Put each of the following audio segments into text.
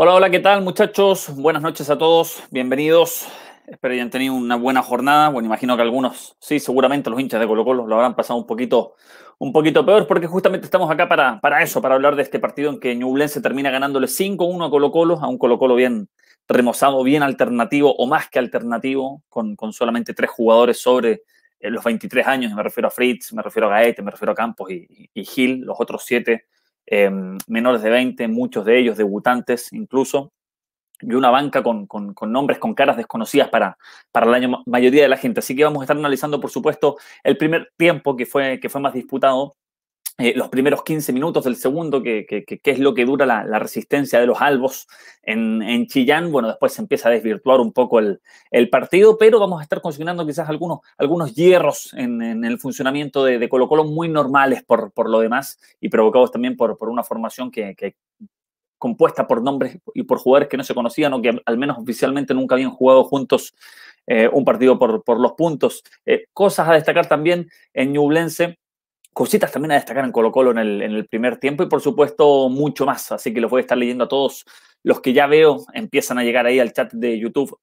Hola, hola, ¿qué tal muchachos? Buenas noches a todos, bienvenidos. Espero hayan tenido una buena jornada. Bueno, imagino que algunos, sí, seguramente los hinchas de Colo Colo lo habrán pasado un poquito, un poquito peor, porque justamente estamos acá para, para eso, para hablar de este partido en que Ñublense termina ganándole 5-1 a Colo Colo, a un Colo Colo bien remozado, bien alternativo o más que alternativo, con, solamente tres jugadores sobre eh, los 23 años. me refiero a Fritz, me refiero a Gaete, me refiero a Campos y Gil, los otros siete Em, menores de 20, muchos de ellos debutantes incluso, y una banca con, nombres, con caras desconocidas para, para la mayoría de la gente. Así que vamos a estar analizando, por supuesto, el primer tiempo que fue, que fue más disputado eh, los primeros 15 minutos del segundo, que, es lo que dura la, resistencia de los albos en, Chillán. Bueno, después se empieza a desvirtuar un poco el, partido, pero vamos a estar consignando quizás algunos, algunos hierros en, el funcionamiento de, Colo Colo muy normales por, por lo demás y provocados también por, por una formación que compuesta por nombres y por jugadores que no se conocían o que al menos oficialmente nunca habían jugado juntos eh, un partido por, por los puntos. Eh, cosas a destacar también en Ñublense, cositas también a destacar en Colo Colo en el, primer tiempo y por supuesto mucho más. Así que los voy a estar leyendo a todos los que ya veo. Empiezan a llegar ahí al chat de YouTube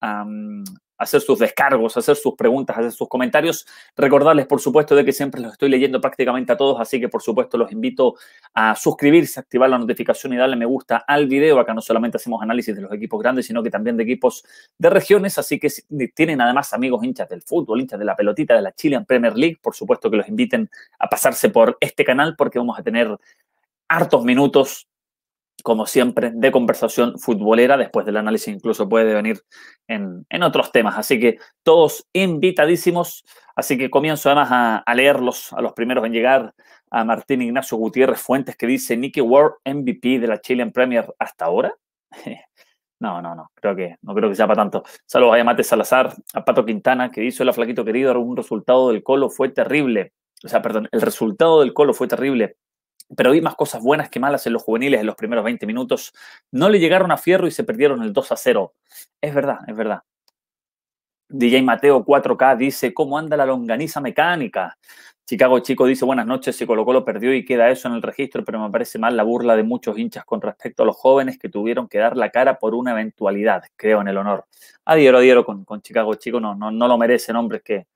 hacer sus descargos, hacer sus preguntas, hacer sus comentarios. Recordarles, por supuesto, de que siempre los estoy leyendo prácticamente a todos, así que, por supuesto, los invito a suscribirse, activar la notificación y darle me gusta al video. Acá no solamente hacemos análisis de los equipos grandes, sino que también de equipos de regiones, así que tienen además amigos hinchas del fútbol, hinchas de la pelotita, de la Chilean Premier League, por supuesto que los inviten a pasarse por este canal porque vamos a tener hartos minutos como siempre, de conversación futbolera. Después del análisis incluso puede venir en, otros temas. Así que todos invitadísimos. Así que comienzo además a, leerlos, a los primeros en llegar, a Martín Ignacio Gutiérrez Fuentes, que dice Nicky Ward MVP de la Chilean Premier hasta ahora. No, no, no, creo que no creo que sea para tanto. Saludos a Mate Salazar, a Pato Quintana, que dice, el flaquito querido, un resultado del Colo fue terrible. O sea, perdón, el resultado del Colo fue terrible pero vi más cosas buenas que malas en los juveniles en los primeros 20 minutos. No le llegaron a Fierro y se perdieron el 2 a 0. Es verdad, es verdad. DJ Mateo 4K dice, ¿cómo anda la longaniza mecánica? Chicago Chico dice, buenas noches, se colocó, lo perdió y queda eso en el registro, pero me parece mal la burla de muchos hinchas con respecto a los jóvenes que tuvieron que dar la cara por una eventualidad, creo en el honor. Adiós, adiós con, con Chicago Chico, no, no, no lo merecen hombres que,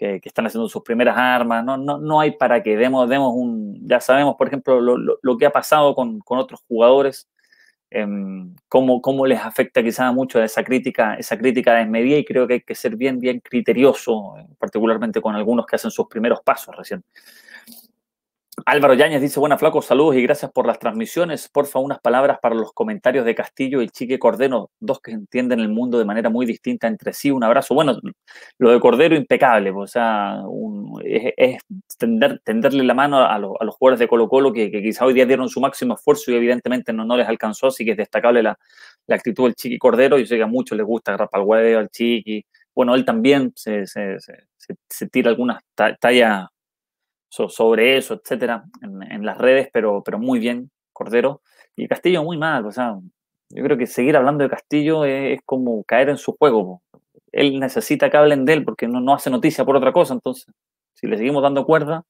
que, están haciendo sus primeras armas, no, hay para que demos, demos un, ya sabemos, por ejemplo, lo, que ha pasado con, otros jugadores, em, cómo, les afecta quizá mucho esa crítica, esa crítica desmedida y creo que hay que ser bien, bien criterioso, eh, particularmente con algunos que hacen sus primeros pasos recién. Álvaro Yañez dice, buena flaco, saludos y gracias por las transmisiones. Porfa, unas palabras para los comentarios de Castillo y Chique Cordero, dos que entienden el mundo de manera muy distinta entre sí. Un abrazo. Bueno, lo de Cordero impecable, pues, o sea, es, tenderle la mano a, los jugadores de Colo Colo que, quizá hoy día dieron su máximo esfuerzo y evidentemente no, les alcanzó, así que es destacable la, actitud del Chiqui Cordero. Yo sé que a muchos les gusta agarrar el huevo al Chiqui. Bueno, él también se, se, se, se tira algunas tallas sobre eso, etcétera, en, las redes, pero, pero muy bien, Cordero. Y Castillo muy mal, o sea, yo creo que seguir hablando de Castillo es, como caer en su juego. Él necesita que hablen de él porque no, no hace noticia por otra cosa, entonces, si le seguimos dando cuerda,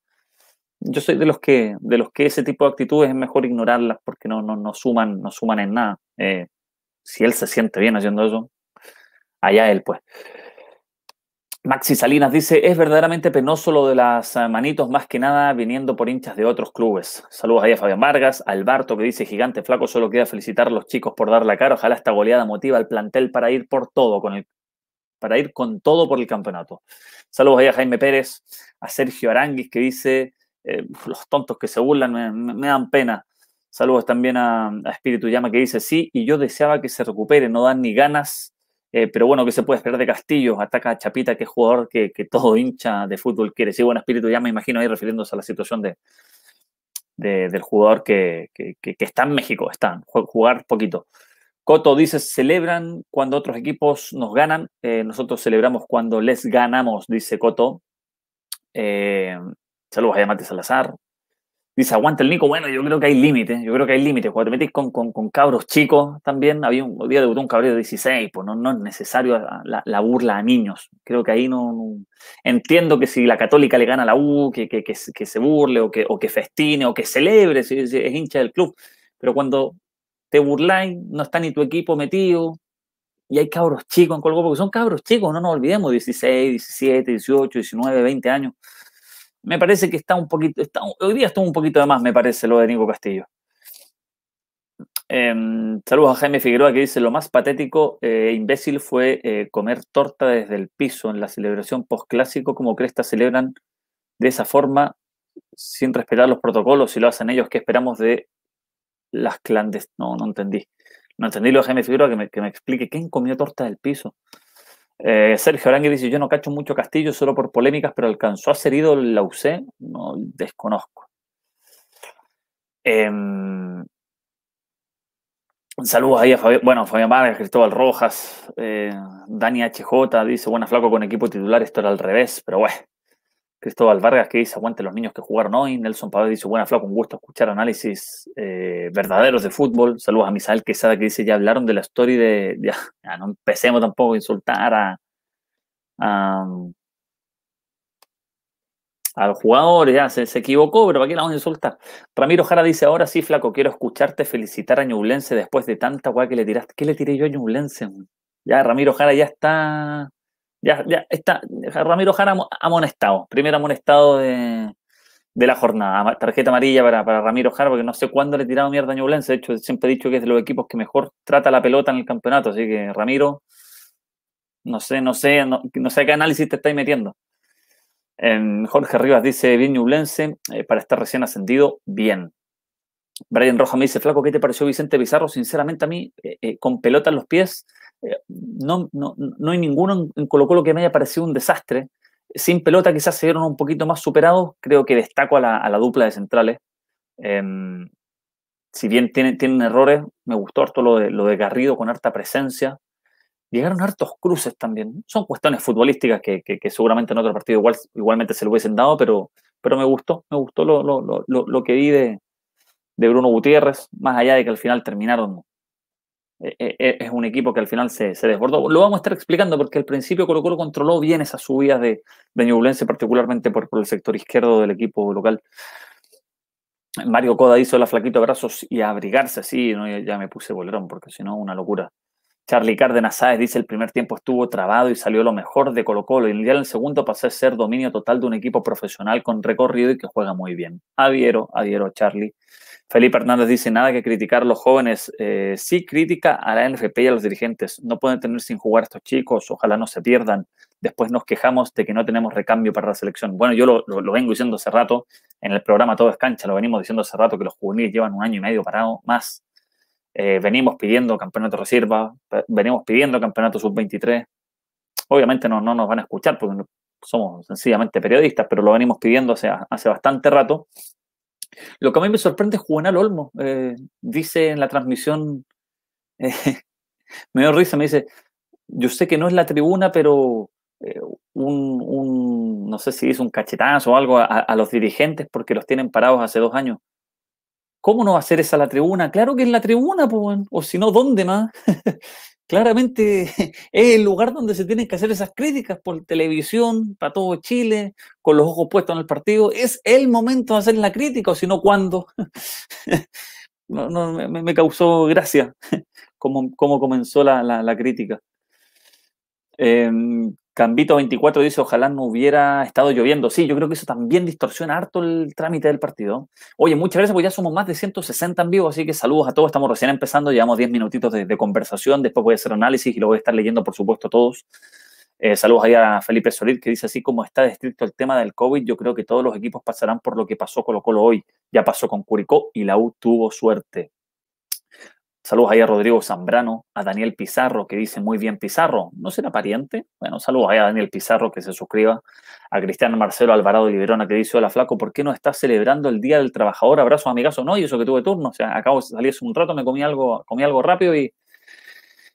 yo soy de los que de los que ese tipo de actitudes es mejor ignorarlas porque no, no, suman no suman en nada eh, si él se siente bien haciendo eso allá él pues Maxi Salinas dice, es verdaderamente penoso lo de las eh, manitos, más que nada viniendo por hinchas de otros clubes. Saludos ahí a Fabián Vargas, al Barto que dice, gigante flaco, solo queda felicitar a los chicos por dar la cara. Ojalá esta goleada motiva al plantel para ir por todo, con el, para ir con todo por el campeonato. Saludos ahí a Jaime Pérez, a Sergio Aranguis que dice, eh, los tontos que se burlan me, dan pena. Saludos también a, a Espíritu Llama que dice, sí, y yo deseaba que se recupere, no dan ni ganas eh, pero bueno, ¿qué se puede esperar de Castillo? Ataca a Chapita, que es jugador que, todo hincha de fútbol quiere. Sí, buen espíritu, ya me imagino ahí refiriéndose a la situación de, del jugador que, está en México, está, jugar poquito. Coto dice, celebran cuando otros equipos nos ganan, eh, nosotros celebramos cuando les ganamos, dice Coto. Eh, saludos a Yamate Salazar, Dice, aguanta el Nico, bueno, yo creo que hay límites, yo creo que hay límites. Cuando te metes con, con, cabros chicos también, había un, día debutó un cabrón de 16, pues no, no es necesario la, burla a niños. Creo que ahí no, Entiendo que si la católica le gana a la U, que, que, que, se burle o que, o que festine o que celebre, si, es hincha del club, pero cuando te burláis, no está ni tu equipo metido, y hay cabros chicos en Colgó, porque son cabros chicos, no nos olvidemos, 16, 17, 18, 19, 20 años me parece que está un poquito, está, hoy día está un poquito de más, me parece, lo de Nico Castillo. Em, saludos a Jaime Figueroa que dice, lo más patético e imbécil fue eh, comer torta desde el piso en la celebración postclásico, como Cresta celebran de esa forma, sin respetar los protocolos, si lo hacen ellos, ¿qué esperamos de las clandestinas? No, no entendí. No entendí lo de Jaime Figueroa, que me, que me explique quién comió torta del piso. Eh, Sergio Aránguez dice, yo no cacho mucho Castillo solo por polémicas, pero alcanzó a ser ido la UC, no desconozco. Eh, saludos ahí a Fabián, bueno, Fabián Vargas, Cristóbal Rojas, eh, Dani HJ dice, buena flaco con equipo titular, esto era al revés, pero bueno. Cristóbal Vargas que dice aguante los niños que jugaron hoy. Nelson Pavés dice buena flaco, un gusto escuchar análisis eh, verdaderos de fútbol. Saludos a Misael Quesada que dice ya hablaron de la historia de... Ya, no empecemos tampoco a insultar a, a, mm, los jugadores, ya se, equivocó, pero ¿para qué la vamos a insultar? Ramiro Jara dice ahora sí flaco, quiero escucharte felicitar a Ñublense después de tanta guay que le tiraste. ¿Qué le tiré yo a Ñublense? Ya Ramiro Jara ya está ya, está Ramiro Jara amonestado, primer amonestado de, la jornada. Tarjeta amarilla para, Ramiro Jara, porque no sé cuándo le he tirado mierda a Ñublense. De hecho, siempre he dicho que es de los equipos que mejor trata la pelota en el campeonato. Así que, Ramiro, no sé, no sé, no, sé qué análisis te estáis metiendo. Jorge Rivas dice, bien Ñublense, eh, para estar recién ascendido, bien. Brian Roja me dice, flaco, ¿qué te pareció Vicente Pizarro? Sinceramente, a mí, eh, eh, con pelota en los pies, no, no, no hay ninguno en Colo Colo que me haya parecido un desastre. Sin pelota quizás se vieron un poquito más superados, creo que destaco a la, dupla de centrales. Em, si bien tienen, errores, me gustó harto lo de, lo de Garrido con harta presencia. Llegaron hartos cruces también. Son cuestiones futbolísticas que, seguramente en otro partido igual, igualmente se lo hubiesen dado, pero, pero me gustó, me gustó lo, lo, lo, lo que vi de, de Bruno Gutiérrez, más allá de que al final terminaron eh, eh, eh, es un equipo que al final se, desbordó. Lo vamos a estar explicando porque al principio Colo Colo controló bien esas subidas de, de particularmente por, el sector izquierdo del equipo local. Mario Coda hizo la flaquito de brazos y a abrigarse así, ¿no? ya me puse bolerón porque si no, una locura. Charlie Cárdenas Sáez dice el primer tiempo estuvo trabado y salió lo mejor de Colo Colo y en el segundo pasé a ser dominio total de un equipo profesional con recorrido y que juega muy bien. Adhiero, adhiero Charlie. Felipe Hernández dice, nada que criticar a los jóvenes, eh, sí critica a la NFP y a los dirigentes, no pueden tener sin jugar estos chicos, ojalá no se pierdan, después nos quejamos de que no tenemos recambio para la selección. Bueno, yo lo, vengo diciendo hace rato, en el programa Todo es Cancha, lo venimos diciendo hace rato que los juveniles llevan un año y medio parado más. Eh, venimos pidiendo campeonato reserva, venimos pidiendo campeonato sub-23. Obviamente no, nos van a escuchar porque somos sencillamente periodistas, pero lo venimos pidiendo hace bastante rato. Lo que a mí me sorprende es Juvenal Olmo. Eh, dice en la transmisión, eh, me dio risa, me dice, yo sé que no es la tribuna, pero eh, un, no sé si dice un cachetazo o algo a, los dirigentes porque los tienen parados hace dos años. ¿Cómo no va a ser esa la tribuna? Claro que es la tribuna, pues, o si no, ¿dónde más? claramente es el lugar donde se tienen que hacer esas críticas por televisión, para todo Chile, con los ojos puestos en el partido. Es el momento de hacer la crítica, o si no, ¿cuándo? me, causó gracia cómo, comenzó la, crítica. Em, Cambito24 dice, ojalá no hubiera estado lloviendo. Sí, yo creo que eso también distorsiona harto el trámite del partido. Oye, muchas gracias, pues ya somos más de 160 en vivo, así que saludos a todos. Estamos recién empezando, llevamos 10 minutitos de, conversación, después voy a hacer análisis y lo voy a estar leyendo, por supuesto, a todos. Eh, saludos ahí a Felipe Solid, que dice, así como está descrito el tema del COVID, yo creo que todos los equipos pasarán por lo que pasó Colo Colo hoy. Ya pasó con Curicó y la U tuvo suerte. Saludos ahí a Rodrigo Zambrano, a Daniel Pizarro, que dice muy bien Pizarro. ¿No será pariente? Bueno, saludos ahí a Daniel Pizarro, que se suscriba. A Cristiano Marcelo Alvarado de Liberona, que dice, hola flaco, ¿por qué no está celebrando el Día del Trabajador? Abrazo, amigazo. No, y eso que tuve turno. O sea, acabo de salir hace un rato, me comí algo, comí algo rápido y,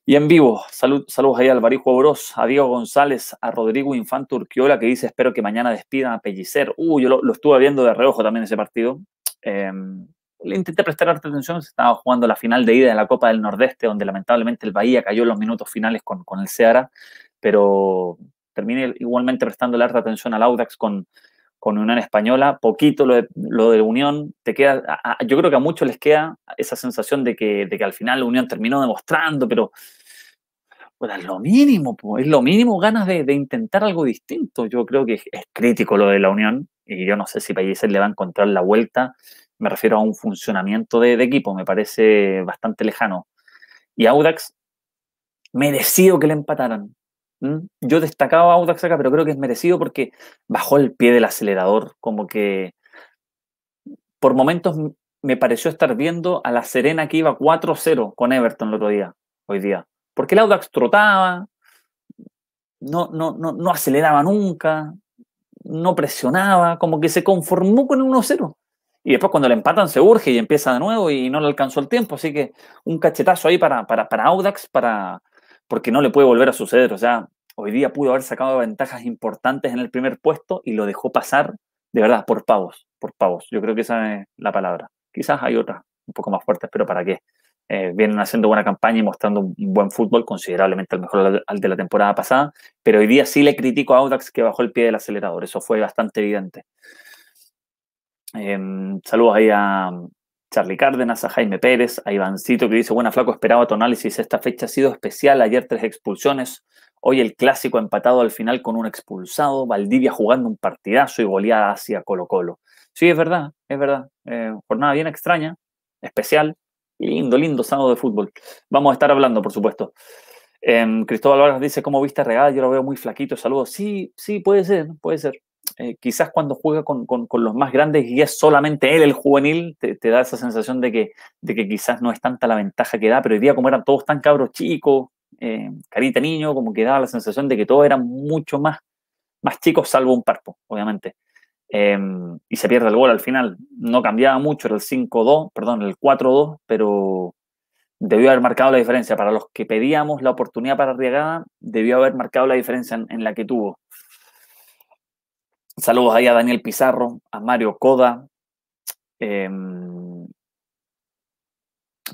y en vivo, salud, saludos ahí a Alvarijo Bros, a Diego González, a Rodrigo Infante Urquiola, que dice, espero que mañana despidan a Pellicer. Uh, yo lo, estuve viendo de reojo también ese partido. Em, le intenté prestar harta atención, se estaba jugando la final de ida de la Copa del Nordeste, donde lamentablemente el Bahía cayó en los minutos finales con, con el Ceará, pero terminé igualmente prestando harta atención al Audax con, Unión Española, poquito lo de, Unión, te queda, yo creo que a muchos les queda esa sensación de que, al final la Unión terminó demostrando, pero es lo mínimo, pues es lo mínimo ganas de, intentar algo distinto. Yo creo que es, crítico lo de la Unión y yo no sé si Pellicer le va a encontrar la vuelta me refiero a un funcionamiento de, equipo, me parece bastante lejano. Y Audax, merecido que le empataran. Yo destacaba a Audax acá, pero creo que es merecido porque bajó el pie del acelerador, como que por momentos me pareció estar viendo a la Serena que iba 4-0 con Everton el otro día, hoy día. Porque el Audax trotaba, no, no, no aceleraba nunca, no presionaba, como que se conformó con el 1-0. Y después cuando le empatan se urge y empieza de nuevo y no le alcanzó el tiempo. Así que un cachetazo ahí para, para, Audax, para, porque no le puede volver a suceder. O sea, hoy día pudo haber sacado ventajas importantes en el primer puesto y lo dejó pasar, de verdad, por pavos, por pavos. Yo creo que esa es la palabra. Quizás hay otras un poco más fuertes, pero ¿para qué? Eh, vienen haciendo buena campaña y mostrando un buen fútbol, considerablemente mejor al de la temporada pasada, pero hoy día sí le critico a Audax que bajó el pie del acelerador, eso fue bastante evidente. Em, saludos ahí a Charlie Cárdenas, a Jaime Pérez, a Ivancito que dice, buena flaco, esperaba tu análisis. Esta fecha ha sido especial, ayer tres expulsiones, hoy el clásico empatado al final con un expulsado, Valdivia jugando un partidazo y goleada hacia Colo Colo. Sí, es verdad, es verdad. Eh, jornada bien extraña, especial, lindo, lindo sábado de fútbol. Vamos a estar hablando, por supuesto. Em, Cristóbal Vargas dice, ¿cómo viste Regal? Yo lo veo muy flaquito, saludos. Sí, sí, puede ser, puede ser. Eh, quizás cuando juega con, los más grandes y es solamente él el juvenil, te, da esa sensación de que, de que, quizás no es tanta la ventaja que da, pero hoy día como eran todos tan cabros chicos, eh, carita niño, como que daba la sensación de que todos eran mucho más, más chicos, salvo un parpo, obviamente. Em, y se pierde el gol al final. No cambiaba mucho, era el 5-2, perdón, el 4-2, pero debió haber marcado la diferencia. Para los que pedíamos la oportunidad para Arriagada, debió haber marcado la diferencia en la que tuvo. Saludos ahí a Daniel Pizarro, a Mario Coda. Em,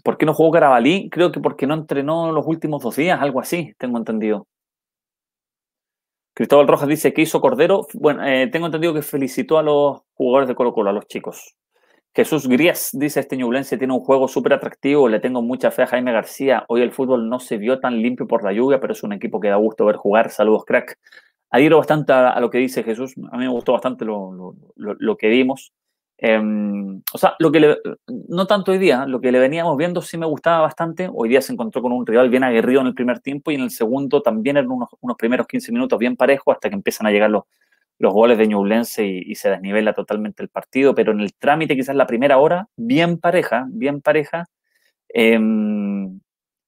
¿Por qué no jugó Carabalí? Creo que porque no entrenó los últimos dos días, algo así, tengo entendido. Cristóbal Rojas dice que hizo Cordero. Bueno, eh, tengo entendido que felicitó a los jugadores de Colo Colo, a los chicos. Jesús Gries dice, este Ñublense tiene un juego súper atractivo, le tengo mucha fe a Jaime García. Hoy el fútbol no se vio tan limpio por la lluvia, pero es un equipo que da gusto ver jugar. Saludos, crack adhiero bastante a, lo que dice Jesús. A mí me gustó bastante lo, que vimos. Em, o sea, lo que no tanto hoy día, lo que le veníamos viendo sí me gustaba bastante. Hoy día se encontró con un rival bien aguerrido en el primer tiempo y en el segundo también en unos, primeros 15 minutos bien parejo hasta que empiezan a llegar los, los goles de Ñublense y, se desnivela totalmente el partido. Pero en el trámite, quizás la primera hora, bien pareja, bien pareja. Em,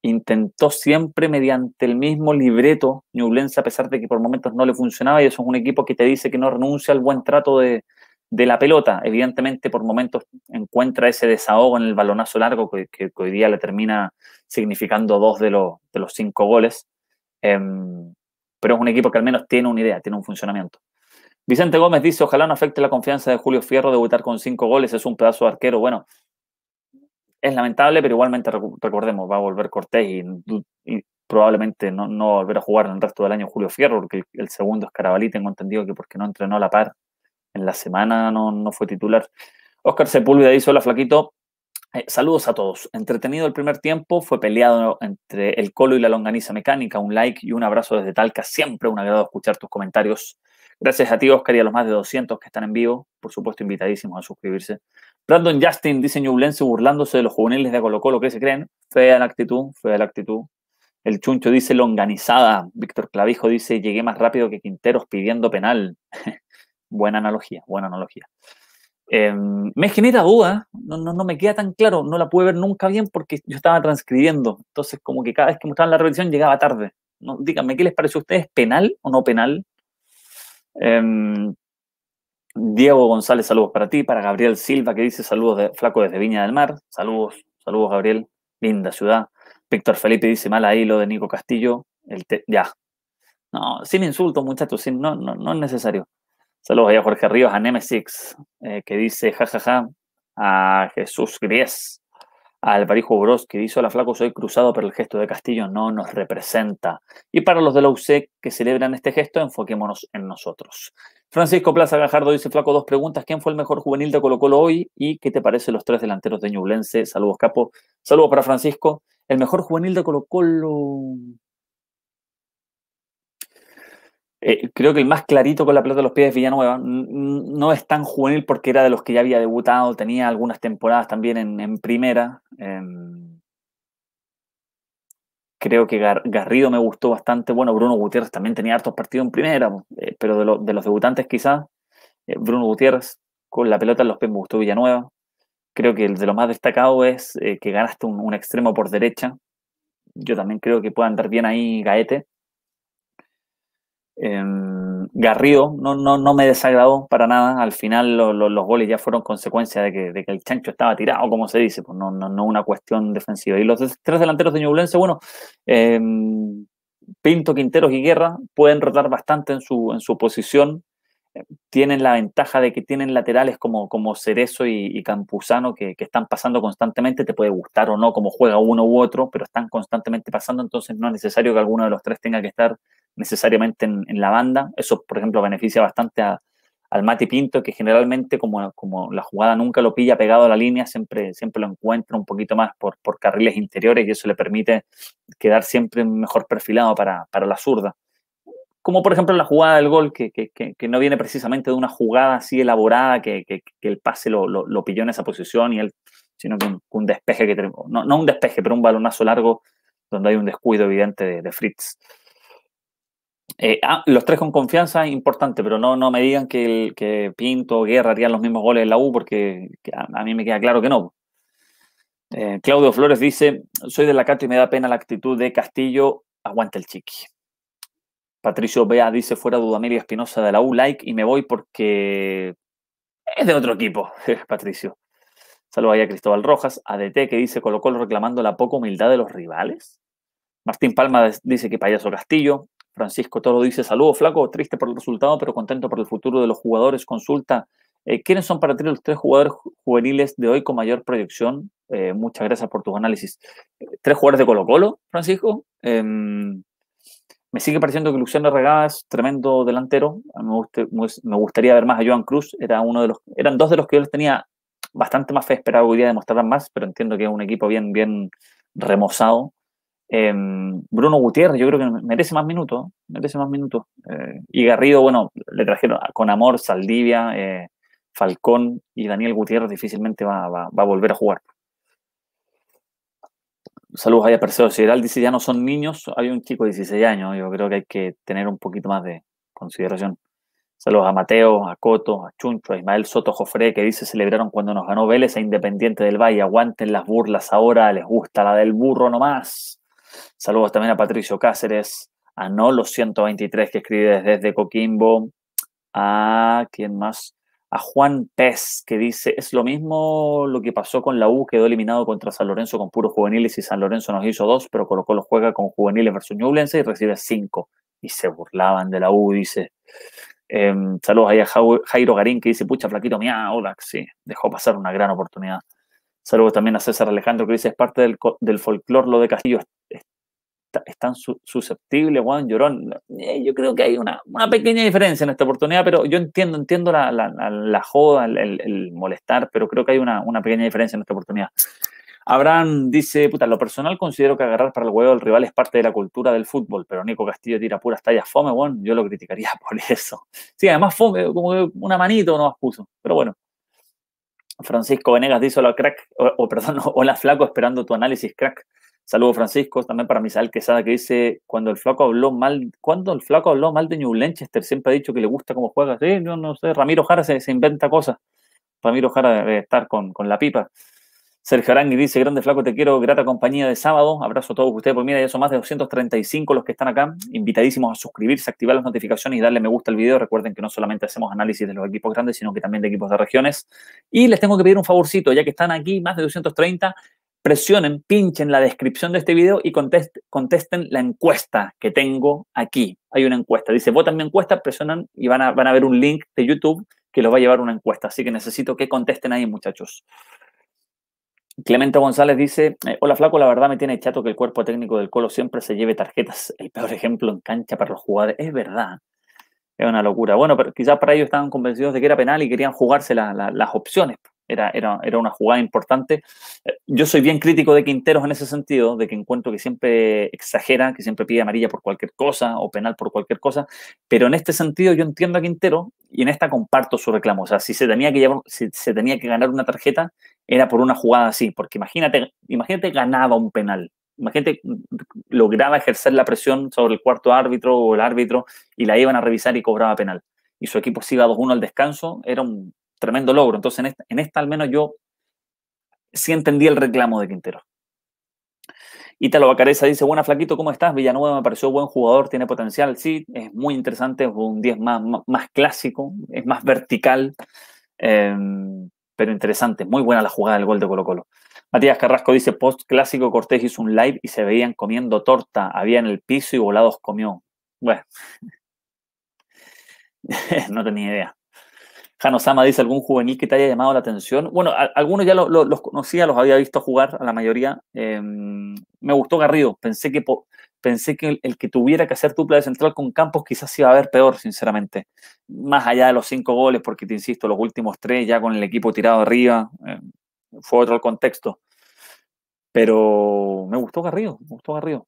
intentó siempre mediante el mismo libreto Ñublense, a pesar de que por momentos no le funcionaba, y eso es un equipo que te dice que no renuncia al buen trato de, la pelota. Evidentemente, por momentos encuentra ese desahogo en el balonazo largo que, hoy día le termina significando dos de, los, de los cinco goles. Em, pero es un equipo que al menos tiene una idea, tiene un funcionamiento. Vicente Gómez dice, ojalá no afecte la confianza de Julio Fierro debutar con cinco goles, es un pedazo de arquero. Bueno, es lamentable, pero igualmente recordemos, va a volver Cortés y, probablemente no, no volver a jugar en el resto del año Julio Fierro, porque el, segundo es Carabalí, tengo entendido que porque no entrenó a la par en la semana no, fue titular. Oscar Sepúlveda dice, hola flaquito, eh, saludos a todos. Entretenido el primer tiempo, fue peleado entre el colo y la longaniza mecánica, un like y un abrazo desde Talca, siempre un agrado escuchar tus comentarios. Gracias a ti, Oscar, y a los más de 200 que están en vivo. Por supuesto, invitadísimos a suscribirse. Brandon Justin dice Ñublense burlándose de los juveniles de Colo Colo. ¿Qué se creen? Fea la actitud, fea la actitud. El Chuncho dice longanizada. Víctor Clavijo dice llegué más rápido que Quinteros pidiendo penal. buena analogía, buena analogía. Em, me genera duda, no, no, no, me queda tan claro, no la pude ver nunca bien porque yo estaba transcribiendo. Entonces, como que cada vez que me estaban la revisión llegaba tarde. No, díganme, ¿qué les parece a ustedes? ¿Penal o no penal? Em, Diego González, saludos para ti. Para Gabriel Silva, que dice saludos de Flaco desde Viña del Mar. Saludos, saludos, Gabriel. Linda ciudad. Víctor Felipe dice mal ahí lo de Nico Castillo. El ya. No, sin insultos, muchachos, no, no, no es necesario. Saludos a Jorge Ríos, a Nemesis eh, que dice jajaja, a Jesús Gries, al Alvarijo Bros, que hizo la flaco soy cruzado, pero el gesto de Castillo no nos representa. Y para los de la UC que celebran este gesto, enfoquémonos en nosotros. Francisco Plaza Gajardo dice, flaco, dos preguntas. ¿Quién fue el mejor juvenil de Colo Colo hoy? ¿Y qué te parece los tres delanteros de Ñublense? Saludos, capo. Saludos para Francisco. El mejor juvenil de Colo Colo... Eh, creo que el más clarito con la pelota de los pies es Villanueva. No es tan juvenil porque era de los que ya había debutado, tenía algunas temporadas también en, primera. Em, creo que Garrido me gustó bastante. Bueno, Bruno Gutiérrez también tenía hartos partidos en primera, eh, pero de, los debutantes quizás, eh, Bruno Gutiérrez con la pelota en los pies me gustó Villanueva. Creo que el de lo más destacado es que ganaste un extremo por derecha. Yo también creo que puede andar bien ahí Gaete Em, Garrido no, no, no me desagradó para nada. Al final los goles ya fueron consecuencia de que, el chancho estaba tirado, como se dice, pues no, no, una cuestión defensiva. Y los tres delanteros de Ñublense, bueno, em, Pinto, Quinteros y Guerra pueden rotar bastante en su, en su posición tienen la ventaja de que tienen laterales como, como Cerezo y, Campuzano que, que, están pasando constantemente, te puede gustar o no como juega uno u otro, pero están constantemente pasando, entonces no es necesario que alguno de los tres tenga que estar necesariamente en, la banda. Eso, por ejemplo, beneficia bastante a, al Mati Pinto, que generalmente como, como la jugada nunca lo pilla pegado a la línea, siempre, siempre lo encuentra un poquito más por, por carriles interiores y eso le permite quedar siempre mejor perfilado para, para la zurda como por ejemplo la jugada del gol, que, que, que, no viene precisamente de una jugada así elaborada, que, el pase lo, pilló en esa posición, y él, sino que un, despeje, que no, no, un despeje, pero un balonazo largo donde hay un descuido evidente de, Fritz. Eh, ah, los tres con confianza, importante, pero no, no me digan que, el, Pinto o Guerra harían los mismos goles en la U, porque a, mí me queda claro que no. Eh, Claudio Flores dice, soy de la Cato y me da pena la actitud de Castillo, aguanta el chiqui. Patricio Bea dice fuera Dudamel Espinosa de la U, like y me voy porque es de otro equipo, Patricio. Saludos ahí a Cristóbal Rojas, ADT que dice Colo Colo reclamando la poca humildad de los rivales. Martín Palma dice que payaso Castillo. Francisco Toro dice saludo flaco, triste por el resultado, pero contento por el futuro de los jugadores. Consulta, eh, ¿quiénes son para ti los tres jugadores juveniles de hoy con mayor proyección? Eh, muchas gracias por tus análisis. Eh, ¿Tres jugadores de Colo Colo, Francisco? Em, me sigue pareciendo que Luciano Regada es tremendo delantero. Me, gustaría ver más a Joan Cruz. Era uno de los, eran dos de los que yo les tenía bastante más fe. Esperaba que hoy día demostraran más, pero entiendo que es un equipo bien, bien remozado. Em, Bruno Gutiérrez, yo creo que merece más minutos. Merece más minutos. Eh, y Garrido, bueno, le trajeron con amor Saldivia, eh, Falcón y Daniel Gutiérrez difícilmente va a volver a jugar. Saludos ahí a Perseo Sideral. Dice, ya no son niños. Hay un chico de 16 años. Yo creo que hay que tener un poquito más de consideración. Saludos a Mateo, a Coto, a Chuncho, a Ismael Soto Jofré, que dice, celebraron cuando nos ganó Vélez a Independiente del Valle. Aguanten las burlas ahora, les gusta la del burro nomás. Saludos también a Patricio Cáceres, a Nolo123, que escribe desde Coquimbo. ¿A ah, quién más? a Juan Pez, que dice, es lo mismo lo que pasó con la U, quedó eliminado contra San Lorenzo con puros juveniles y San Lorenzo nos hizo dos, pero colocó los juega con juveniles versus Ñublense y recibe cinco. Y se burlaban de la U, dice. Em, saludos ahí a Jairo Garín, que dice, pucha, flaquito, mía, hola, sí, dejó pasar una gran oportunidad. Saludos también a César Alejandro, que dice, es parte del, del lo de Castillo, están susceptibles, Juan Llorón. Eh, yo creo que hay una, pequeña diferencia en esta oportunidad, pero yo entiendo, entiendo la, joda, el, molestar, pero creo que hay una, pequeña diferencia en esta oportunidad. Abraham dice, puta, lo personal considero que agarrar para el huevo al rival es parte de la cultura del fútbol, pero Nico Castillo tira puras tallas fome, Juan, yo lo criticaría por eso. Sí, además fome, como una manito no más puso, pero bueno. Francisco Venegas dice, hola crack, o, o perdón, hola flaco, esperando tu análisis crack. Saludos, Francisco. También para Misael Quesada, que dice, cuando el flaco habló mal, cuando el flaco habló mal de New Lanchester, siempre ha dicho que le gusta cómo juega. Sí, yo no sé, Ramiro Jara se, inventa cosas. Ramiro Jara debe estar con, con la pipa. Sergio Arangui dice, grande flaco, te quiero, grata compañía de sábado. Abrazo a todos ustedes. por pues mira, ya son más de 235 los que están acá. Invitadísimos a suscribirse, activar las notificaciones y darle me gusta al video. Recuerden que no solamente hacemos análisis de los equipos grandes, sino que también de equipos de regiones. Y les tengo que pedir un favorcito, ya que están aquí más de 230, presionen, pinchen la descripción de este video y contesten la encuesta que tengo aquí. Hay una encuesta, dice votan mi encuesta, presionan y van a, van a ver un link de YouTube que los va a llevar una encuesta. Así que necesito que contesten ahí, muchachos. Clemente González dice, eh, hola flaco, la verdad me tiene chato que el cuerpo técnico del Colo siempre se lleve tarjetas. El peor ejemplo en cancha para los jugadores. Es verdad, es una locura. Bueno, pero quizás para ellos estaban convencidos de que era penal y querían jugarse las opciones. Era, una jugada importante. Eh, yo soy bien crítico de Quinteros en ese sentido, de que encuentro que siempre exagera, que siempre pide amarilla por cualquier cosa o penal por cualquier cosa, pero en este sentido yo entiendo a Quintero y en esta comparto su reclamo. O sea, si se tenía que, se tenía que ganar una tarjeta, era por una jugada así, porque imagínate, imagínate ganaba un penal. Imagínate, mm, lograba ejercer la presión sobre el cuarto árbitro o el árbitro y la iban a revisar y cobraba penal. Y su equipo siga 2-1 al descanso, era un, tremendo logro. Entonces, en esta, al menos yo sí entendí el reclamo de Quintero. Ítalo Bacareza dice, buena flaquito, ¿cómo estás? Villanueva me pareció buen jugador, tiene potencial, sí, es muy interesante, es un 10 más, más, clásico, es más vertical, em, pero interesante, muy buena la jugada del gol de Colo Colo. Matías Carrasco dice, post clásico, Cortés hizo un live y se veían comiendo torta, había en el piso y volados comió. Bueno, no tenía idea. Hanosama dice, ¿algún juvenil que te haya llamado la atención? Bueno, algunos ya los conocía, los había visto jugar, a la mayoría. Em, me gustó Garrido, pensé que, pensé que el, que tuviera que hacer dupla de central con Campos quizás iba a ver peor, sinceramente. Más allá de los cinco goles, porque te insisto, los últimos tres ya con el equipo tirado arriba, em, fue otro el contexto. Pero me gustó Garrido, me gustó Garrido.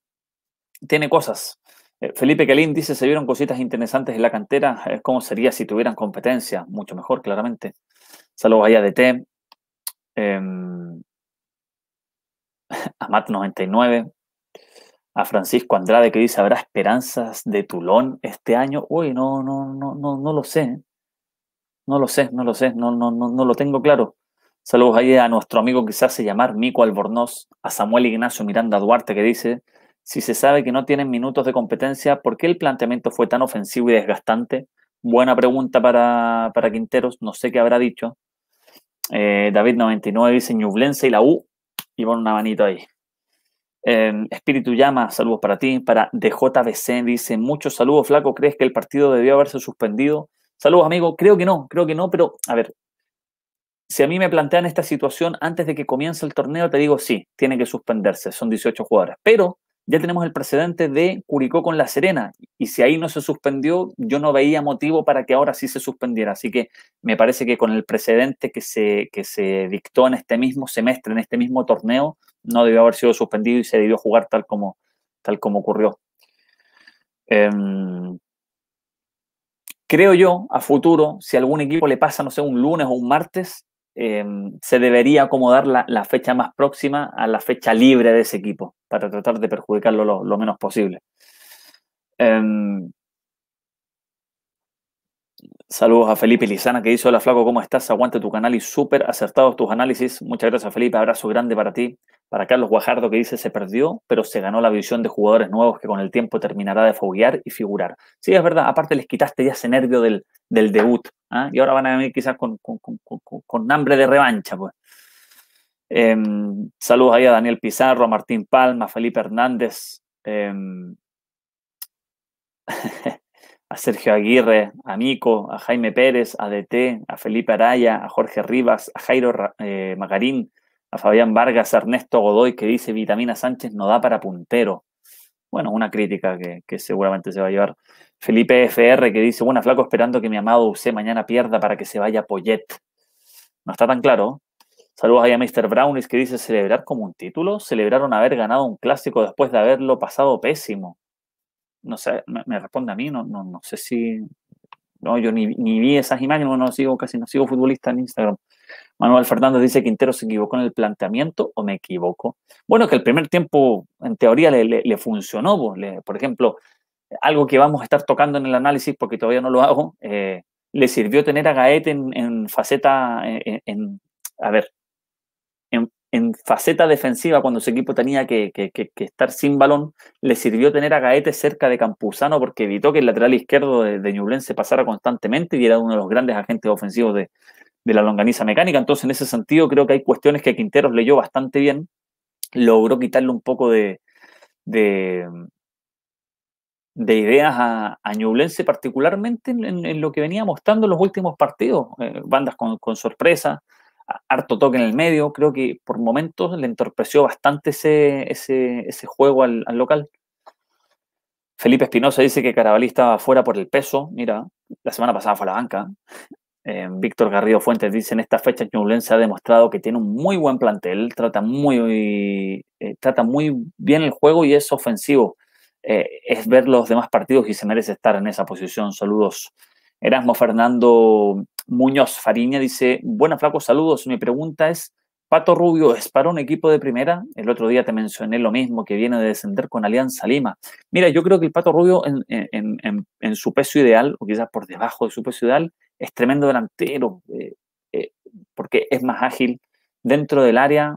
Tiene cosas. Eh, Felipe Calín dice, se vieron cositas interesantes en la cantera. Eh, ¿Cómo sería si tuvieran competencia? Mucho mejor, claramente. Saludos allá de T. Em, a matt 99 A Francisco Andrade que dice, ¿habrá esperanzas de Tulón este año? Uy, no, no, no, no, no lo sé. No lo sé, no lo sé, no, no, no, no lo tengo claro. Saludos ahí a nuestro amigo que se hace llamar Mico Albornoz, a Samuel Ignacio Miranda Duarte que dice, si se sabe que no tienen minutos de competencia, ¿por qué el planteamiento fue tan ofensivo y desgastante? Buena pregunta para, Quinteros, no sé qué habrá dicho. Eh, David99 dice Ñublense y la U, y pon una manito ahí. Em, Espíritu Llama, saludos para ti. Para DJBC dice, muchos saludos, flaco. ¿Crees que el partido debió haberse suspendido? Saludos, amigo. Creo que no, creo que no, pero a ver, si a mí me plantean esta situación antes de que comience el torneo, te digo, sí, tiene que suspenderse, son 18 jugadores. Pero ya tenemos el precedente de Curicó con La Serena. Y si ahí no se suspendió, yo no veía motivo para que ahora sí se suspendiera. Así que me parece que con el precedente que se, se dictó en este mismo semestre, en este mismo torneo, no debió haber sido suspendido y se debió jugar tal como, tal como ocurrió. Em, creo yo, a futuro, si algún equipo le pasa, no sé, un lunes o un martes, Em, se debería acomodar la, fecha más próxima a la fecha libre de ese equipo para tratar de perjudicarlo lo, menos posible. Em, Saludos a Felipe Lizana que dice, hola Flaco, ¿cómo estás? Aguante tu canal y súper acertados tus análisis. Muchas gracias Felipe, abrazo grande para ti. Para Carlos Guajardo que dice, se perdió, pero se ganó la visión de jugadores nuevos que con el tiempo terminará de foguear y figurar. Sí, es verdad, aparte les quitaste ya ese nervio del, del debut. ¿ah? Y ahora van a venir quizás con, hambre de revancha. pues. Em, saludos ahí a Daniel Pizarro, a Martín Palma, a Felipe Hernández. Em, a Sergio Aguirre, a Mico, a Jaime Pérez, a DT, a Felipe Araya, a Jorge Rivas, a Jairo eh, Macarín, Magarín, a Fabián Vargas, a Ernesto Godoy, que dice Vitamina Sánchez no da para puntero. Bueno, una crítica que, seguramente se va a llevar. Felipe FR, que dice, bueno, flaco, esperando que mi amado UC mañana pierda para que se vaya Poyet. No está tan claro. Saludos ahí a Mr. Brownies, que dice celebrar como un título. Celebraron haber ganado un clásico después de haberlo pasado pésimo no sé, me, responde a mí, no, no, no sé si, no, yo ni, ni, vi esas imágenes, no, sigo casi, no sigo futbolista en Instagram. Manuel Fernández dice que Quintero se equivocó en el planteamiento o me equivoco. Bueno, que el primer tiempo en teoría le, funcionó, pues, por ejemplo, algo que vamos a estar tocando en el análisis porque todavía no lo hago, eh, le sirvió tener a Gaete en, faceta, eh, eh, en, a ver, en faceta defensiva, cuando su equipo tenía que, estar sin balón, le sirvió tener a Gaete cerca de Campuzano porque evitó que el lateral izquierdo de, de Ñublense pasara constantemente y era uno de los grandes agentes ofensivos de, de, la longaniza mecánica. Entonces, en ese sentido, creo que hay cuestiones que Quinteros leyó bastante bien, logró quitarle un poco de, de, ideas a, a, Ñublense, particularmente en, lo que venía mostrando en los últimos partidos, eh, bandas con, con sorpresa harto toque en el medio. Creo que por momentos le entorpeció bastante ese, ese, juego al, local. Felipe Espinosa dice que Carabalí estaba fuera por el peso. Mira, la semana pasada fue a la banca. Eh, Víctor Garrido Fuentes dice, en esta fecha se ha demostrado que tiene un muy buen plantel, trata muy, eh, trata muy bien el juego y es ofensivo. Eh, es ver los demás partidos y se merece estar en esa posición. Saludos. Erasmo Fernando Muñoz Fariña dice, buena flacos, saludos. Mi pregunta es, Pato Rubio, ¿es para un equipo de primera? El otro día te mencioné lo mismo, que viene de descender con Alianza Lima. Mira, yo creo que el Pato Rubio en, su peso ideal, o quizás por debajo de su peso ideal, es tremendo delantero, eh, eh, porque es más ágil dentro del área,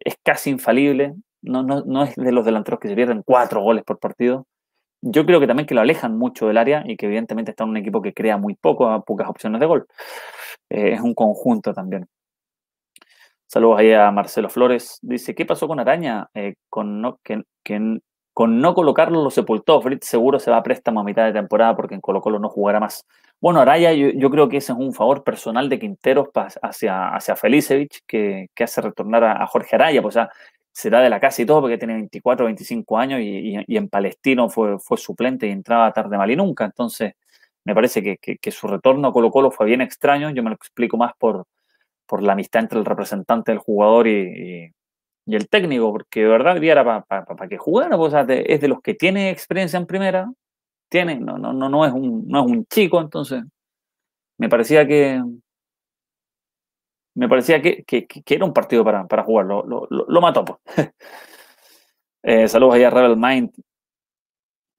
es casi infalible, no, no, no es de los delanteros que se pierden cuatro goles por partido, yo creo que también que lo alejan mucho del área y que evidentemente está en un equipo que crea muy poco, pocas opciones de gol. Eh, es un conjunto también. Saludos ahí a Marcelo Flores. Dice, ¿qué pasó con Araña? Eh, con, no, con no colocarlo lo sepultó. Fritz seguro se va a préstamo a mitad de temporada porque en Colo Colo no jugará más. Bueno, Araya, yo, creo que ese es un favor personal de Quinteros hacia, hacia Felicevich, que, hace retornar a, Jorge Araya. Pues, o se da de la casa y todo porque tiene 24, 25 años y, en Palestino fue, fue suplente y entraba tarde mal y nunca. Entonces, me parece que, su retorno a Colo Colo fue bien extraño. Yo me lo explico más por, por la amistad entre el representante del jugador y, el técnico, porque de verdad era para pa, que pues, O es de los que tiene experiencia en primera, tiene, no, no, no, no, es un, no es un chico, entonces me parecía que, me parecía que, era un partido para, para jugar. Lo, mató. Pues. Eh, saludos ahí a Rebel Mind.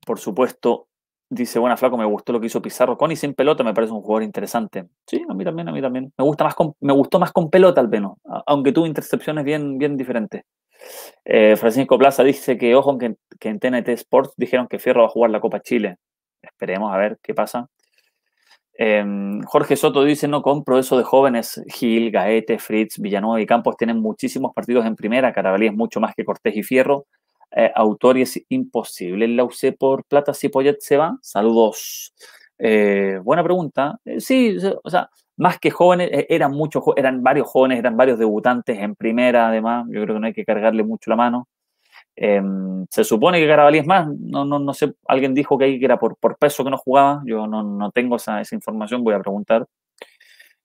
Por supuesto, dice, buena flaco, me gustó lo que hizo Pizarro con y sin pelota, me parece un jugador interesante. Sí, a mí también, a mí también. Me, gusta más me gustó más con pelota al menos, aunque tuvo intercepciones bien, bien diferentes. Eh, Francisco Plaza dice que, ojo, que en TNT Sports dijeron que Fierro va a jugar la Copa Chile. Esperemos a ver qué pasa. Em, Jorge Soto dice, no compro eso de jóvenes. Gil, Gaete, Fritz, Villanueva y Campos tienen muchísimos partidos en primera. Carabalí es mucho más que Cortés y Fierro. Eh, es imposible. La usé por plata si Poyet se va. Saludos. Eh, buena pregunta. Eh, sí, o sea, más que jóvenes, eh, eran muchos, eran varios jóvenes, eran varios debutantes en primera, además. Yo creo que no hay que cargarle mucho la mano. Em, se supone que Carabalí es más, no, sé, alguien dijo que ahí que era por, por peso que no jugaba, yo no, tengo esa, información, voy a preguntar.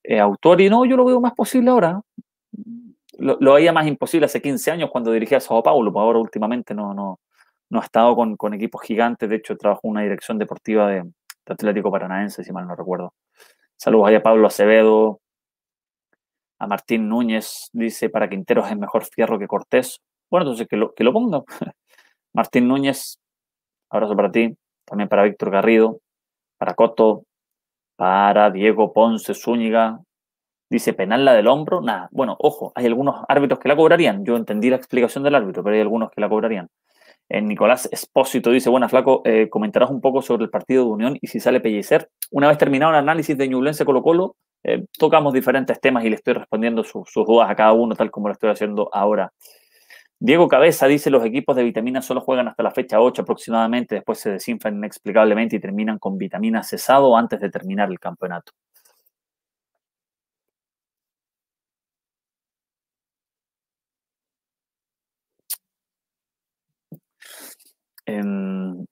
Eh, autor, y no, yo lo veo más posible ahora. Lo, lo, veía más imposible hace 15 años cuando dirigía a Sao Paulo, pues ahora últimamente no, no, no ha estado con, equipos gigantes, de hecho trabajó en una dirección deportiva de, de, Atlético Paranaense, si mal no recuerdo. Saludos ahí a Pablo Acevedo, a Martín Núñez, dice, para Quinteros es mejor fierro que Cortés, bueno, entonces pues, que lo, que lo ponga. Martín Núñez, abrazo para ti, también para Víctor Garrido, para Coto, para Diego Ponce Zúñiga. Dice, penal la del hombro, nada. Bueno, ojo, hay algunos árbitros que la cobrarían. Yo entendí la explicación del árbitro, pero hay algunos que la cobrarían. Eh, Nicolás Espósito dice, bueno, Flaco, eh, comentarás un poco sobre el partido de Unión y si sale Pellicer. Una vez terminado el análisis de Ñublense Colo Colo, eh, tocamos diferentes temas y le estoy respondiendo sus dudas a cada uno, tal como lo estoy haciendo ahora. Diego Cabeza dice, los equipos de vitamina solo juegan hasta la fecha 8 aproximadamente, después se desinfan inexplicablemente y terminan con vitamina cesado antes de terminar el campeonato. Em,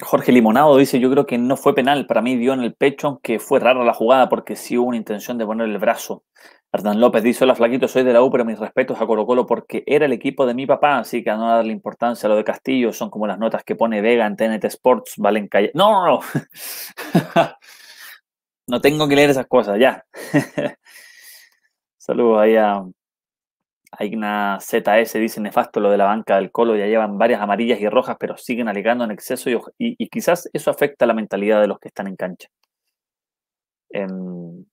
Jorge Limonado dice, yo creo que no fue penal, para mí dio en el pecho, aunque fue rara la jugada porque sí hubo una intención de poner el brazo. Hernán López dice, hola flaquito, soy de la U, pero mis respetos a Colo Colo porque era el equipo de mi papá, así que a no darle importancia a lo de Castillo, son como las notas que pone Vega en TNT Sports, valen calle. No, no, no. no tengo que leer esas cosas, ya. Saludos ahí a, a ZS, dice nefasto lo de la banca del Colo, ya llevan varias amarillas y rojas, pero siguen alegando en exceso y, quizás eso afecta la mentalidad de los que están en cancha. Em,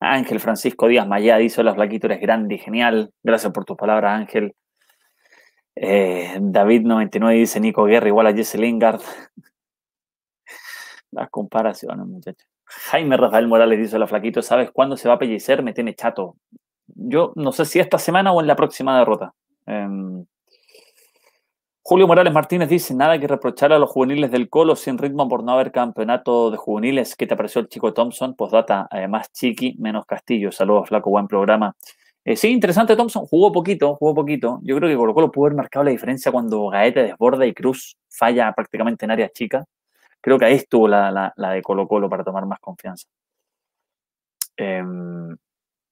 Ángel Francisco Díaz Mayá dice, hola Flaquito, eres grande y genial. Gracias por tus palabras, Ángel. Eh, David99 dice, Nico Guerra igual a Jesse Lingard. Las comparaciones, muchachos. Jaime Rafael Morales dice, la Flaquito, ¿sabes cuándo se va a pellecer? Me tiene chato. Yo no sé si esta semana o en la próxima derrota. Em, Julio Morales Martínez dice, nada que reprochar a los juveniles del Colo sin ritmo por no haber campeonato de juveniles. ¿Qué te pareció el chico Thompson? data más Chiqui, menos Castillo. Saludos, flaco, buen programa. Eh, sí, interesante Thompson, jugó poquito, jugó poquito. Yo creo que Colo Colo pudo haber marcado la diferencia cuando Gaete desborda y Cruz falla prácticamente en áreas chicas. Creo que ahí estuvo la, de Colo Colo para tomar más confianza. Em,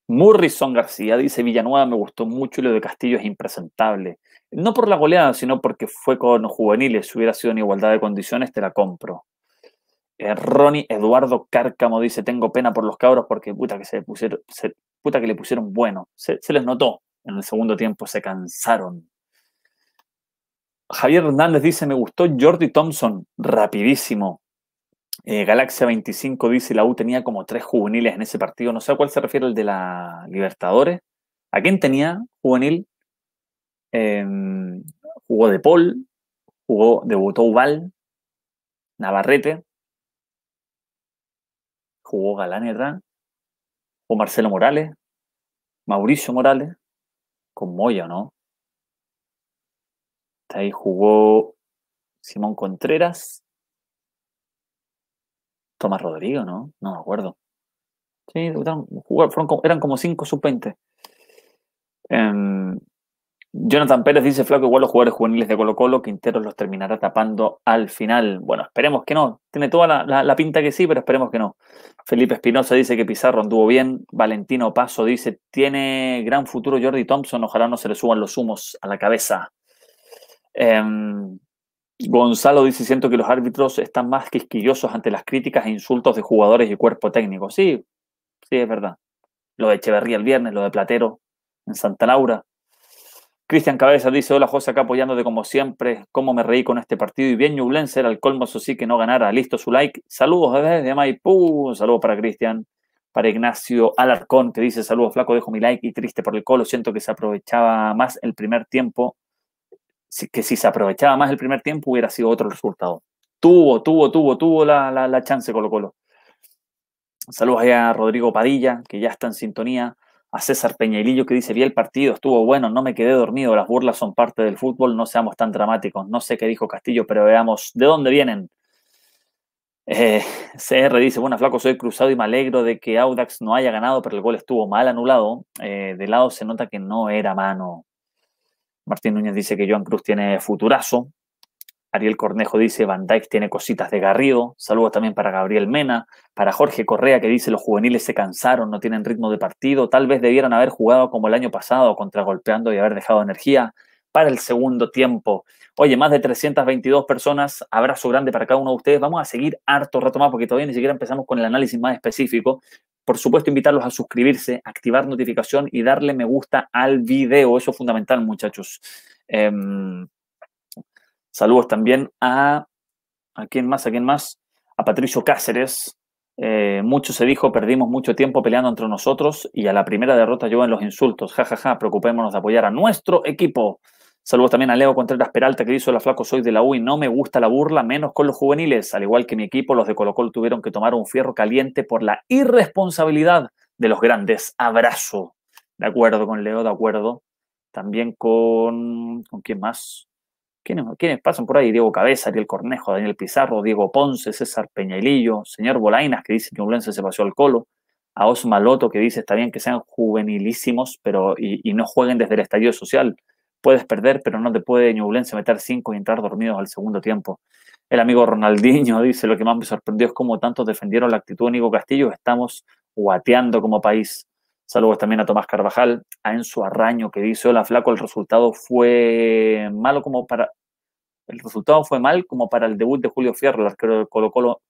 Murrison García dice Villanueva me gustó mucho y lo de Castillo es impresentable. No por la goleada, sino porque fue con juveniles. Si hubiera sido en igualdad de condiciones, te la compro. Eh, Ronnie Eduardo Cárcamo dice, tengo pena por los cabros porque puta que, se pusieron, que le pusieron bueno. Se, se les notó en el segundo tiempo, se cansaron. Javier Hernández dice, me gustó Jordi Thompson, rapidísimo. Eh, Galaxia 25 dice la U tenía como tres juveniles en ese partido. No sé a cuál se refiere el de la Libertadores. ¿A quién tenía juvenil? Em, jugó De Paul, jugó, debutó Ubal, Navarrete, jugó Galán Herrán, jugó Marcelo Morales, Mauricio Morales, con Moya, ¿no? Ahí jugó Simón Contreras, Tomás Rodrigo, ¿no? No me acuerdo. Sí, eran, como 5 sub-20. Em, Jonathan Pérez dice, Flaco, igual los jugadores juveniles de Colo Colo, Quintero los terminará tapando al final. Bueno, esperemos que no. Tiene toda la, pinta que sí, pero esperemos que no. Felipe Espinosa dice que Pizarro anduvo bien. Valentino Paso dice, tiene gran futuro Jordi Thompson, ojalá no se le suban los humos a la cabeza. Em, Gonzalo dice, siento que los árbitros están más quisquillosos ante las críticas e insultos de jugadores y cuerpo técnico. Sí, sí, es verdad. Lo de Echeverría el viernes, lo de Platero en Santa Laura. Cristian Cabeza dice, hola José, acá apoyándote como siempre, cómo me reí con este partido y bien Newblenser, al colmo, eso sí que no ganara, listo su like, saludos desde Maipú, un saludo para Cristian, para Ignacio Alarcón que dice, saludos flaco, dejo mi like y triste por el colo, siento que se aprovechaba más el primer tiempo que si se aprovechaba más el primer tiempo hubiera sido otro resultado. Tuvo, tuvo, tuvo, tuvo la, chance Colo Colo. Saludos a Rodrigo Padilla, que ya está en sintonía. A César Peñailillo, que dice, vi el partido, estuvo bueno, no me quedé dormido, las burlas son parte del fútbol, no seamos tan dramáticos. No sé qué dijo Castillo, pero veamos de dónde vienen. Eh, CR dice, bueno, flaco, soy cruzado y me alegro de que Audax no haya ganado, pero el gol estuvo mal anulado. Eh, de lado se nota que no era mano. Martín Núñez dice que Joan Cruz tiene futurazo. Ariel Cornejo dice Van Dijk tiene cositas de Garrido. Saludos también para Gabriel Mena, para Jorge Correa que dice los juveniles se cansaron, no tienen ritmo de partido, tal vez debieran haber jugado como el año pasado, contragolpeando y haber dejado energía para el segundo tiempo. Oye, más de 322 personas. Abrazo grande para cada uno de ustedes. Vamos a seguir harto rato más porque todavía ni siquiera empezamos con el análisis más específico. Por supuesto, invitarlos a suscribirse, activar notificación y darle me gusta al video. Eso es fundamental, muchachos. Em, saludos también a... ¿A quién más? ¿A quién más? A Patricio Cáceres. Eh, mucho se dijo, perdimos mucho tiempo peleando entre nosotros y a la primera derrota llevan los insultos. Ja, ja, ja, preocupémonos de apoyar a nuestro equipo. Saludos también a Leo Contreras Peralta que dice, la flaco, soy de la U y no me gusta la burla, menos con los juveniles. Al igual que mi equipo, los de Colo Colo tuvieron que tomar un fierro caliente por la irresponsabilidad de los grandes. Abrazo. De acuerdo con Leo, de acuerdo. También con... ¿Con quién más? ¿Quiénes, pasan por ahí? Diego Cabeza, Ariel Cornejo, Daniel Pizarro, Diego Ponce, César Peñalillo, señor Bolainas, que dice que Ublense se pasó al colo, a Osma Loto, que dice está bien que sean juvenilísimos pero, y, y no jueguen desde el estallido social. Puedes perder, pero no te puede Ñublense meter cinco y entrar dormidos al segundo tiempo. El amigo Ronaldinho dice, lo que más me sorprendió es cómo tantos defendieron la actitud de Nico Castillo, estamos guateando como país. Saludos también a Tomás Carvajal, a Enzo Arraño que dice, hola flaco, el resultado fue malo como para... El resultado fue mal como para el debut de Julio Fierro, el arquero del Colo Colo.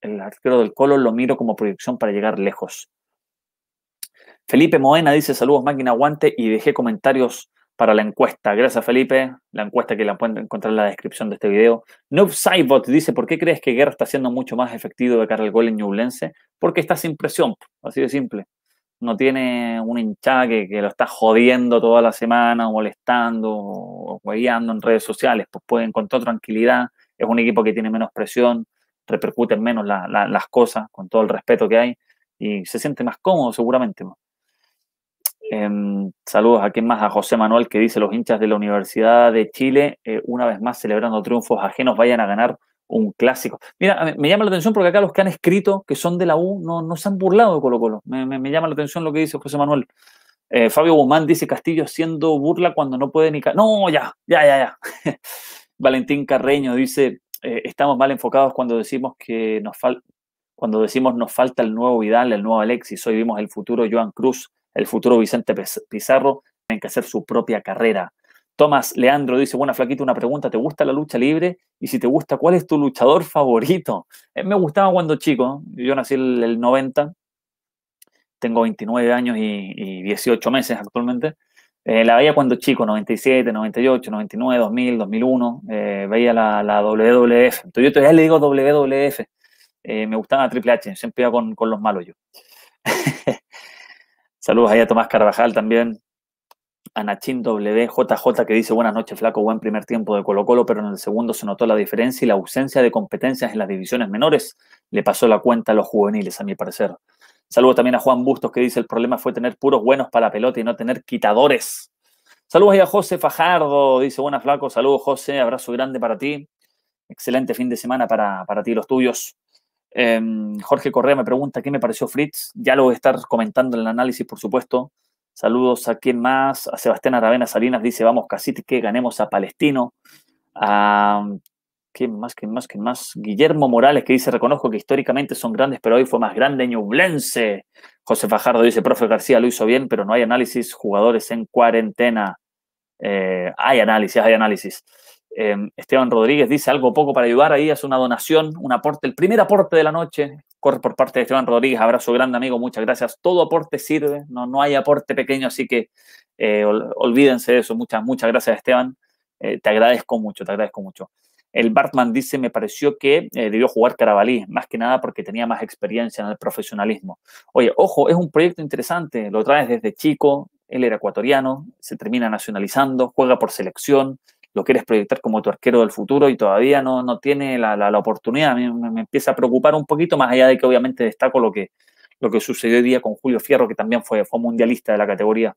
El arquero del Colo lo miro como proyección para llegar lejos. Felipe Moena dice, saludos máquina Aguante y dejé comentarios para la encuesta. Gracias, Felipe. La encuesta que la pueden encontrar en la descripción de este video. Noob Saibot dice: ¿Por qué crees que Guerra está siendo mucho más efectivo de cara al gol en Porque está sin presión, así de simple. No tiene un hinchada que, lo está jodiendo toda la semana, o molestando, o guiando en redes sociales. Pues puede encontrar tranquilidad. Es un equipo que tiene menos presión, repercuten menos las cosas, con todo el respeto que hay, y se siente más cómodo seguramente. Em, saludos a quien más, a José Manuel que dice los hinchas de la Universidad de Chile, eh, una vez más celebrando triunfos ajenos, vayan a ganar un clásico. Mira, me llama la atención porque acá los que han escrito que son de la U no, se han burlado de Colo Colo. Me, llama la atención lo que dice José Manuel. Eh, Fabio Guzmán dice Castillo siendo burla cuando no puede ni... No, ya, ya, ya, ya. Valentín Carreño dice, eh, estamos mal enfocados cuando decimos que nos falta... Cuando decimos nos falta el nuevo Vidal, el nuevo Alexis, hoy vimos el futuro Joan Cruz, el futuro Vicente Pizarro, tiene que hacer su propia carrera. Tomás Leandro dice, buena flaquita, una pregunta, ¿te gusta la lucha libre? Y si te gusta, ¿cuál es tu luchador favorito? Eh, me gustaba cuando chico, yo nací el, el 90, tengo 29 años y, 18 meses actualmente. Eh, la veía cuando chico, 97, 98, 99, 2000, 2001, veía la, WWF. Entonces yo todavía le digo WWF, eh, me gustaba Triple H, siempre iba con, con los malos yo. Saludos ahí a Tomás Carvajal también. A Nachín WJJ que dice buenas noches, flaco, buen primer tiempo de Colo Colo, pero en el segundo se notó la diferencia y la ausencia de competencias en las divisiones menores le pasó la cuenta a los juveniles, a mi parecer. Saludos también a Juan Bustos que dice el problema fue tener puros buenos para la pelota y no tener quitadores. Saludos ahí a José Fajardo, dice buenas flaco, saludos José, abrazo grande para ti. Excelente fin de semana para, para ti y los tuyos. Em, Jorge Correa me pregunta qué me pareció Fritz. Ya lo voy a estar comentando en el análisis, por supuesto. Saludos a quién más. A Sebastián Aravena Salinas dice: Vamos, casi que ganemos a Palestino. ¿Quién más? ¿Quién más? ¿Quién más? Guillermo Morales que dice: Reconozco que históricamente son grandes, pero hoy fue más grande Ñublense. José Fajardo dice: Profe García lo hizo bien, pero no hay análisis. Jugadores en cuarentena. Eh, hay análisis, hay análisis. Em, Esteban Rodríguez dice algo poco para ayudar ahí, hace una donación, un aporte, el primer aporte de la noche, corre por parte de Esteban Rodríguez, abrazo grande amigo, muchas gracias, todo aporte sirve, no, no hay aporte pequeño, así que eh, olvídense de eso, muchas, muchas gracias Esteban, eh, te agradezco mucho, te agradezco mucho. El Bartman dice, me pareció que eh, debió jugar Carabalí, más que nada porque tenía más experiencia en el profesionalismo. Oye, ojo, es un proyecto interesante, lo traes desde chico, él era ecuatoriano, se termina nacionalizando, juega por selección, lo quieres proyectar como tu arquero del futuro y todavía no, tiene la, la, oportunidad. Me, empieza a preocupar un poquito, más allá de que obviamente destaco lo que, lo que sucedió hoy día con Julio Fierro, que también fue, fue mundialista de la categoría.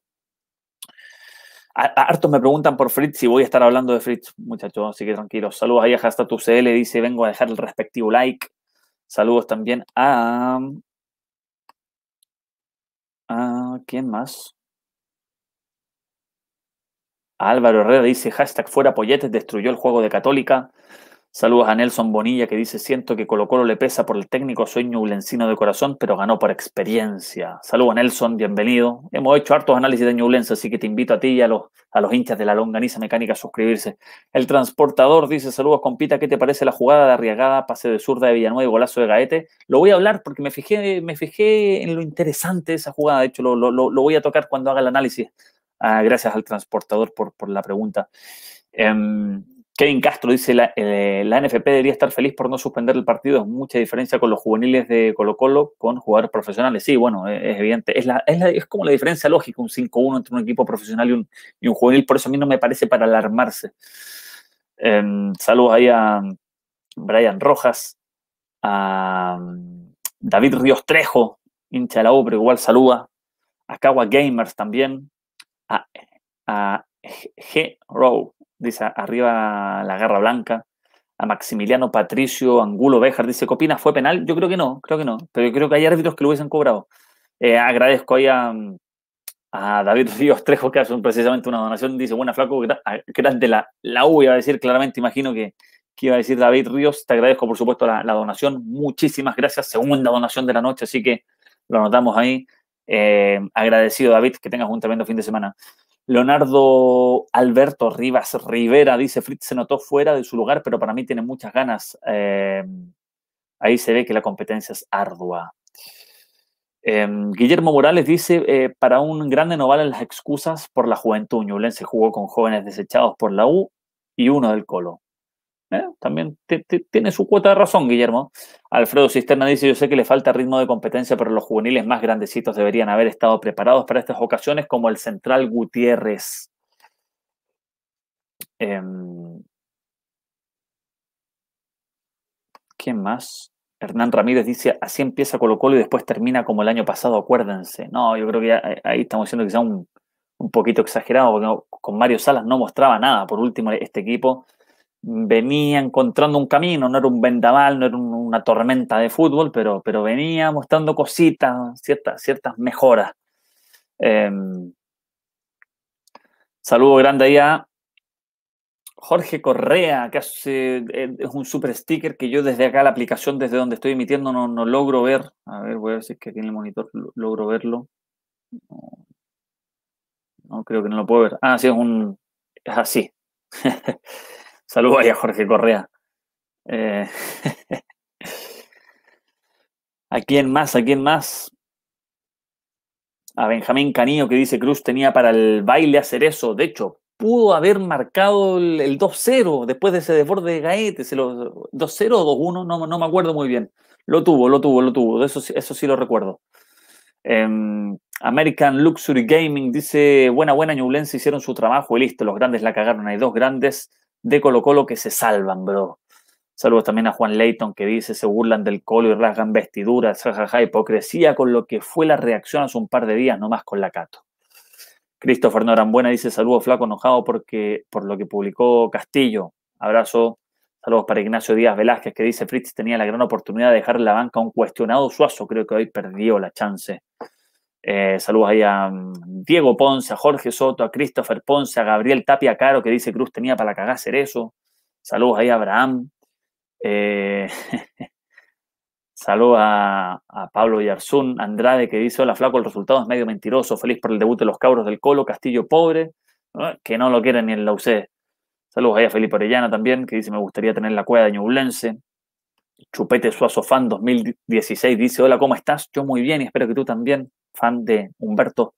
A, hartos me preguntan por Fritz si voy a estar hablando de Fritz, muchachos, así que tranquilos. Saludos a Hasta tu CL, dice, vengo a dejar el respectivo like. Saludos también a... a ¿Quién más? Álvaro Herrera dice, hashtag fuera Polletes, destruyó el juego de Católica. Saludos a Nelson Bonilla que dice, siento que Colo Colo le pesa por el técnico, sueño ulencino de corazón, pero ganó por experiencia. Saludos a Nelson, bienvenido. Hemos hecho hartos análisis de Ñublense, así que te invito a ti y a los, a los hinchas de la longaniza mecánica a suscribirse. El transportador dice, saludos compita, ¿qué te parece la jugada de arriagada, pase de zurda de Villanueva y golazo de Gaete? Lo voy a hablar porque me fijé, me fijé en lo interesante de esa jugada, de hecho lo, lo voy a tocar cuando haga el análisis Ah, gracias al transportador por, por la pregunta. Em, Kevin Castro dice, la, eh, NFP debería estar feliz por no suspender el partido. Es mucha diferencia con los juveniles de Colo Colo, con jugadores profesionales. Sí, bueno, eh, es, evidente. Es, es, como la diferencia lógica, un 5-1 entre un equipo profesional y un, un, juvenil. Por eso a mí no me parece para alarmarse. Em, saludos ahí a Brian Rojas, a mm, David Ríos Trejo, hincha de la U, pero igual saluda. A Kawa Gamers también, a, G. Rowe, dice arriba la Garra Blanca, a Maximiliano Patricio Angulo Bejar, dice, ¿qué ¿Fue penal? Yo creo que no, creo que no, pero yo creo que hay árbitros que lo hubiesen cobrado. Eh, agradezco ahí a, a, David Ríos Trejo, que hace precisamente una donación, dice, buena flaco, que era de la U, iba a decir claramente, imagino que, iba a decir David Ríos, te agradezco por supuesto la, la donación, muchísimas gracias, segunda donación de la noche, así que lo anotamos ahí. Eh, agradecido, David, que tengas un tremendo fin de semana. Leonardo Alberto Rivas Rivera dice, Fritz se notó fuera de su lugar, pero para mí tiene muchas ganas. Eh, ahí se ve que la competencia es ardua. Em, Guillermo Morales dice, eh, para un grande no valen las excusas por la juventud. se jugó con jóvenes desechados por la U y uno del Colo. ¿Eh? también tiene su cuota de razón, Guillermo. Alfredo Cisterna dice, yo sé que le falta ritmo de competencia, pero los juveniles más grandecitos deberían haber estado preparados para estas ocasiones, como el central Gutiérrez. Em, ¿Quién más? Hernán Ramírez dice, así empieza Colo Colo y después termina como el año pasado, acuérdense. No, yo creo que ahí estamos siendo quizá un, un poquito exagerado, porque con Mario Salas no mostraba nada. Por último, este equipo venía encontrando un camino, no era un vendaval, no era una tormenta de fútbol, pero, pero venía mostrando cositas, ciertas, ciertas mejoras. Em, saludo grande ahí a Jorge Correa, que eh, es un super sticker que yo desde acá, la aplicación desde donde estoy emitiendo, no, no logro ver. A ver, voy a ver si es que aquí en el monitor logro verlo. No, no creo que no lo puedo ver. Ah, sí, es un... Es así. Saludos ahí a Jorge Correa. Eh, ¿A quién más? ¿A quién más? A Benjamín Canillo que dice Cruz tenía para el baile hacer eso. De hecho, pudo haber marcado el, 2-0 después de ese desborde de Gaete. 2-0 o 2-1, no, no, me acuerdo muy bien. Lo tuvo, lo tuvo, lo tuvo. Eso, eso sí lo recuerdo. Em, American Luxury Gaming dice, buena, buena, Ñublense hicieron su trabajo y listo, los grandes la cagaron. Hay dos grandes de Colo Colo que se salvan, bro. Saludos también a Juan Leighton que dice, se burlan del Colo y rasgan vestiduras, jajaja, hipocresía con lo que fue la reacción hace un par de días, no más con la Cato. Christopher Norambuena dice, saludos, flaco enojado porque, por lo que publicó Castillo. Abrazo. Saludos para Ignacio Díaz Velázquez que dice, Fritz tenía la gran oportunidad de dejar la banca a un cuestionado suazo, creo que hoy perdió la chance. Eh, saludos ahí a mm, Diego Ponce, a Jorge Soto, a Christopher Ponce, a Gabriel Tapia Caro, que dice Cruz tenía para cagar hacer eso. Saludos ahí a Abraham. Eh, saludos a, Pablo Yarzún, Andrade, que dice: Hola, Flaco, el resultado es medio mentiroso. Feliz por el debut de los cabros del Colo, Castillo Pobre, que no lo quieren ni en la UCE. Saludos ahí a Felipe Orellana también, que dice: Me gustaría tener la cueva de Ñublense. Chupete Suazo Fan 2016 dice, hola, ¿cómo estás? Yo muy bien y espero que tú también, fan de Humberto.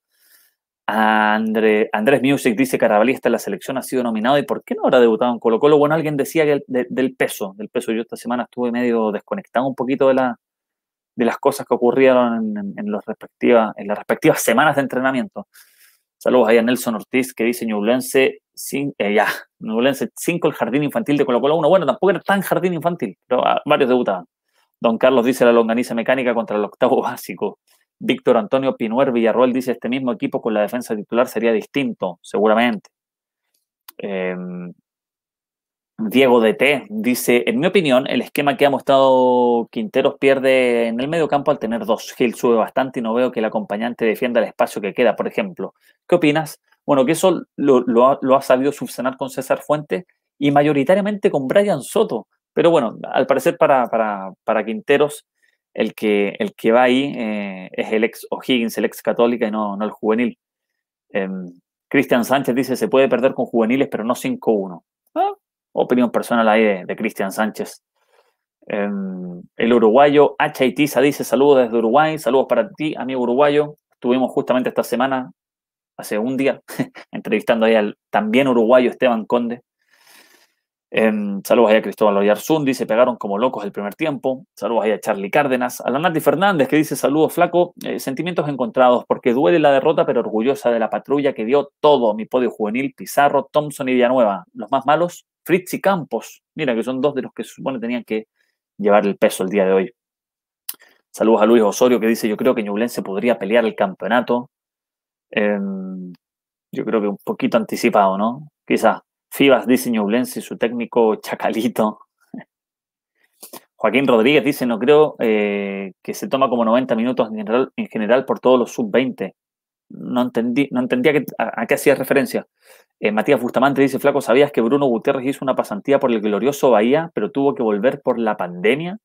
Andrés Music dice, Carabalista la selección, ha sido nominado y ¿por qué no habrá debutado en Colo Colo? Bueno, alguien decía que del peso, del peso. Yo esta semana estuve medio desconectado un poquito de, la, de las cosas que ocurrieron en, en las respectivas semanas de entrenamiento. Saludos ahí a Nelson Ortiz que dice Ñublense sin, ella. Eh, Nublense 5, el Jardín Infantil de Colo Colo 1. Bueno, tampoco era tan jardín infantil, pero ah, varios debutaban. Don Carlos dice la longaniza mecánica contra el octavo básico. Víctor Antonio Pinuer Villarroel dice este mismo equipo con la defensa titular sería distinto, seguramente. Eh, Diego DT dice, en mi opinión, el esquema que ha mostrado Quinteros pierde en el medio campo al tener dos. Gil sube bastante y no veo que el acompañante defienda el espacio que queda, por ejemplo. ¿Qué opinas? Bueno, que eso lo, ha, sabido subsanar con César Fuentes y mayoritariamente con Brian Soto. Pero bueno, al parecer para, Quinteros, el que, va ahí eh, es el ex O'Higgins, el ex Católica y no, el juvenil. Em, Cristian Sánchez dice, se puede perder con juveniles, pero no 5-1. Ah, opinión personal ahí de, Cristian Sánchez. Em, el uruguayo H. dice, saludos desde Uruguay, saludos para ti, amigo uruguayo. Estuvimos justamente esta semana hace un día, entrevistando ahí al también uruguayo Esteban Conde. Em, saludos ahí a Cristóbal Oyarzundi, se pegaron como locos el primer tiempo. Saludos ahí a Charlie Cárdenas. A Lanati Fernández que dice saludos flaco, eh, sentimientos encontrados porque duele la derrota pero orgullosa de la patrulla que dio todo mi podio juvenil, Pizarro, Thompson y Villanueva. Los más malos, Fritz y Campos. Mira que son dos de los que supone tenían que llevar el peso el día de hoy. Saludos a Luis Osorio que dice, yo creo que se podría pelear el campeonato. Em, yo creo que un poquito anticipado, ¿no? Quizás. Fibas dice y su técnico Chacalito. Joaquín Rodríguez dice, no creo eh, que se toma como 90 minutos en general, general por todos los sub-20. No, entendí, no entendía a, qué hacía referencia. Eh, Matías Bustamante dice, flaco, ¿sabías que Bruno Gutiérrez hizo una pasantía por el glorioso Bahía, pero tuvo que volver por la pandemia?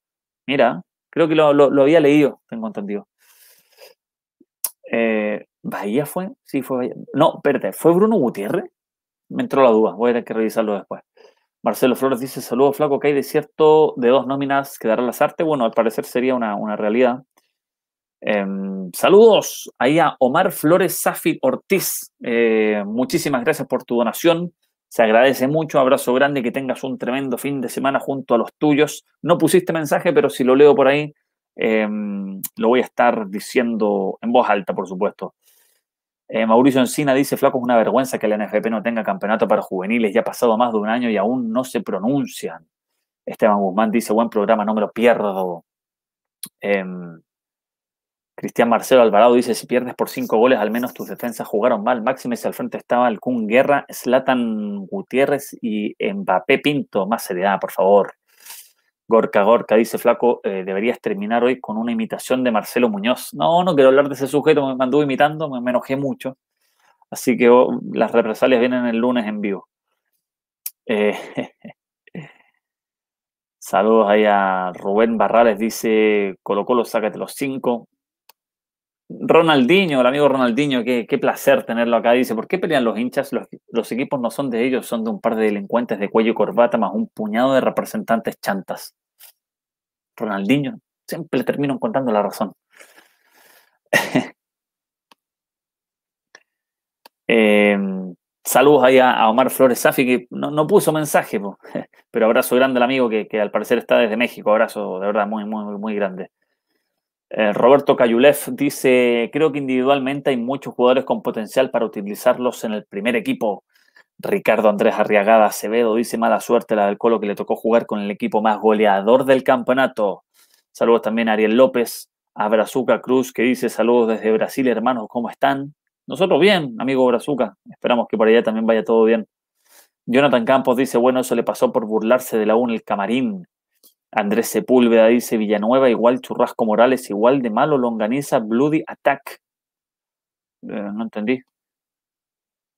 Mira, creo que lo, lo, lo había leído, tengo entendido. Eh, Bahía fue, sí fue Bahía. No, espérate, ¿fue Bruno Gutiérrez? Me entró la duda, voy a tener que revisarlo después. Marcelo Flores dice, saludos flaco, que hay cierto de dos nóminas que dará las artes. Bueno, al parecer sería una, una realidad. Em, saludos ahí a Omar Flores Zafir Ortiz. Eh, muchísimas gracias por tu donación. Se agradece mucho. Abrazo grande. Que tengas un tremendo fin de semana junto a los tuyos. No pusiste mensaje, pero si lo leo por ahí, Em, lo voy a estar diciendo en voz alta, por supuesto. Eh, Mauricio Encina dice, flaco, es una vergüenza que la NFP no tenga campeonato para juveniles, ya ha pasado más de un año y aún no se pronuncian. Esteban Guzmán dice, buen programa, no me lo pierdo. Em, Cristian Marcelo Alvarado dice, si pierdes por cinco goles, al menos tus defensas jugaron mal. Máxime, si al frente estaba Alcún Guerra, Slatan Gutiérrez y Mbappé Pinto. Más seriedad, por favor. Gorka Gorka dice, flaco, eh, deberías terminar hoy con una imitación de Marcelo Muñoz. No, no quiero hablar de ese sujeto, me anduvo imitando, me, enojé mucho. Así que oh, las represalias vienen el lunes en vivo. Eh, saludos ahí a Rubén Barrales, dice, Colo Colo, sácate los cinco. Ronaldinho, el amigo Ronaldinho, qué, placer tenerlo acá. Dice, ¿por qué pelean los hinchas? Los, equipos no son de ellos, son de un par de delincuentes de cuello y corbata más un puñado de representantes chantas. Ronaldinho, siempre le termino contando la razón. Em, saludos ahí a, Omar Flores Safi, que no, puso mensaje, pero abrazo grande al amigo que, que, al parecer está desde México. Abrazo de verdad muy, muy, muy grande. Eh, Roberto Cayulef dice, creo que individualmente hay muchos jugadores con potencial para utilizarlos en el primer equipo. Ricardo Andrés Arriagada Acevedo dice, mala suerte la del Colo que le tocó jugar con el equipo más goleador del campeonato. Saludos también a Ariel López, a Brazuca Cruz que dice, saludos desde Brasil hermanos, ¿cómo están? Nosotros bien, amigo Brazuca, esperamos que por allá también vaya todo bien. Jonathan Campos dice, bueno, eso le pasó por burlarse de la UN el camarín. Andrés Sepúlveda dice Villanueva igual Churrasco Morales igual de malo Longaniza Bloody Attack. Eh, no entendí.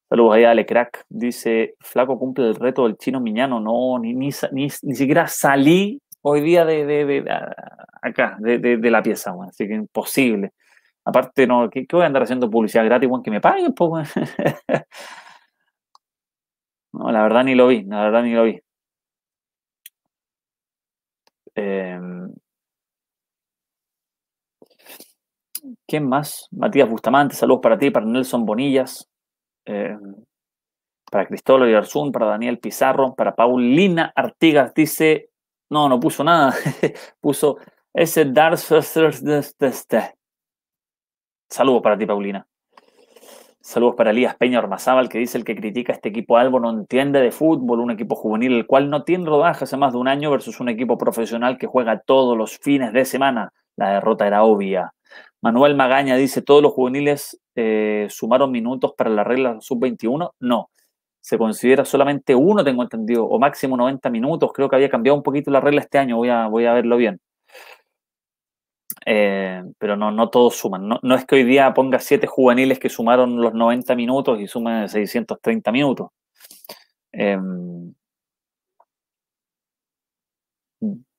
Saludos ahí a Ale Crack. Dice, flaco cumple el reto del chino miñano. No, ni, ni, ni, ni siquiera salí hoy día de, de, acá, de, la pieza, así que imposible. Aparte, no, ¿qué, voy a andar haciendo publicidad gratis, man? Que me paguen, No, la verdad ni lo vi, la verdad ni lo vi. Em, ¿Quién más? Matías Bustamante, saludos para ti, para Nelson Bonillas, eh, para Cristóbal Garzón, para Daniel Pizarro, para Paulina Artigas, dice, no, no puso nada, puso ese este Saludos para ti, Paulina. Saludos para Elías Peña Ormazábal, que dice el que critica este equipo Albo no entiende de fútbol, un equipo juvenil el cual no tiene rodaje hace más de un año versus un equipo profesional que juega todos los fines de semana. La derrota era obvia. Manuel Magaña dice, ¿todos los juveniles eh, sumaron minutos para la regla sub-21? No, se considera solamente uno, tengo entendido, o máximo 90 minutos. Creo que había cambiado un poquito la regla este año, voy voy a verlo bien. Eh, pero no, no todos suman. No, es que hoy día ponga siete juveniles que sumaron los 90 minutos y sumen 630 minutos. Em,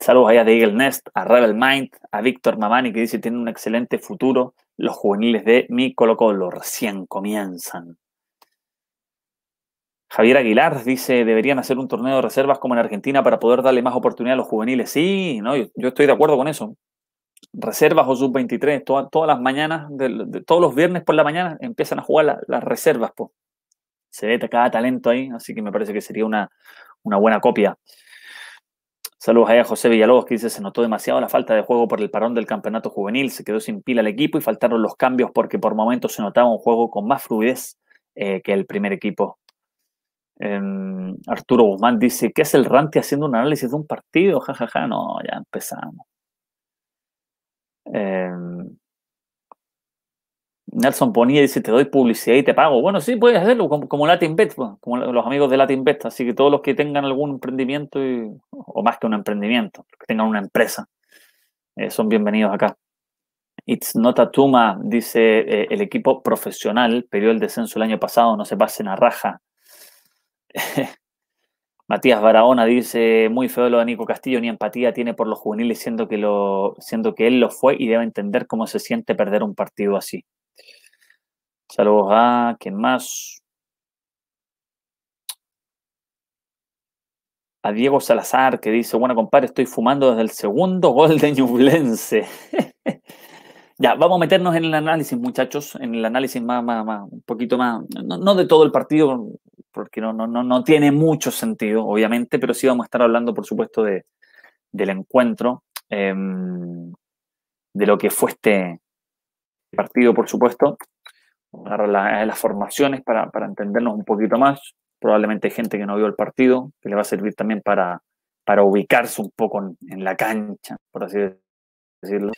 saludos allá de Eagle Nest, a Rebel Mind, a Víctor Mamani que dice tiene un excelente futuro los juveniles de mi Colo Colo, recién comienzan. Javier Aguilar dice, deberían hacer un torneo de reservas como en Argentina para poder darle más oportunidad a los juveniles. Sí, no, yo estoy de acuerdo con eso reservas o sub-23, todas las mañanas, de, todos los viernes por la mañana empiezan a jugar las reservas. Se ve cada talento ahí, así que me parece que sería una, una buena copia. Saludos ahí a José Villalobos que dice, se notó demasiado la falta de juego por el parón del campeonato juvenil, se quedó sin pila el equipo y faltaron los cambios porque por momentos se notaba un juego con más fluidez eh, que el primer equipo. Em, Arturo Guzmán dice, ¿qué es el rante haciendo un análisis de un partido? jajaja, no, ya empezamos. Em, Nelson ponía y dice, te doy publicidad y te pago. Bueno, sí, puedes hacerlo, como, Latin pues, como los amigos de Latin Así que todos los que tengan algún emprendimiento, o más que un emprendimiento, que tengan una empresa, eh, son bienvenidos acá. It's not a tuma, dice eh, el equipo profesional, perdió el descenso el año pasado, no se pasen a raja. Matías Barahona dice, muy feo lo de Nico Castillo, ni empatía tiene por los juveniles, siendo que, lo, que él lo fue y debe entender cómo se siente perder un partido así. Saludos a, ¿quién más? A Diego Salazar, que dice, bueno, compadre, estoy fumando desde el segundo gol de Ñublense. Ya, vamos a meternos en el análisis, muchachos, en el análisis más, más, más un poquito más, no, no, de todo el partido, porque no, no, no, tiene mucho sentido, obviamente, pero sí vamos a estar hablando, por supuesto, de, del encuentro, em, de lo que fue este partido, por supuesto, las formaciones para, entendernos un poquito más. Probablemente hay gente que no vio el partido, que le va a servir también para, ubicarse un poco en, la cancha, por así decirlo.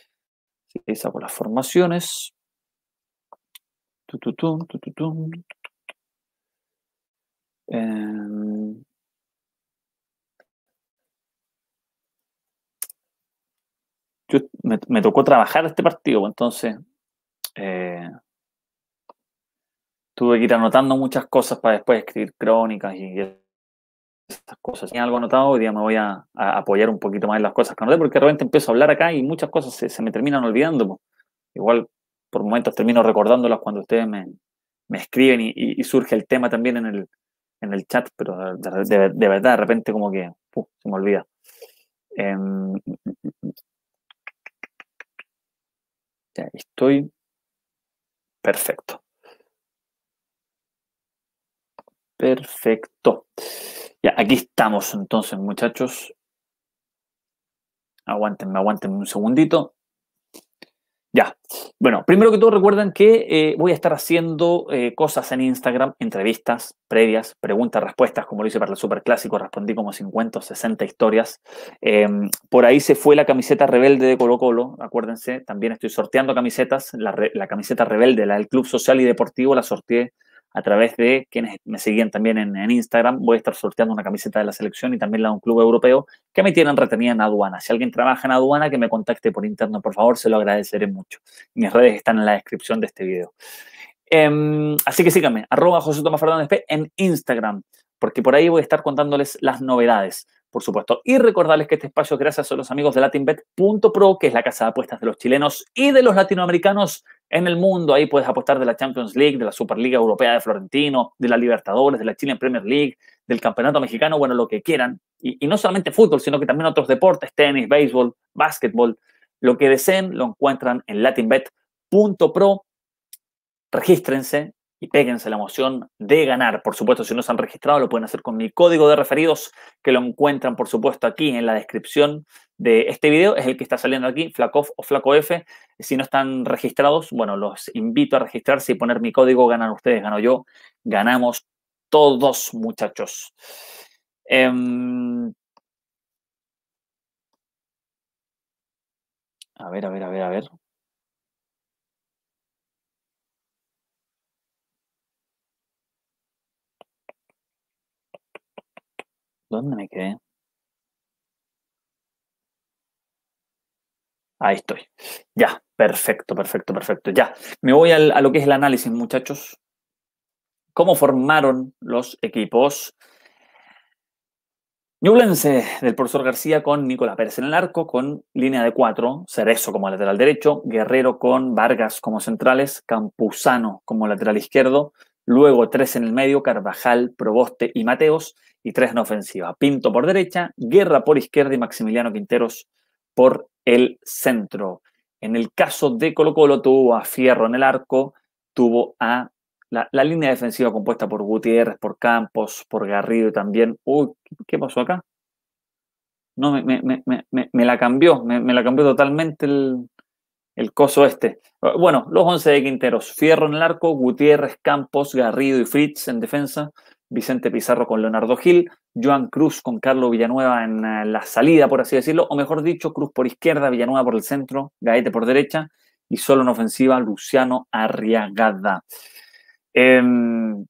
Esa por las formaciones. Em, me, tocó trabajar este partido, pues, entonces eh, tuve que ir anotando muchas cosas para después escribir crónicas y esas cosas. Tenía algo anotado, hoy día me voy a, apoyar un poquito más en las cosas que anoté, porque de repente empiezo a hablar acá y muchas cosas se, me terminan olvidando. Pues. Igual por momentos termino recordándolas cuando ustedes me, escriben y, surge el tema también en el, en el chat, pero de, verdad, de repente como que se me olvida. Em, ya estoy. Perfecto. Perfecto. Ya, aquí estamos entonces, muchachos. me aguanten un segundito. Ya. Bueno, primero que todo recuerden que eh, voy a estar haciendo eh, cosas en Instagram, entrevistas previas, preguntas, respuestas, como lo hice para el Superclásico, respondí como 50 o 60 historias. Em, por ahí se fue la camiseta rebelde de Colo Colo, acuérdense, también estoy sorteando camisetas, la, la camiseta rebelde, la del Club Social y Deportivo, la sorteé a través de quienes me siguen también en, Instagram, voy a estar sorteando una camiseta de la selección y también la de un club europeo que me tienen retenida en aduana. Si alguien trabaja en aduana, que me contacte por interno, por favor, se lo agradeceré mucho. Mis redes están en la descripción de este video. Em, así que síganme, arroba José Tomás Fernández P en Instagram, porque por ahí voy a estar contándoles las novedades, por supuesto. Y recordarles que este espacio es gracias a los amigos de latinbet.pro, que es la casa de apuestas de los chilenos y de los latinoamericanos en el mundo. Ahí puedes apostar de la Champions League, de la Superliga Europea de Florentino, de la Libertadores, de la Chile Premier League, del Campeonato Mexicano, bueno, lo que quieran. Y, y no solamente fútbol, sino que también otros deportes, tenis, béisbol, básquetbol. Lo que deseen lo encuentran en latinbet.pro. Regístrense y péguense la emoción de ganar. Por supuesto, si no se han registrado, lo pueden hacer con mi código de referidos, que lo encuentran, por supuesto, aquí en la descripción de este video. Es el que está saliendo aquí, FlacoF o FlacoF. Si no están registrados, bueno, los invito a registrarse y poner mi código, ganan ustedes, gano yo, ganamos todos, muchachos. Em, a ver, a ver, a ver, a ver. ¿Dónde me quedé? Ahí estoy. Ya, perfecto, perfecto, perfecto. Ya, me voy a lo que es el análisis, muchachos. ¿Cómo formaron los equipos? Núblense del profesor García con Nicolás Pérez en el arco, con línea de cuatro, Cerezo como lateral derecho, Guerrero con Vargas como centrales, Campuzano como lateral izquierdo, luego tres en el medio, Carvajal, Proboste y Mateos, y tres en ofensiva. Pinto por derecha, Guerra por izquierda y Maximiliano Quinteros por el centro. En el caso de Colo Colo tuvo a Fierro en el arco, tuvo a la, línea defensiva compuesta por Gutiérrez, por Campos, por Garrido y también. Uy, ¿qué pasó acá? No, me, la cambió, me, la cambió totalmente el, el coso este. Ah, bueno, los once de Quinteros, Fierro en el arco, Gutiérrez, Campos, Garrido y Fritz en defensa, Vicente Pizarro con Leonardo Gil, Joan Cruz con Carlos Villanueva en eh, la salida, por así decirlo, o mejor dicho, Cruz por izquierda, Villanueva por el centro, Gaete por derecha y solo en ofensiva Luciano Arriagada. Em,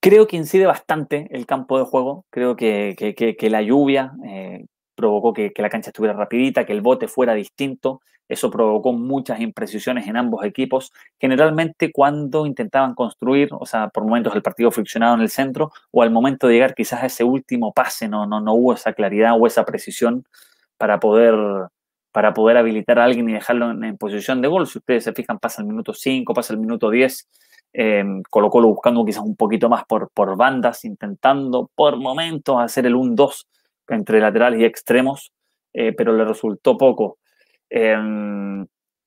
creo que incide bastante el campo de juego, creo que, la lluvia eh, provocó que, la cancha estuviera rapidita, que el bote fuera distinto, eso provocó muchas imprecisiones en ambos equipos. Generalmente cuando intentaban construir, o sea, por momentos el partido friccionado en el centro o al momento de llegar quizás a ese último pase, no, no, no hubo esa claridad o esa precisión para poder, para poder habilitar a alguien y dejarlo en, posición de gol. Si ustedes se fijan, pasa el minuto 5, pasa el minuto 10. Eh, em, Colo buscando quizás un poquito más por, por bandas, intentando por momentos hacer el 1-2 entre laterales y extremos, eh, pero le resultó poco.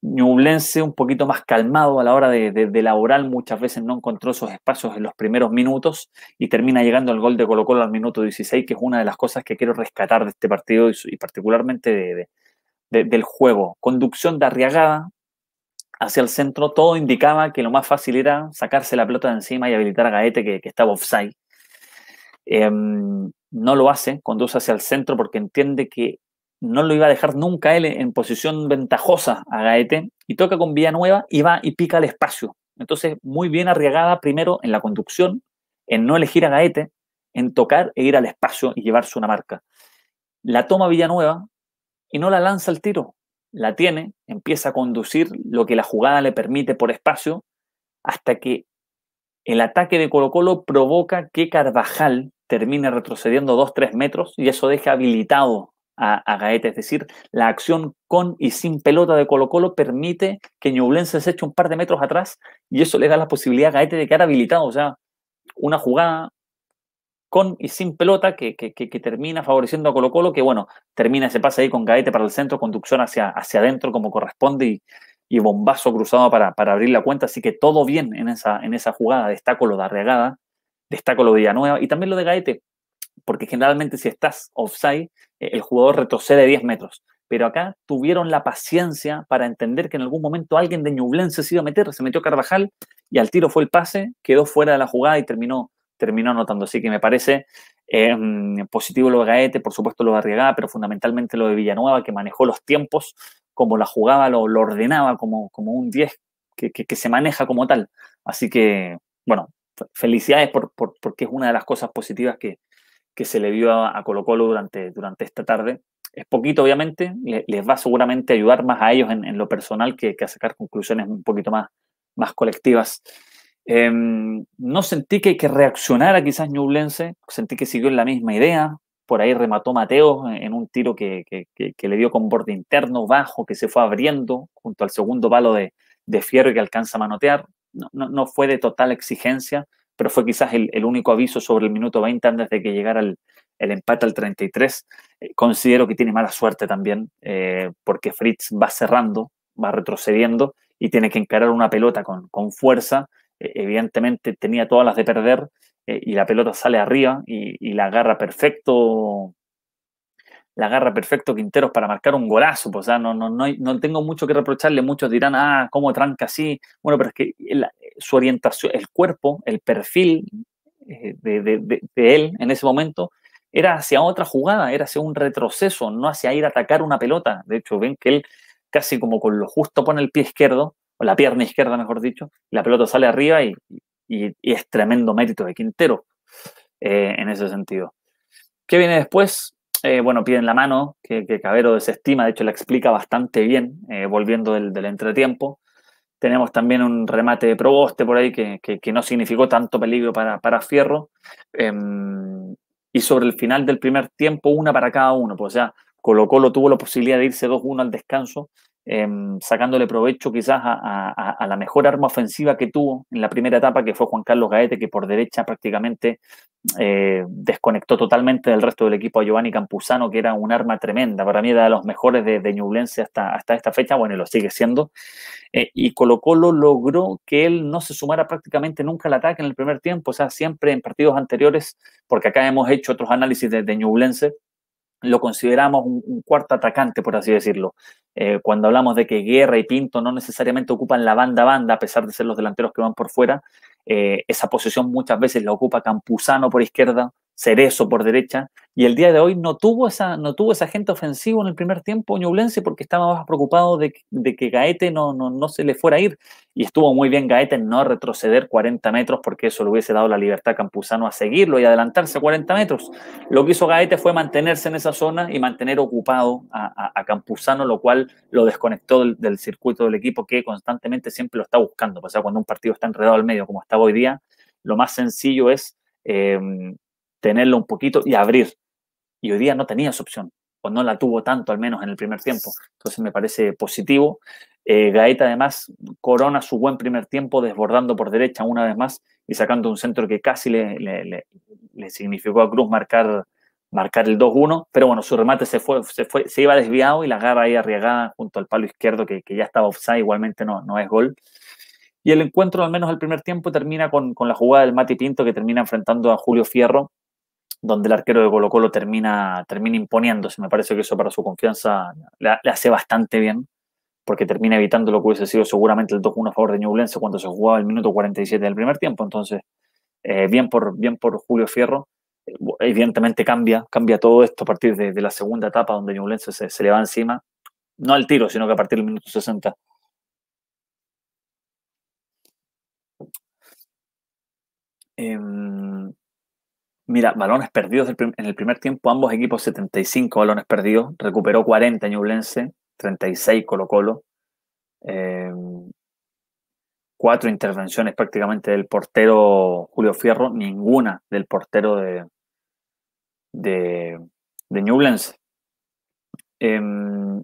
Nublense em, un poquito más calmado a la hora de, de, laboral, muchas veces no encontró esos espacios en los primeros minutos y termina llegando al gol de Colo Colo al minuto 16, que es una de las cosas que quiero rescatar de este partido y, particularmente del juego. Conducción de Arriagada hacia el centro, todo indicaba que lo más fácil era sacarse la pelota de encima y habilitar a Gaete que, estaba offside. Em, no lo hace, conduce hacia el centro porque entiende que no lo iba a dejar nunca él en posición ventajosa a Gaete y toca con Villanueva y va y pica al espacio. Entonces, muy bien arriesgada primero en la conducción, en no elegir a Gaete, en tocar e ir al espacio y llevarse una marca. La toma Villanueva y no la lanza al tiro, la tiene, empieza a conducir lo que la jugada le permite por espacio, hasta que el ataque de Colo Colo provoca que Carvajal termine retrocediendo 2-3 metros y eso deja habilitado a, Gaete, Es decir, la acción con y sin pelota de Colo Colo permite que Ñublense se eche un par de metros atrás y eso le da la posibilidad a Gaete de quedar habilitado. O sea, una jugada con y sin pelota que, que, termina favoreciendo a Colo Colo, que bueno, termina ese pase ahí con Gaete para el centro, conducción hacia, hacia adentro como corresponde y, bombazo cruzado para, para, abrir la cuenta. Así que todo bien en esa, en esa jugada. de lo de Arregada, destaco lo de Villanueva y también lo de Gaete porque generalmente si estás offside, eh, el jugador retrocede 10 metros. Pero acá tuvieron la paciencia para entender que en algún momento alguien de Ñublense se iba a meter, se metió Carvajal y al tiro fue el pase, quedó fuera de la jugada y terminó, terminó anotando. Así que me parece em, positivo lo de Gaete, por supuesto lo de Arriaga pero fundamentalmente lo de Villanueva, que manejó los tiempos como la jugaba, lo, ordenaba como, como un 10 que, se maneja como tal. Así que, bueno, felicidades porque es una de las cosas positivas que, que se le vio a, Colocolo Colo Colo durante, durante esta tarde. Es poquito, obviamente, les va seguramente a ayudar más a ellos en, lo personal que, a sacar conclusiones un poquito más, más colectivas. Em, no sentí que, hay que reaccionar a quizás Ñublense, sentí que siguió en la misma idea, por ahí remató Mateo en un tiro que, que, le dio con borde interno bajo, que se fue abriendo junto al segundo palo de, de Fierro y que alcanza a manotear. No, no, no, fue de total exigencia, pero fue quizás el, único aviso sobre el minuto 20 antes de que llegara el, empate al 33. Eh, considero que tiene mala suerte también, eh, porque Fritz va cerrando, va retrocediendo y tiene que encarar una pelota con, fuerza. Eh, evidentemente tenía todas las de perder y la pelota sale arriba y, la agarra perfecto. La agarra perfecto Quinteros para marcar un golazo. Pues, no, no, no, no tengo mucho que reprocharle. Muchos dirán, ah, cómo tranca así. Bueno, pero es que su orientación, el cuerpo, el perfil eh, de, él en ese momento era hacia otra jugada, era hacia un retroceso, no hacia ir a atacar una pelota. De hecho, ven que él casi como con lo justo pone el pie izquierdo, o la pierna izquierda, mejor dicho, la pelota sale arriba y, es tremendo mérito de Quintero eh, en ese sentido. ¿Qué viene después? Eh, bueno, piden la mano, que, que, Cabero desestima, de hecho la explica bastante bien, volviendo del, del entretiempo. Tenemos también un remate de Proboste por ahí que, no significó tanto peligro para, para Fierro. Em, y sobre el final del primer tiempo, una para cada uno. Pues, ya sea, Colo tuvo la posibilidad de irse 2-1 al descanso Em, sacándole provecho quizás a, la mejor arma ofensiva que tuvo en la primera etapa, que fue Juan Carlos Gaete, que por derecha prácticamente eh, desconectó totalmente del resto del equipo a Giovanni Campuzano, que era un arma tremenda. Para mí era de los mejores de, de Ñublense hasta, hasta esta fecha, bueno, y lo sigue siendo. Eh, y Colo Colo logró que él no se sumara prácticamente nunca al ataque en el primer tiempo, o sea, siempre en partidos anteriores, porque acá hemos hecho otros análisis de, de Ñublense, lo consideramos un, cuarto atacante, por así decirlo. Eh, cuando hablamos de que Guerra y Pinto no necesariamente ocupan la banda a banda, a pesar de ser los delanteros que van por fuera, eh, esa posición muchas veces la ocupa Campuzano por izquierda, Cerezo por derecha, y el día de hoy no tuvo esa, no tuvo esa agente ofensivo en el primer tiempo Ñublense porque estaba más preocupado de, que Gaete no, no, no, se le fuera a ir. Y estuvo muy bien Gaete en no retroceder 40 metros porque eso le hubiese dado la libertad a Campuzano a seguirlo y adelantarse 40 metros. Lo que hizo Gaete fue mantenerse en esa zona y mantener ocupado a, a, Campuzano, lo cual lo desconectó del, circuito del equipo que constantemente siempre lo está buscando. O sea, cuando un partido está enredado al medio como está hoy día, lo más sencillo es... Eh, tenerlo un poquito y abrir. Y hoy día no tenía esa opción, o no la tuvo tanto, al menos en el primer tiempo. Entonces me parece positivo. Eh, Gaeta además corona su buen primer tiempo desbordando por derecha una vez más y sacando un centro que casi le, le, significó a Cruz marcar, marcar el 2-1, pero bueno, su remate se fue, se fue, se iba desviado y la garra ahí arriesgada junto al palo izquierdo que, que ya estaba offside, igualmente no, no es gol. Y el encuentro, al menos el primer tiempo, termina con, con, la jugada del Mati Pinto que termina enfrentando a Julio Fierro donde el arquero de Colo Colo termina, termina imponiéndose. Me parece que eso para su confianza le, hace bastante bien, porque termina evitando lo que hubiese sido seguramente el 2-1 a favor de Ñublense cuando se jugaba el minuto 47 del primer tiempo. Entonces, eh, bien, por, bien por Julio Fierro. Eh, evidentemente cambia, cambia todo esto a partir de, la segunda etapa donde Ñublense se, se le va encima, no al tiro, sino que a partir del minuto 60. Mira, balones perdidos en el primer tiempo, ambos equipos 75 balones perdidos, recuperó 40 Ñublense, 36 Colo Colo, eh, cuatro intervenciones prácticamente del portero Julio Fierro, ninguna del portero de, de, de Ñublense. Em,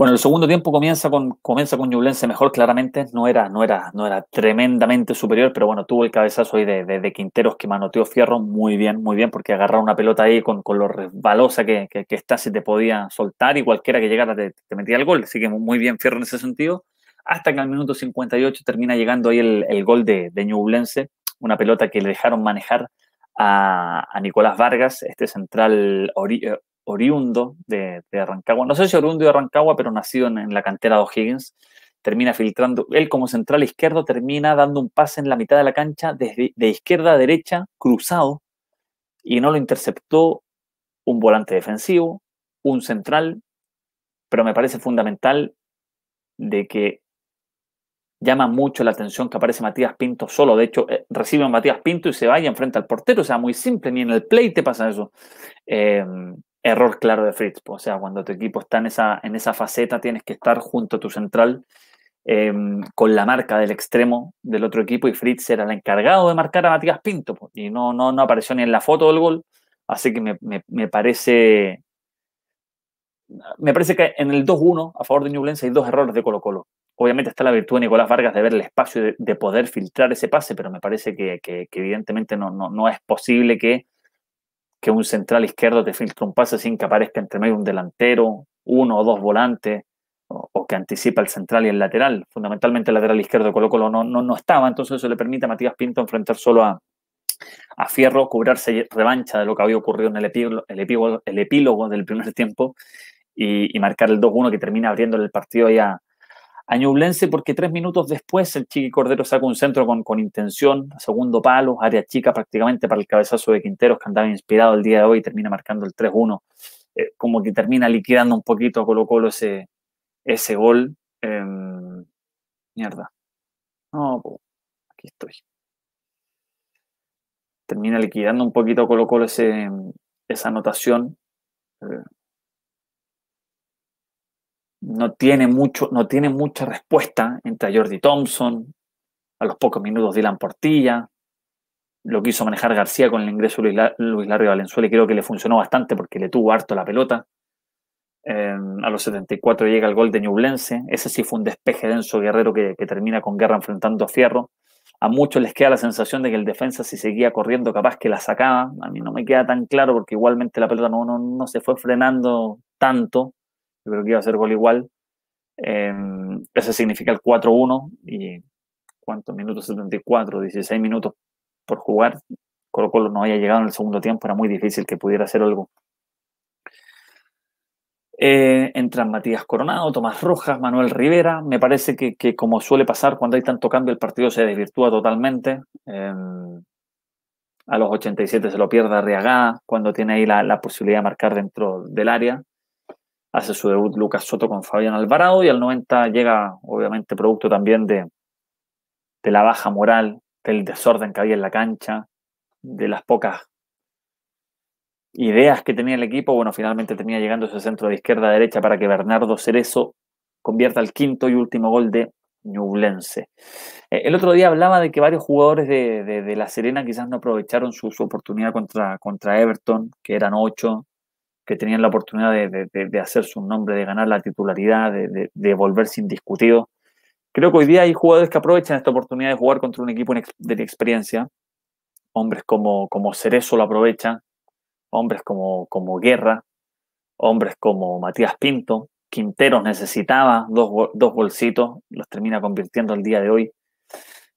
bueno, el segundo tiempo comienza con comienza con Ñublense mejor, claramente no era no era no era tremendamente superior, pero bueno, tuvo el cabezazo ahí de, Quinteros que manoteó Fierro muy bien, muy bien, porque agarrar una pelota ahí con, con lo resbalosa que, que, está se te podía soltar y cualquiera que llegara te, metía el gol, así que muy bien Fierro en ese sentido, hasta que al minuto 58 termina llegando ahí el, gol de, de Ñublense, una pelota que le dejaron manejar a, a Nicolás Vargas, este central ori, eh, oriundo de, Arrancagua. no sé si oriundo de Arrancagua, pero nacido en, la cantera de O'Higgins, termina filtrando, él como central izquierdo termina dando un pase en la mitad de la cancha de izquierda a derecha, cruzado, y no lo interceptó un volante defensivo, un central, pero me parece fundamental de que llama mucho la atención que aparece Matías Pinto solo. De hecho, eh, recibe a Matías Pinto y se va y enfrenta al portero. O sea, muy simple, ni en el play te pasa eso. Eh, error claro de Fritz. Pues, o sea, cuando tu equipo está en esa, en esa faceta, tienes que estar junto a tu central em, con la marca del extremo del otro equipo y Fritz era el encargado de marcar a Matías Pinto pues, y no, no, no apareció ni en la foto del gol. Así que me, parece... Me parece que en el 2-1 a favor de Ñublense hay dos errores de Colo Colo. Obviamente está la virtud de Nicolás Vargas de ver el espacio de, poder filtrar ese pase, pero me parece que, que evidentemente no, no, no es posible que que un central izquierdo te filtre un pase sin que aparezca entre medio un delantero, uno o dos volantes, o, que anticipa el central y el lateral. Fundamentalmente el lateral izquierdo de Colo Colo no, estaba, entonces eso le permite a Matías Pinto enfrentar solo a, a Fierro, cobrarse revancha de lo que había ocurrido en el epílogo, el epílogo, el epílogo del primer tiempo y, y marcar el 2-1 que termina abriendo el partido ya a porque tres minutos después el Chiqui Cordero saca un centro con, con intención, segundo palo, área chica prácticamente para el cabezazo de Quinteros que andaba inspirado el día de hoy y termina marcando el 3-1. Eh, como que termina liquidando un poquito a Colo Colo ese, ese gol. Em, mierda. No, aquí estoy. Termina liquidando un poquito a Colo Colo esa anotación. Eh, no tiene, mucho, no tiene mucha respuesta entre Jordi Thompson, a los pocos minutos Dylan Portilla, lo quiso manejar García con el ingreso Luis, Valenzuela y creo que le funcionó bastante porque le tuvo harto la pelota. Eh, a los 74 llega el gol de Ñublense. Ese sí fue un despeje denso Guerrero que, termina con Guerra enfrentando a Fierro. A muchos les queda la sensación de que el defensa, si seguía corriendo, capaz que la sacaba. A mí no me queda tan claro porque igualmente la pelota no, no se fue frenando tanto creo que iba a ser gol igual. Em, ese significa el 4-1 y ¿cuántos minutos? 74, 16 minutos por jugar. Colo Colo no haya llegado en el segundo tiempo, era muy difícil que pudiera hacer algo. Eh, entran Matías Coronado, Tomás Rojas, Manuel Rivera. Me parece que, como suele pasar cuando hay tanto cambio, el partido se desvirtúa totalmente. Em, a los 87 se lo pierde Arriagada cuando tiene ahí la posibilidad de marcar dentro del área hace su debut Lucas Soto con Fabián Alvarado y al 90 llega obviamente producto también de, de la baja moral, del desorden que había en la cancha, de las pocas ideas que tenía el equipo, bueno, finalmente tenía llegando ese centro de izquierda a derecha para que Bernardo Cerezo convierta el quinto y último gol de Ñublense. Eh, el otro día hablaba de que varios jugadores de, La Serena quizás no aprovecharon su, oportunidad contra, contra Everton, que eran ocho, que tenían la oportunidad de, de, de nombre, de ganar la titularidad, de, volverse indiscutido. Creo que hoy día hay jugadores que aprovechan esta oportunidad de jugar contra un equipo de experiencia. Hombres como, como Cerezo lo aprovechan, hombres como, como Guerra, hombres como Matías Pinto. Quinteros necesitaba dos, dos bolsitos, los termina convirtiendo el día de hoy.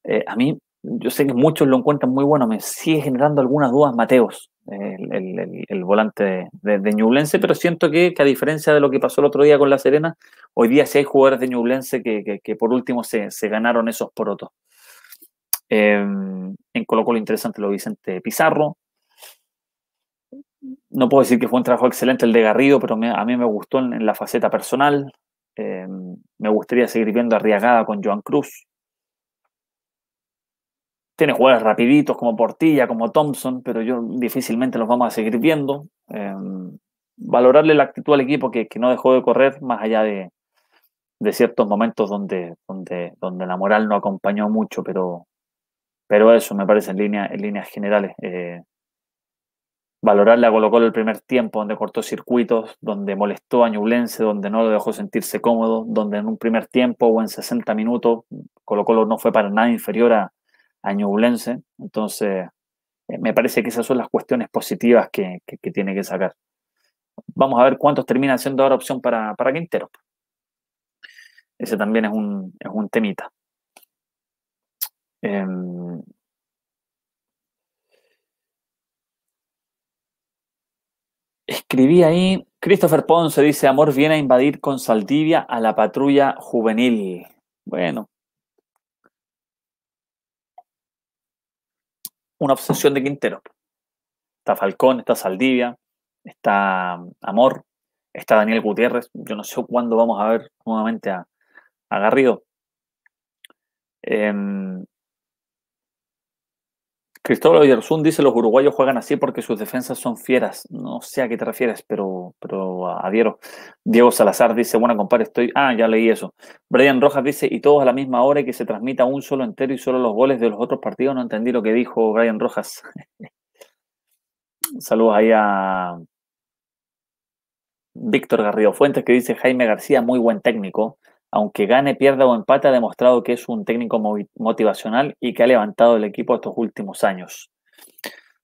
Eh, a mí yo sé que muchos lo encuentran muy bueno, me sigue generando algunas dudas Mateos, el, volante de, Ñublense, pero siento que, a diferencia de lo que pasó el otro día con La Serena, hoy día sí hay jugadores de Ñublense que, por último se, ganaron esos porotos. Em, en Colo Colo interesante lo de Vicente Pizarro. No puedo decir que fue un trabajo excelente el de Garrido, pero a mí me gustó en, la faceta personal. Em, me gustaría seguir viendo Arriagada con Joan Cruz. Tiene jugadores rapiditos como Portilla, como Thompson, pero yo difícilmente los vamos a seguir viendo. Em, valorarle la actitud al equipo que, no dejó de correr más allá de, de ciertos momentos donde, donde, donde, la moral no acompañó mucho, pero, pero eso me parece en, línea, en líneas generales. Eh, valorarle a Colo Colo el primer tiempo, donde cortó circuitos, donde molestó a Ñublense, donde no lo dejó sentirse cómodo, donde en un primer tiempo o en 60 minutos Colo Colo no fue para nada inferior a, Añublense, Entonces, eh, me parece que esas son las cuestiones positivas que, tiene que sacar. Vamos a ver cuántos terminan siendo ahora opción para, para Quintero. Ese también es un, es temita. Em, escribí ahí, Christopher Ponce dice, Amor viene a invadir con Saldivia a la patrulla juvenil. Bueno, una obsesión de Quintero. Está Falcón, está Saldivia, está mm, Amor, está Daniel Gutiérrez. Yo no sé cuándo vamos a ver nuevamente a, Garrido. Em, Cristóbal Oyarzún dice los uruguayos juegan así porque sus defensas son fieras. No sé a qué te refieres, pero, pero adhiero. Diego Salazar dice, bueno, compadre, estoy... Ah, ya leí eso. Brian Rojas dice, y todos a la misma hora y que se transmita un solo entero y solo los goles de los otros partidos. No entendí lo que dijo Brian Rojas. Saludos ahí a Víctor Garrido Fuentes que dice, Jaime García, muy buen técnico aunque gane, pierda o empate, ha demostrado que es un técnico motivacional y que ha levantado el equipo estos últimos años.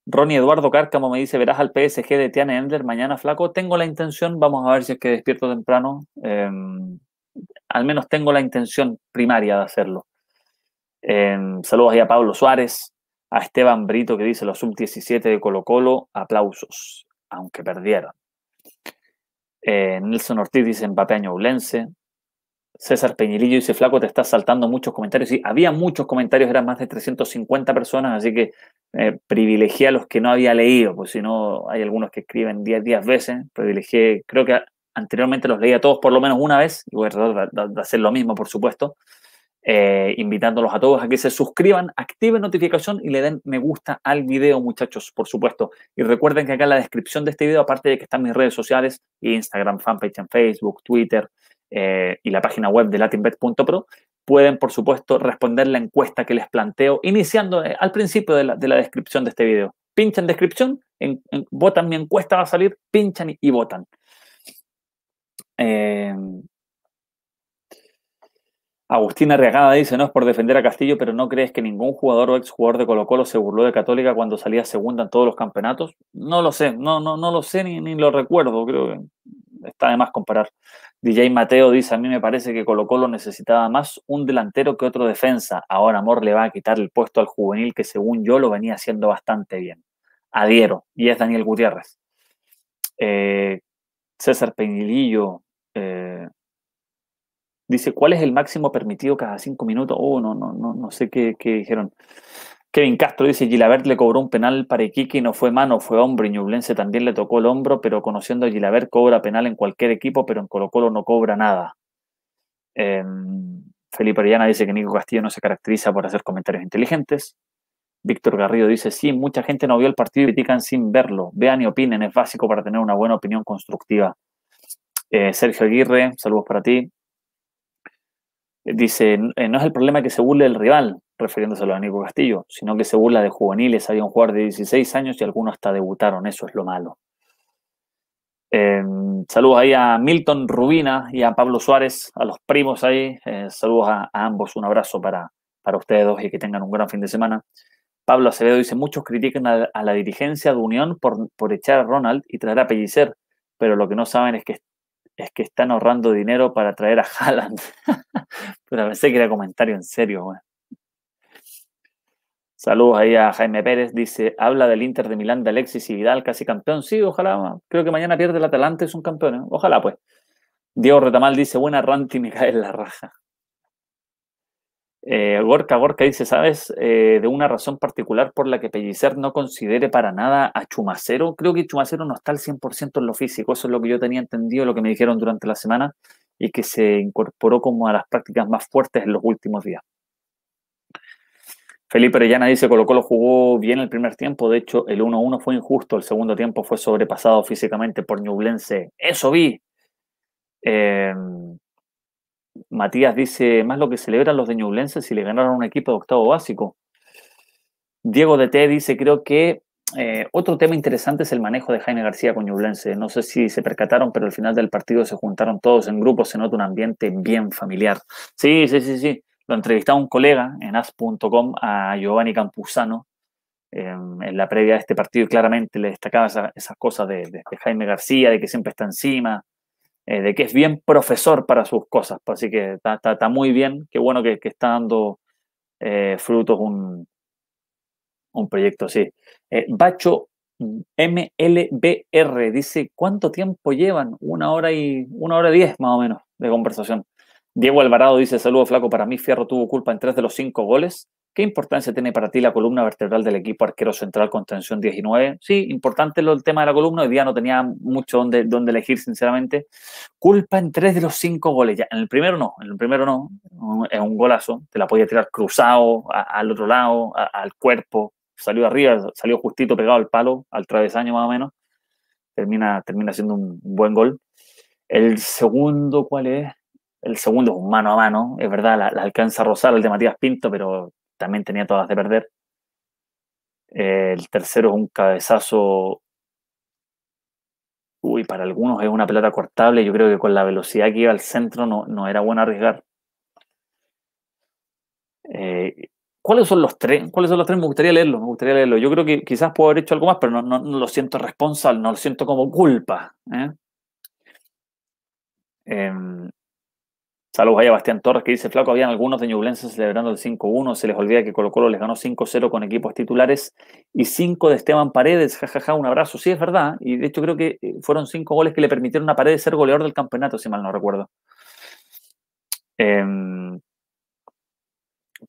Ronnie Eduardo Cárcamo me dice, verás al PSG de Tiane Ender mañana flaco. Tengo la intención, vamos a ver si es que despierto temprano. Em, al menos tengo la intención primaria de hacerlo. Em, saludos ahí a Pablo Suárez, a Esteban Brito que dice los sub-17 de Colo Colo, aplausos, aunque perdiera. Eh, Nelson Ortiz dice Mbappé Ulense. César Peñilillo dice, Flaco, te estás saltando muchos comentarios. Sí, había muchos comentarios, eran más de 350 personas, así que eh, privilegié a los que no había leído, pues si no, hay algunos que escriben 10, 10 veces. Privilegié, creo que anteriormente los leía todos por lo menos una vez, y voy a hacer lo mismo, por supuesto. Eh, invitándolos a todos a que se suscriban, activen notificación y le den me gusta al video, muchachos, por supuesto. Y recuerden que acá en la descripción de este video, aparte de que están mis redes sociales, Instagram, fanpage en Facebook, Twitter, eh, y la página web de latinbet.pro, pueden, por supuesto, responder la encuesta que les planteo, iniciando eh, al principio de la, descripción de este video. Pinchan descripción, en, votan mi encuesta, va a salir, pinchan y, votan. Agustina em, Agustín dice, no es por defender a Castillo, pero ¿no crees que ningún jugador o exjugador de Colo Colo se burló de Católica cuando salía segunda en todos los campeonatos? No lo sé, no, no, no lo sé ni, ni lo recuerdo, creo que está de más comparar. DJ Mateo dice, a mí me parece que Colo Colo necesitaba más un delantero que otro defensa. Ahora Amor le va a quitar el puesto al juvenil que según yo lo venía haciendo bastante bien. Adhiero. Y es Daniel Gutiérrez. Eh, César Peñilillo eh, dice, ¿cuál es el máximo permitido cada cinco minutos? Oh, no, no, no, no sé qué, qué dijeron. Kevin Castro dice, Gilabert le cobró un penal para Iquique no fue mano, fue hombro. Ñublense también le tocó el hombro, pero conociendo a Gilabert cobra penal en cualquier equipo, pero en Colo Colo no cobra nada. Em, Felipe Arellana dice que Nico Castillo no se caracteriza por hacer comentarios inteligentes. Víctor Garrido dice, sí, mucha gente no vio el partido y critican sin verlo. Vean y opinen, es básico para tener una buena opinión constructiva. Eh, Sergio Aguirre, saludos para ti. Dice, eh, no es el problema que se burle el rival, refiriéndoselo a Nico Castillo, sino que se burla de juveniles. Había un jugador de 16 años y algunos hasta debutaron, eso es lo malo. Em, saludos ahí a Milton Rubina y a Pablo Suárez, a los primos ahí. Eh, saludos a, ambos, un abrazo para, ustedes dos y que tengan un gran fin de semana. Pablo Acevedo dice, muchos critican a, la dirigencia de Unión por, por, echar a Ronald y traer a Pellicer, pero lo que no saben es que, es que están ahorrando dinero para traer a Haaland. pero pensé que era comentario en serio. Bueno. Saludos ahí a Jaime Pérez, dice, habla del Inter de Milán de Alexis y Vidal, casi campeón. Sí, ojalá, creo que mañana pierde el Atalante, es un campeón, ¿eh? ojalá pues. Diego Retamal dice, buena y me cae en la raja. Eh, Gorka Gorka dice, ¿sabes eh, de una razón particular por la que Pellicer no considere para nada a Chumacero? Creo que Chumacero no está al 100% en lo físico, eso es lo que yo tenía entendido, lo que me dijeron durante la semana, y que se incorporó como a las prácticas más fuertes en los últimos días. Felipe Rellana dice, Colo lo jugó bien el primer tiempo, de hecho el 1-1 fue injusto, el segundo tiempo fue sobrepasado físicamente por Ñublense. Eso vi. Em, Matías dice, más lo que celebran los de Ñublense si le ganaron un equipo de octavo básico. Diego de T dice, creo que eh, otro tema interesante es el manejo de Jaime García con Ñublense. No sé si se percataron, pero al final del partido se juntaron todos en grupos, se nota un ambiente bien familiar. Sí, sí, sí, sí lo entrevistaba un colega en as.com a Giovanni Campuzano em, en la previa de este partido y claramente le destacaba esas cosas de, Jaime García, de que siempre está encima, eh, de que es bien profesor para sus cosas. Pues así que está, muy bien, qué bueno que, está dando eh, frutos un, un, proyecto así. Eh, Bacho MLBR dice, ¿cuánto tiempo llevan? Una hora y una hora diez más o menos de conversación. Diego Alvarado dice, saludo flaco, para mí Fierro tuvo culpa en tres de los cinco goles. ¿Qué importancia tiene para ti la columna vertebral del equipo arquero central con tensión 19? Sí, importante el tema de la columna, hoy día no tenía mucho donde, donde elegir, sinceramente. Culpa en tres de los cinco goles, ya, en el primero no, en el primero no, es un golazo, te la podía tirar cruzado al otro lado, al cuerpo, salió arriba, salió justito pegado al palo, al travesaño más o menos, termina, termina siendo un buen gol. El segundo, ¿cuál es? El segundo es un mano a mano, es verdad, la, alcanza a rozar el de Matías Pinto, pero también tenía todas de perder. Eh, el tercero es un cabezazo. Uy, para algunos es una pelota cortable. Yo creo que con la velocidad que iba al centro no, no era bueno arriesgar. Eh, ¿Cuáles son los tres? ¿Cuáles son los tres? Me gustaría leerlo, me gustaría leerlo. Yo creo que quizás puedo haber hecho algo más, pero no, lo siento responsable, no lo siento como culpa. ¿eh? Em, Saludos allá a Bastián Torres que dice, flaco, habían algunos de Ñublense celebrando el 5-1, se les olvida que Colo Colo les ganó 5-0 con equipos titulares y 5 de Esteban Paredes, jajaja, ja, ja, un abrazo, sí es verdad, y de hecho creo que eh, fueron 5 goles que le permitieron a Paredes ser goleador del campeonato, si mal no recuerdo. Em,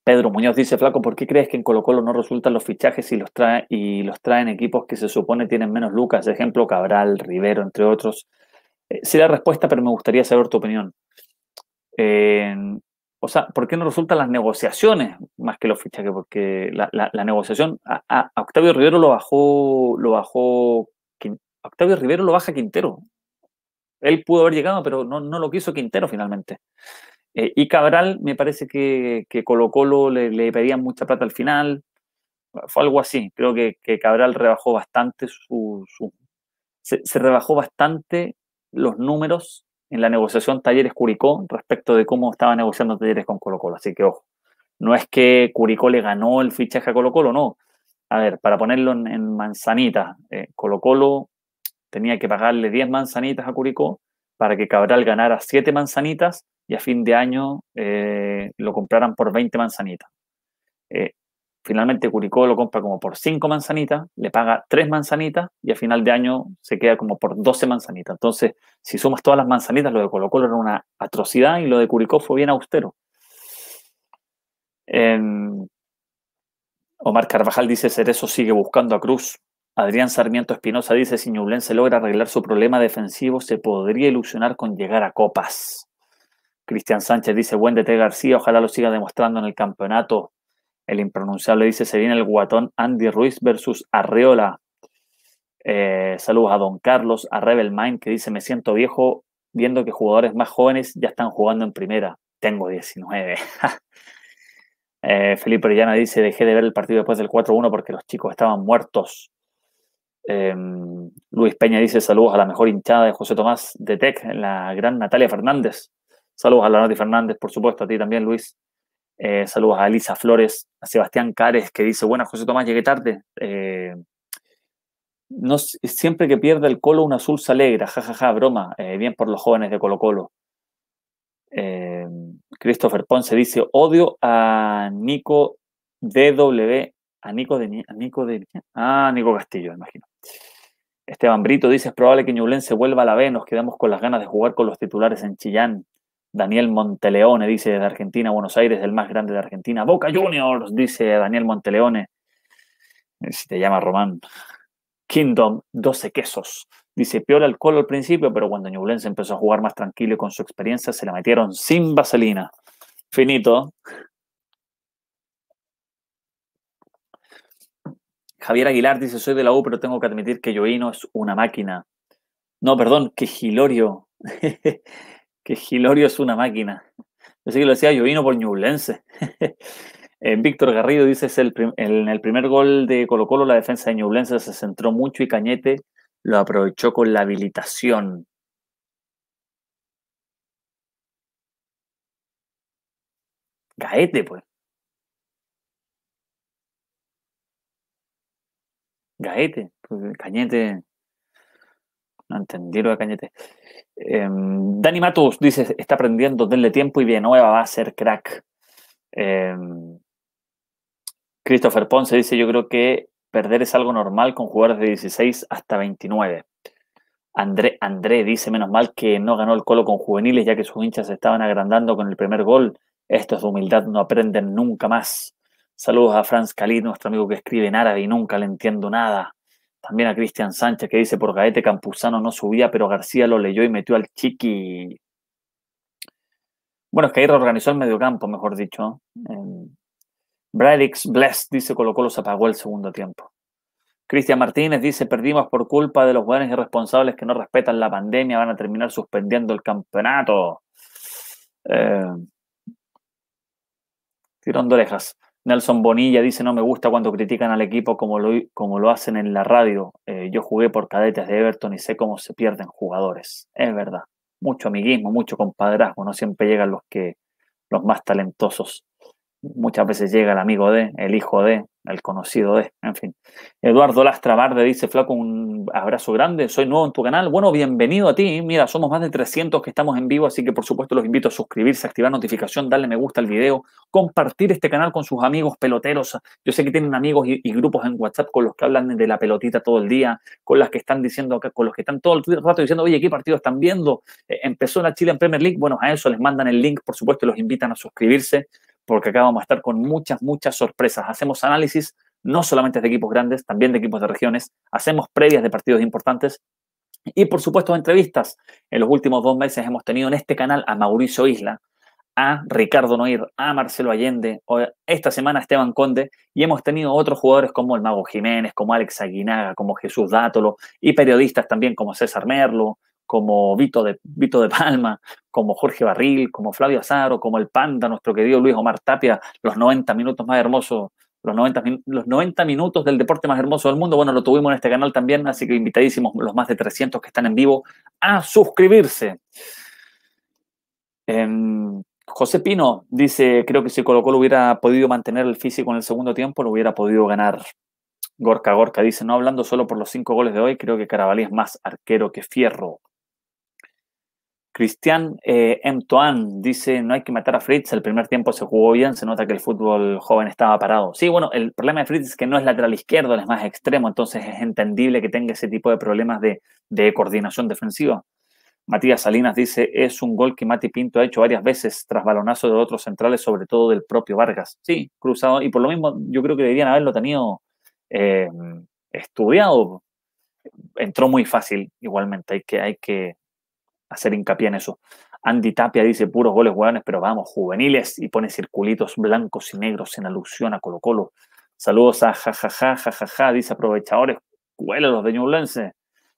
Pedro Muñoz dice, flaco, ¿por qué crees que en Colo Colo no resultan los fichajes y los, y los traen equipos que se supone tienen menos lucas? Ejemplo, Cabral, Rivero, entre otros. Eh, sí la respuesta, pero me gustaría saber tu opinión o sea, ¿por qué no resultan las negociaciones más que los fichajes? Porque la, negociación, a, Octavio Rivero lo bajó, lo bajó, Octavio Rivero lo baja Quintero. Él pudo haber llegado, pero no, lo quiso Quintero finalmente. Eh, y Cabral, me parece que, que Colo Colo le, pedían mucha plata al final. Fue algo así. Creo que, Cabral rebajó bastante su, se, rebajó bastante los números en la negociación Talleres Curicó respecto de cómo estaba negociando Talleres con Colo Colo. Así que ojo, no es que Curicó le ganó el fichaje a Colo Colo, no. A ver, para ponerlo en, manzanita, eh, Colo Colo tenía que pagarle 10 manzanitas a Curicó para que Cabral ganara 7 manzanitas y a fin de año eh, lo compraran por 20 manzanitas. Eh, Finalmente Curicó lo compra como por cinco manzanitas, le paga tres manzanitas y a final de año se queda como por 12 manzanitas. Entonces, si sumas todas las manzanitas, lo de Colo Colo era una atrocidad y lo de Curicó fue bien austero. Em, Omar Carvajal dice, Cerezo sigue buscando a Cruz. Adrián Sarmiento Espinosa dice, si Ñublense logra arreglar su problema defensivo, se podría ilusionar con llegar a copas. Cristian Sánchez dice, buen DT García, ojalá lo siga demostrando en el campeonato. El impronunciable dice, se viene el guatón Andy Ruiz versus Arreola. Eh, saludos a Don Carlos, a Rebel Mind, que dice, me siento viejo viendo que jugadores más jóvenes ya están jugando en primera. Tengo 19. Eh, Felipe Orellana dice, dejé de ver el partido después del 4-1 porque los chicos estaban muertos. Em, Luis Peña dice, saludos a la mejor hinchada de José Tomás de Tech, la gran Natalia Fernández. Saludos a la Nati Fernández, por supuesto, a ti también, Luis. Eh, saludos a Elisa Flores, a Sebastián Cares, que dice, Buenas José Tomás, llegué tarde. Eh, no, siempre que pierde el colo, un azul se alegra, jajaja, broma, eh, bien por los jóvenes de Colo Colo. Christopher Ponce dice, odio a Nico DW, a Nico de... Nico de ah, Nico Castillo, imagino. Esteban Brito dice, es probable que se vuelva a la B, nos quedamos con las ganas de jugar con los titulares en Chillán. Daniel Monteleone dice desde Argentina, Buenos Aires, el más grande de Argentina. Boca Juniors, dice Daniel Monteleone. Eh, si te llama Román. Kingdom, 12 quesos. Dice, peor alcohol al principio, pero cuando Ñublense empezó a jugar más tranquilo y con su experiencia se la metieron sin vaselina. Finito. Javier Aguilar dice, soy de la U, pero tengo que admitir que Yoino es una máquina. No, perdón, que Gilorio. que Gilorio es una máquina. Yo sé que lo decía vino por Ñublense. Eh, Víctor Garrido dice, es el en el primer gol de Colo Colo la defensa de Ñublense se centró mucho y Cañete lo aprovechó con la habilitación. Gaete, pues. Gaete, pues, Cañete no entendieron de Cañete. Em, Dani Matus dice, está aprendiendo, denle tiempo y Villanueva va a ser crack. Em, Christopher Ponce dice, yo creo que perder es algo normal con jugadores de 16 hasta 29. André, André dice, menos mal que no ganó el colo con juveniles, ya que sus hinchas se estaban agrandando con el primer gol. Estos de humildad no aprenden nunca más. Saludos a Franz Khalid, nuestro amigo que escribe en árabe y nunca le entiendo nada. También a Cristian Sánchez que dice por Gaete Campuzano no subía, pero García lo leyó y metió al Chiqui. Bueno, es que ahí reorganizó el mediocampo, mejor dicho. Bradix Bless dice Colo Colo se apagó el segundo tiempo. Cristian Martínez dice perdimos por culpa de los jugadores irresponsables que no respetan la pandemia, van a terminar suspendiendo el campeonato. Eh, tirón de orejas. Nelson Bonilla dice, no me gusta cuando critican al equipo como lo, como lo hacen en la radio. Eh, yo jugué por cadetes de Everton y sé cómo se pierden jugadores. Es verdad. Mucho amiguismo, mucho compadrazgo. No siempre llegan los que los más talentosos muchas veces llega el amigo de, el hijo de, el conocido de, en fin. Eduardo Lastra Barde dice, flaco, un abrazo grande, soy nuevo en tu canal. Bueno, bienvenido a ti. Mira, somos más de 300 que estamos en vivo, así que por supuesto los invito a suscribirse, activar notificación, darle me gusta al video, compartir este canal con sus amigos peloteros. Yo sé que tienen amigos y, grupos en WhatsApp con los que hablan de la pelotita todo el día, con las que están diciendo acá, con los que están todo el rato diciendo, oye, ¿qué partido están viendo? Eh, empezó la Chile en Premier League. Bueno, a eso les mandan el link, por supuesto, los invitan a suscribirse porque acá vamos a estar con muchas, muchas sorpresas. Hacemos análisis no solamente de equipos grandes, también de equipos de regiones, hacemos previas de partidos importantes y por supuesto entrevistas. En los últimos dos meses hemos tenido en este canal a Mauricio Isla, a Ricardo Noir, a Marcelo Allende, esta semana a Esteban Conde, y hemos tenido otros jugadores como el Mago Jiménez, como Alex Aguinaga, como Jesús Dátolo, y periodistas también como César Merlo, como Vito de, Vito de Palma, como Jorge Barril, como Flavio Azaro, como el Panda, nuestro querido Luis Omar Tapia, los 90 minutos más hermosos, los 90, minutos del deporte más hermoso del mundo. Bueno, lo tuvimos en este canal también, así que invitadísimos los más de 300 que están en vivo a suscribirse. Em, José Pino dice, creo que si Colo Colo hubiera podido mantener el físico en el segundo tiempo, lo hubiera podido ganar. Gorka Gorka dice, no hablando solo por los cinco goles de hoy, creo que Carabalí es más arquero que Fierro. Cristian eh, M. dice, no hay que matar a Fritz, el primer tiempo se jugó bien, se nota que el fútbol joven estaba parado. Sí, bueno, el problema de Fritz es que no es lateral izquierdo, es más extremo, entonces es entendible que tenga ese tipo de problemas de, coordinación defensiva. Matías Salinas dice, es un gol que Mati Pinto ha hecho varias veces tras balonazo de otros centrales, sobre todo del propio Vargas. Sí, cruzado, y por lo mismo yo creo que deberían haberlo tenido eh, estudiado. Entró muy fácil, igualmente, hay que, hay que hacer hincapié en eso. Andy Tapia dice puros goles hueones, pero vamos, juveniles, y pone circulitos blancos y negros en alusión a Colo Colo. Saludos a jajaja, jajaja, dice aprovechadores, cuela los de Ñublense.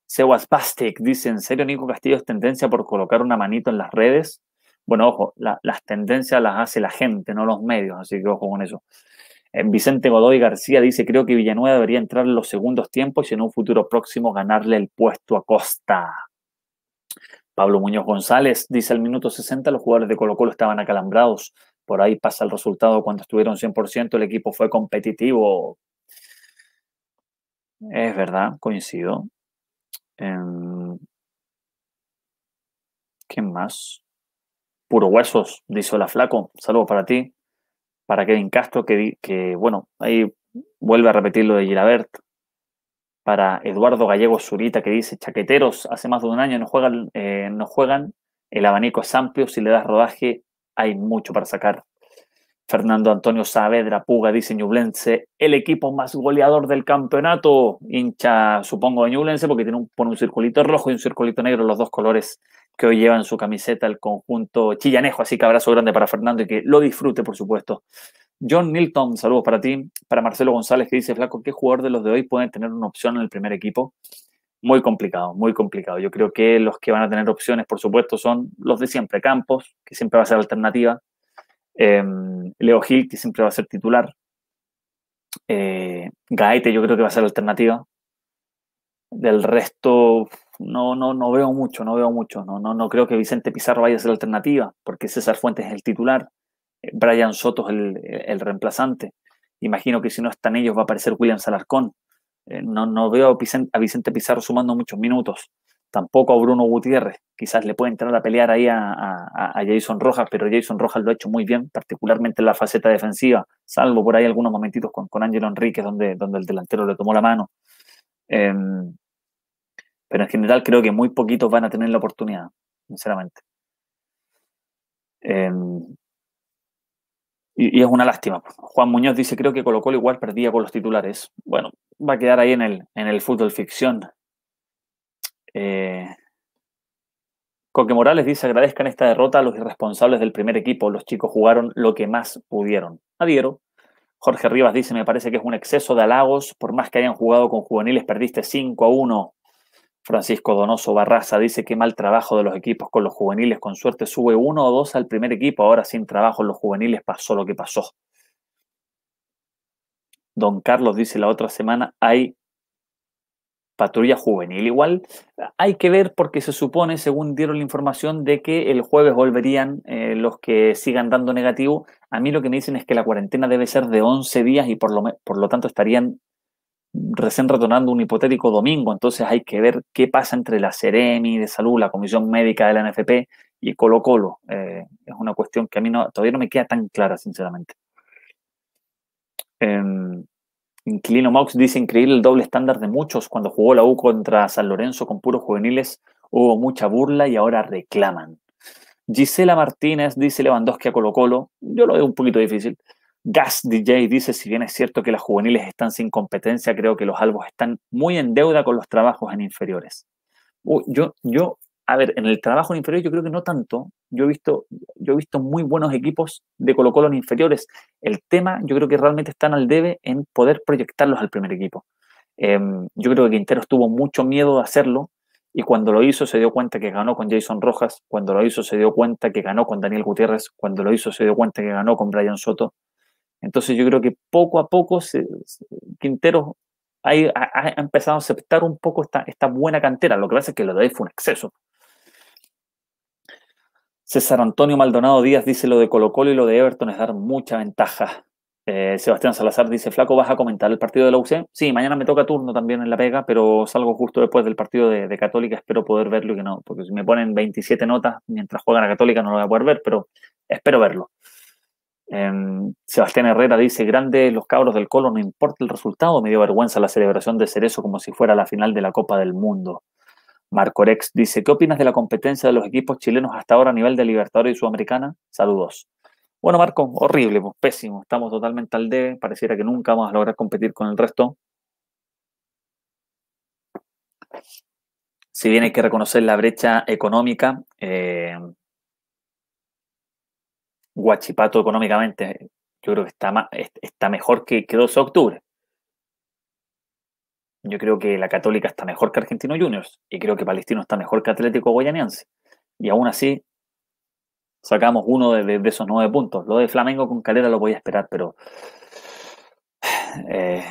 Sebas Pastic dice, ¿en serio Nico Castillo es tendencia por colocar una manito en las redes? Bueno, ojo, las tendencias las hace la gente, no los medios, así que ojo con eso. Eh, Vicente Godoy García dice, creo que Villanueva debería entrar en los segundos tiempos y en un futuro próximo ganarle el puesto a Costa. Pablo Muñoz González dice al minuto 60 los jugadores de Colo Colo estaban acalambrados. Por ahí pasa el resultado. Cuando estuvieron 100% el equipo fue competitivo. Es verdad, coincido. Em, ¿Quién más? Puro Huesos, dice la Flaco. salvo para ti. Para Kevin Castro, que, que bueno, ahí vuelve a repetir lo de Girabert para Eduardo Gallego Zurita que dice, chaqueteros, hace más de un año no juegan, eh, juegan, el abanico es amplio, si le das rodaje hay mucho para sacar. Fernando Antonio Saavedra Puga dice Ñublense, el equipo más goleador del campeonato, hincha supongo de Ñublense porque tiene un, pone un circulito rojo y un circulito negro, los dos colores que hoy llevan su camiseta el conjunto chillanejo, así que abrazo grande para Fernando y que lo disfrute por supuesto. John Milton, saludos para ti. Para Marcelo González que dice, Flaco, ¿qué jugador de los de hoy puede tener una opción en el primer equipo? Muy complicado, muy complicado. Yo creo que los que van a tener opciones, por supuesto, son los de siempre. Campos, que siempre va a ser alternativa. Em, Leo Gil, que siempre va a ser titular. Eh, Gaete, yo creo que va a ser alternativa. Del resto, no, no, no veo mucho, no veo mucho. No, no, no creo que Vicente Pizarro vaya a ser alternativa, porque César Fuentes es el titular. Brian Soto es el, reemplazante. Imagino que si no están ellos va a aparecer William Salarcón. Eh, no, no, veo a Vicente, Pizarro sumando muchos minutos. Tampoco a Bruno Gutiérrez. Quizás le puede entrar a pelear ahí a, Jason Rojas, pero Jason Rojas lo ha hecho muy bien, particularmente en la faceta defensiva, salvo por ahí algunos momentitos con, con Ángelo Enríquez, donde, donde el delantero le tomó la mano. Em, pero en general creo que muy poquitos van a tener la oportunidad, sinceramente. Em, y, es una lástima. Juan Muñoz dice, creo que Colo Colo igual perdía con los titulares. Bueno, va a quedar ahí en el, en el fútbol ficción. Eh, Coque Morales dice, agradezcan esta derrota a los irresponsables del primer equipo. Los chicos jugaron lo que más pudieron. Adhiero. Jorge Rivas dice, me parece que es un exceso de halagos. Por más que hayan jugado con juveniles, perdiste 5 a 1. Francisco Donoso Barraza dice que mal trabajo de los equipos con los juveniles. Con suerte sube uno o dos al primer equipo. Ahora sin trabajo los juveniles pasó lo que pasó. Don Carlos dice la otra semana hay patrulla juvenil igual. Hay que ver porque se supone, según dieron la información, de que el jueves volverían eh, los que sigan dando negativo. A mí lo que me dicen es que la cuarentena debe ser de 11 días y por lo, por lo tanto estarían recién retornando un hipotético domingo, entonces hay que ver qué pasa entre la Seremi de Salud, la Comisión Médica de la NFP y Colo Colo. Eh, es una cuestión que a mí no, todavía no me queda tan clara, sinceramente. Eh, em, Inclino dice increíble el doble estándar de muchos. Cuando jugó la U contra San Lorenzo con puros juveniles hubo mucha burla y ahora reclaman. Gisela Martínez dice Lewandowski a Colo Colo. Yo lo veo un poquito difícil. Gas DJ dice, si bien es cierto que las juveniles están sin competencia, creo que los albos están muy en deuda con los trabajos en inferiores. yo, yo, a ver, en el trabajo en inferiores yo creo que no tanto. Yo he visto, yo he visto muy buenos equipos de Colo Colo en inferiores. El tema, yo creo que realmente están al debe en poder proyectarlos al primer equipo. Em, yo creo que Quinteros tuvo mucho miedo de hacerlo y cuando lo hizo se dio cuenta que ganó con Jason Rojas, cuando lo hizo se dio cuenta que ganó con Daniel Gutiérrez, cuando lo hizo se dio cuenta que ganó con Brian Soto entonces yo creo que poco a poco Quintero ha, empezado a aceptar un poco esta, buena cantera. Lo que pasa es que lo de ahí fue un exceso. César Antonio Maldonado Díaz dice lo de Colo Colo y lo de Everton es dar mucha ventaja. Eh, Sebastián Salazar dice, Flaco, ¿vas a comentar el partido de la UC? Sí, mañana me toca turno también en la pega, pero salgo justo después del partido de, Católica, espero poder verlo y que no, porque si me ponen 27 notas mientras juegan a Católica no lo voy a poder ver, pero espero verlo. Em, Sebastián Herrera dice, grande los cabros del Colo, no importa el resultado, me dio vergüenza la celebración de Cerezo como si fuera la final de la Copa del Mundo. Marco Rex dice, ¿qué opinas de la competencia de los equipos chilenos hasta ahora a nivel de Libertadores y Sudamericana? Saludos. Bueno, Marco, horrible, pues, pésimo, estamos totalmente al debe, pareciera que nunca vamos a lograr competir con el resto. Si bien hay que reconocer la brecha económica, eh, Guachipato económicamente, yo creo que está, está mejor que, 12 de octubre. Yo creo que la Católica está mejor que Argentino Juniors y creo que Palestino está mejor que Atlético Guayaniense. Y aún así, sacamos uno de, esos nueve puntos. Lo de Flamengo con Calera lo voy a esperar, pero eh,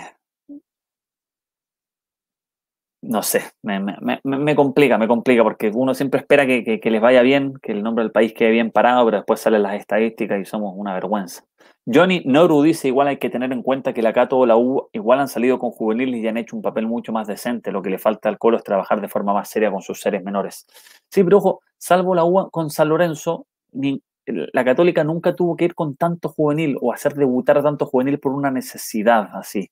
no sé, me, me, me, complica, me complica, porque uno siempre espera que, les vaya bien, que el nombre del país quede bien parado, pero después salen las estadísticas y somos una vergüenza. Johnny Noru dice, igual hay que tener en cuenta que la Cato o la U igual han salido con juveniles y han hecho un papel mucho más decente. Lo que le falta al Colo es trabajar de forma más seria con sus seres menores. Sí, pero ojo, salvo la U con San Lorenzo, ni, la Católica nunca tuvo que ir con tanto juvenil o hacer debutar a tanto juvenil por una necesidad así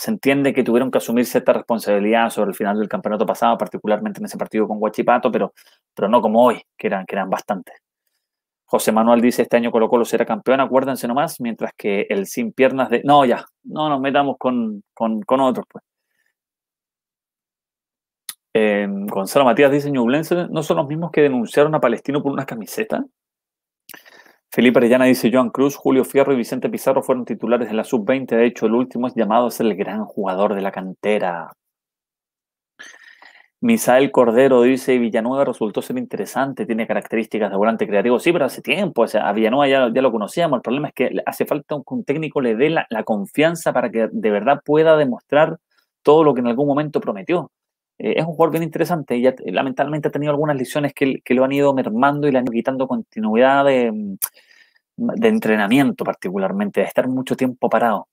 se entiende que tuvieron que asumir cierta responsabilidad sobre el final del campeonato pasado, particularmente en ese partido con Guachipato, pero, pero no como hoy, que eran, que eran bastantes. José Manuel dice, este año Colo Colo será campeón, acuérdense nomás, mientras que el sin piernas de... No, ya, no nos metamos con, otros, pues. Em, Gonzalo Matías dice, no son los mismos que denunciaron a Palestino por una camiseta? Felipe Arellana dice, Joan Cruz, Julio Fierro y Vicente Pizarro fueron titulares de la sub-20. De hecho, el último es llamado a ser el gran jugador de la cantera. Misael Cordero dice, Villanueva resultó ser interesante, tiene características de volante creativo. Sí, pero hace tiempo, o sea, a Villanueva ya, lo conocíamos. El problema es que hace falta que un técnico le dé la confianza para que de verdad pueda demostrar todo lo que en algún momento prometió. Eh, es un jugador bien interesante y eh, lamentablemente ha tenido algunas lesiones que, lo han ido mermando y le han ido quitando continuidad de, mm, entrenamiento particularmente, de estar mucho tiempo parado.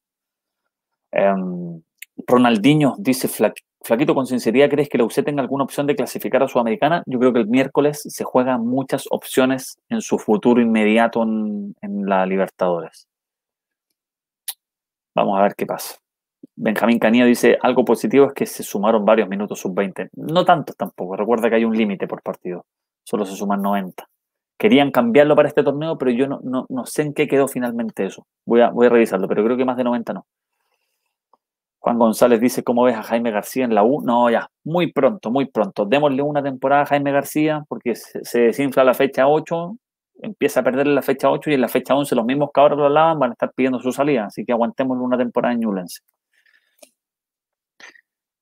Em, Ronaldinho dice, Flaquito, con sinceridad, ¿crees que la UC tenga alguna opción de clasificar a Sudamericana? Yo creo que el miércoles se juegan muchas opciones en su futuro inmediato en la Libertadores. Vamos a ver qué pasa. Benjamín Canía dice, algo positivo es que se sumaron varios minutos sub-20. No tantos tampoco, recuerda que hay un límite por partido, solo se suman 90. Querían cambiarlo para este torneo, pero yo no, sé en qué quedó finalmente eso. Voy a, voy a revisarlo, pero creo que más de 90 no. Juan González dice, ¿cómo ves a Jaime García en la U? No, ya, muy pronto, muy pronto. Démosle una temporada a Jaime García porque se desinfla la fecha 8, empieza a perder la fecha 8 y en la fecha 11 los mismos que ahora lo hablaban van a estar pidiendo su salida. Así que aguantémosle una temporada en Newlands.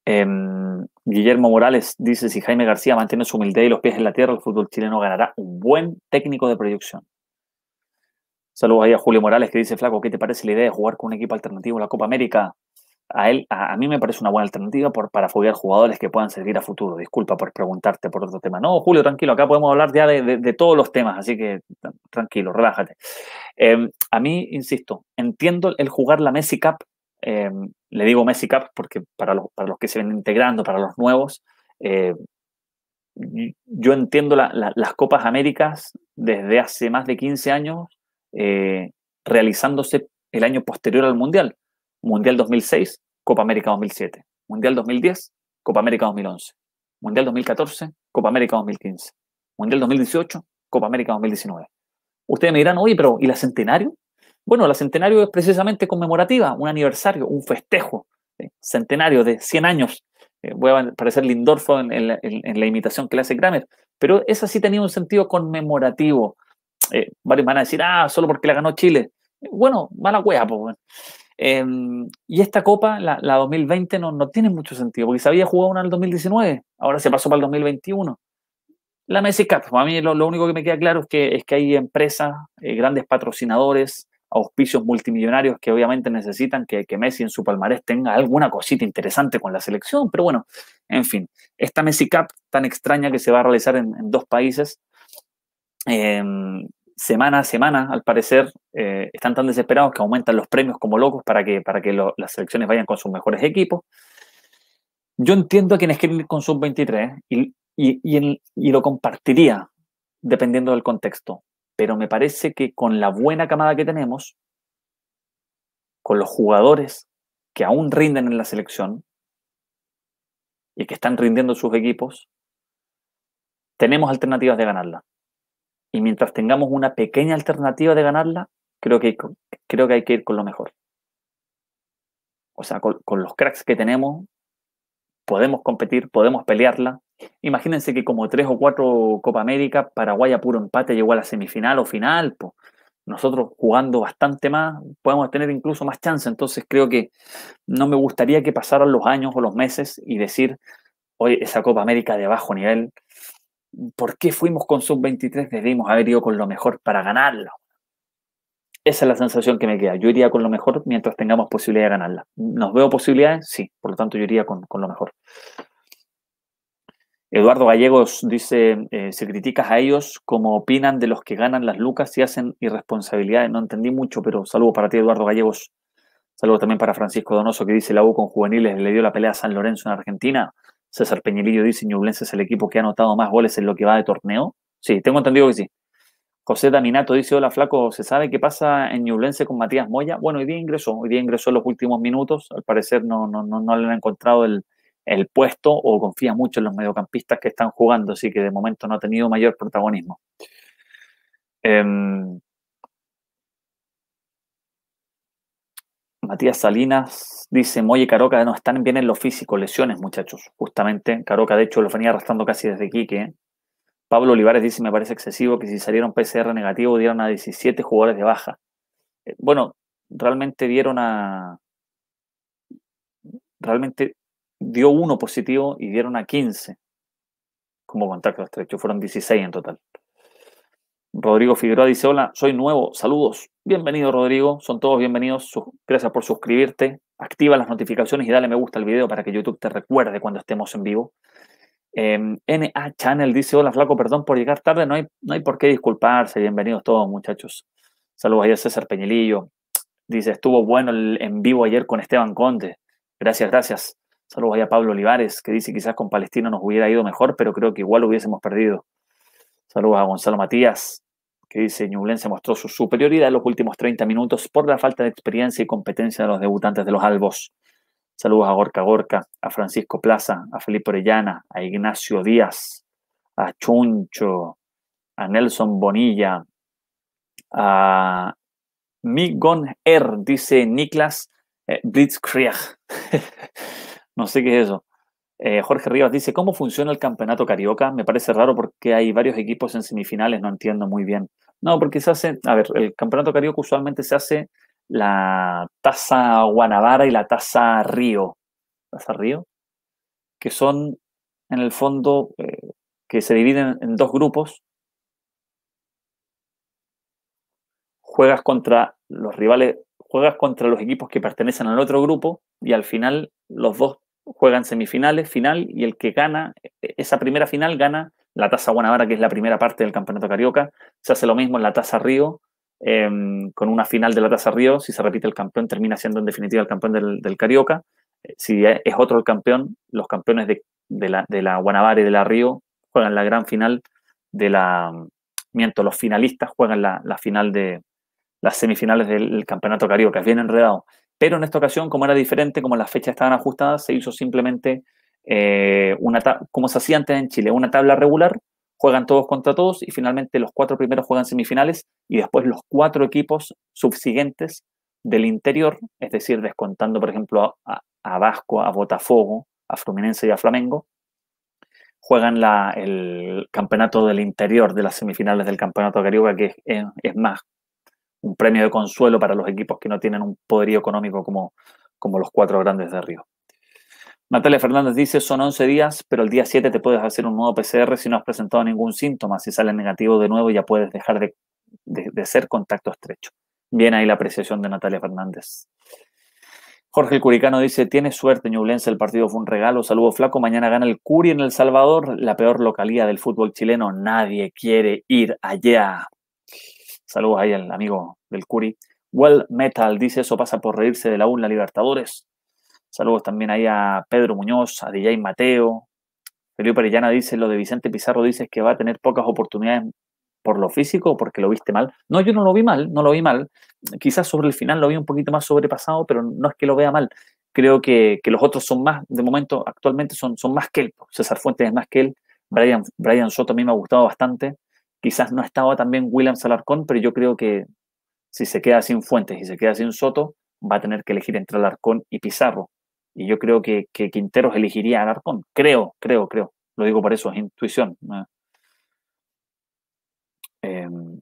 Em, Guillermo Morales dice, si Jaime García mantiene su humildad y los pies en la tierra, el fútbol chileno ganará un buen técnico de proyección. Saludos ahí a Julio Morales que dice, Flaco, ¿qué te parece la idea de jugar con un equipo alternativo en la Copa América? A él, a, mí me parece una buena alternativa por, para foguear jugadores que puedan servir a futuro. Disculpa por preguntarte por otro tema. No, Julio, tranquilo, acá podemos hablar ya de, todos los temas, así que tranquilo, relájate. Em, a mí, insisto, entiendo el jugar la Messi Cup eh, le digo Messi Cup porque para los, que se ven integrando, para los nuevos, eh, yo entiendo las Copas Américas desde hace más de 15 años eh, realizándose el año posterior al Mundial. Mundial 2006, Copa América 2007. Mundial 2010, Copa América 2011. Mundial 2014, Copa América 2015. Mundial 2018, Copa América 2019. Ustedes me dirán, oye, pero ¿y la centenario? Bueno, la centenario es precisamente conmemorativa, un aniversario, un festejo, centenario de 100 años. Eh, voy a parecer Lindorfo en, la, imitación que le hace Kramer, pero esa sí tenía un sentido conmemorativo. Eh, varios van a decir, ah, solo porque la ganó Chile. Eh, bueno, mala hueá, pues. Em, y esta copa, la, 2020, no, no, tiene mucho sentido, porque se había jugado una en el 2019, ahora se pasó para el 2021. La Messi Cup, a mí lo, único que me queda claro es que, es que hay empresas, grandes patrocinadores, auspicios multimillonarios que obviamente necesitan que, Messi en su palmarés tenga alguna cosita interesante con la selección, pero bueno, en fin, esta Messi Cup tan extraña que se va a realizar en, dos países, em, semana a semana, al parecer, eh, están tan desesperados que aumentan los premios como locos para que, para que las selecciones vayan con sus mejores equipos. Yo entiendo a quienes quieren ir con sub-23 y lo compartiría dependiendo del contexto, pero me parece que con la buena camada que tenemos, con los jugadores que aún rinden en la selección y que están rindiendo sus equipos, tenemos alternativas de ganarla. Y mientras tengamos una pequeña alternativa de ganarla, creo que, creo que hay que ir con lo mejor. O sea, con los cracks que tenemos, podemos competir, podemos pelearla, Imagínense que como tres o cuatro Copa América, Paraguay a puro empate llegó a la semifinal o final. Nosotros jugando bastante más, podemos tener incluso más chance. Entonces creo que no me gustaría que pasaran los años o los meses y decir, hoy esa Copa América de bajo nivel, ¿por qué fuimos con sub-23? Debimos haber ido con lo mejor para ganarlo. Esa es la sensación que me queda. Yo iría con lo mejor mientras tengamos posibilidad de ganarla. ¿Nos veo posibilidades? Sí, por lo tanto yo iría con, con lo mejor. Eduardo Gallegos dice, eh, si criticas a ellos, ¿cómo opinan de los que ganan las lucas y hacen irresponsabilidades? No entendí mucho, pero saludo para ti, Eduardo Gallegos. Saludo también para Francisco Donoso, que dice, la U con juveniles le dio la pelea a San Lorenzo en Argentina. César Peñilillo dice, Ñublense es el equipo que ha anotado más goles en lo que va de torneo. Sí, tengo entendido que sí. José Daminato dice, hola flaco, ¿se sabe qué pasa en Ñublense con Matías Moya? Bueno, hoy día ingresó, hoy día ingresó en los últimos minutos, al parecer no, no le han encontrado el, el puesto o confía mucho en los mediocampistas que están jugando, así que de momento no ha tenido mayor protagonismo. Em, Matías Salinas dice, Moye Caroca no están bien en lo físico, lesiones muchachos, justamente. Caroca de hecho lo venía arrastrando casi desde Quique. Pablo Olivares dice, me parece excesivo que si salieron PCR negativo dieron a 17 jugadores de baja. Eh, bueno, realmente dieron a... Realmente dio uno positivo y dieron a 15 como contacto estrecho. Fueron 16 en total. Rodrigo Figueroa dice, hola, soy nuevo, saludos. Bienvenido Rodrigo, son todos bienvenidos. Gracias por suscribirte. Activa las notificaciones y dale me gusta al video para que YouTube te recuerde cuando estemos en vivo. Em, NA Channel dice, hola Flaco, perdón por llegar tarde, no hay, no hay por qué disculparse. Bienvenidos todos muchachos. Saludos a César Peñilillo. Dice, estuvo bueno el en vivo ayer con Esteban Conde. Gracias, gracias ahí a Pablo Olivares, que dice quizás con Palestino nos hubiera ido mejor, pero creo que igual hubiésemos perdido. Saludos a Gonzalo Matías, que dice Ñublense mostró su superioridad en los últimos 30 minutos por la falta de experiencia y competencia de los debutantes de los Albos. Saludos a Gorka Gorka, a Francisco Plaza, a Felipe Orellana, a Ignacio Díaz, a Chuncho, a Nelson Bonilla, a Migon Er, dice Niklas eh, Blitzkrieg. No sé qué es eso. Eh, Jorge Rivas dice, ¿cómo funciona el campeonato carioca? Me parece raro porque hay varios equipos en semifinales, no entiendo muy bien. No, porque se hace, a ver, el campeonato carioca usualmente se hace la taza Guanabara y la taza Río. ¿Taza Río? Que son, en el fondo, eh, que se dividen en dos grupos. Juegas contra los rivales, juegas contra los equipos que pertenecen al otro grupo y al final los dos juegan semifinales, final, y el que gana e-, esa primera final gana la Taza Guanabara, que es la primera parte del Campeonato Carioca. Se hace lo mismo en la Taza Río, em, con una final de la Taza Río. Si se repite el campeón, termina siendo en definitiva el campeón del, Carioca. Eh, si e-, es otro el campeón, los campeones de, la, Guanabara y de la Río juegan la gran final de la... Miento, los finalistas juegan la, la final de las semifinales del Campeonato Carioca. Es bien enredado. Pero en esta ocasión, como era diferente, como las fechas estaban ajustadas, se hizo simplemente eh, una como se hacía antes en Chile, una tabla regular, juegan todos contra todos y finalmente los cuatro primeros juegan semifinales y después los cuatro equipos subsiguientes del interior, es decir, descontando por ejemplo a, Vasco, a Botafogo, a Fluminense y a Flamengo, juegan el campeonato del interior de las semifinales del campeonato carioca, que es, es, más un premio de consuelo para los equipos que no tienen un poderío económico como, como los cuatro grandes de Río. Natalia Fernández dice, son 11 días, pero el día 7 te puedes hacer un nuevo PCR si no has presentado ningún síntoma. Si sale negativo de nuevo, ya puedes dejar de, ser contacto estrecho. Bien ahí la apreciación de Natalia Fernández. Jorge el Curicano dice, tiene suerte, Ñublense, el partido fue un regalo, saludo flaco, mañana gana el Curi en El Salvador, la peor localidad del fútbol chileno, nadie quiere ir allá. Saludos ahí al amigo del Curi. Well Metal dice eso pasa por reírse de la UNLA Libertadores. Saludos también ahí a Pedro Muñoz, a DJ Mateo. Felipe Arellana dice lo de Vicente Pizarro, dice que va a tener pocas oportunidades por lo físico porque lo viste mal. No, yo no lo vi mal, no lo vi mal. Quizás sobre el final lo vi un poquito más sobrepasado, pero no es que lo vea mal. Creo que, los otros son más, de momento, actualmente son, son más que él. César Fuentes es más que él. Brian, Brian Soto a mí me ha gustado bastante. Quizás no estaba también Williams Alarcón, pero yo creo que si se queda sin Fuentes y se queda sin Soto, va a tener que elegir entre Alarcón y Pizarro. Y yo creo que, Quinteros elegiría Alarcón. Creo, creo, creo. Lo digo por eso, es intuición. Em,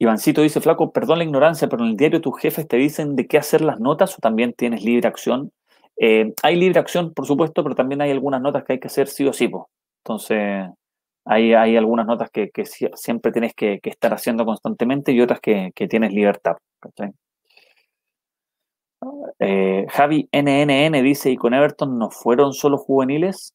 Ivancito dice, flaco, perdón la ignorancia, pero en el diario tus jefes te dicen de qué hacer las notas o también tienes libre acción. Eh, hay libre acción, por supuesto, pero también hay algunas notas que hay que hacer sí o sí. Entonces, hay, algunas notas que, siempre tienes que, estar haciendo constantemente y otras que, tienes libertad. Eh, Javi NNN dice, ¿y con Everton no fueron solo juveniles?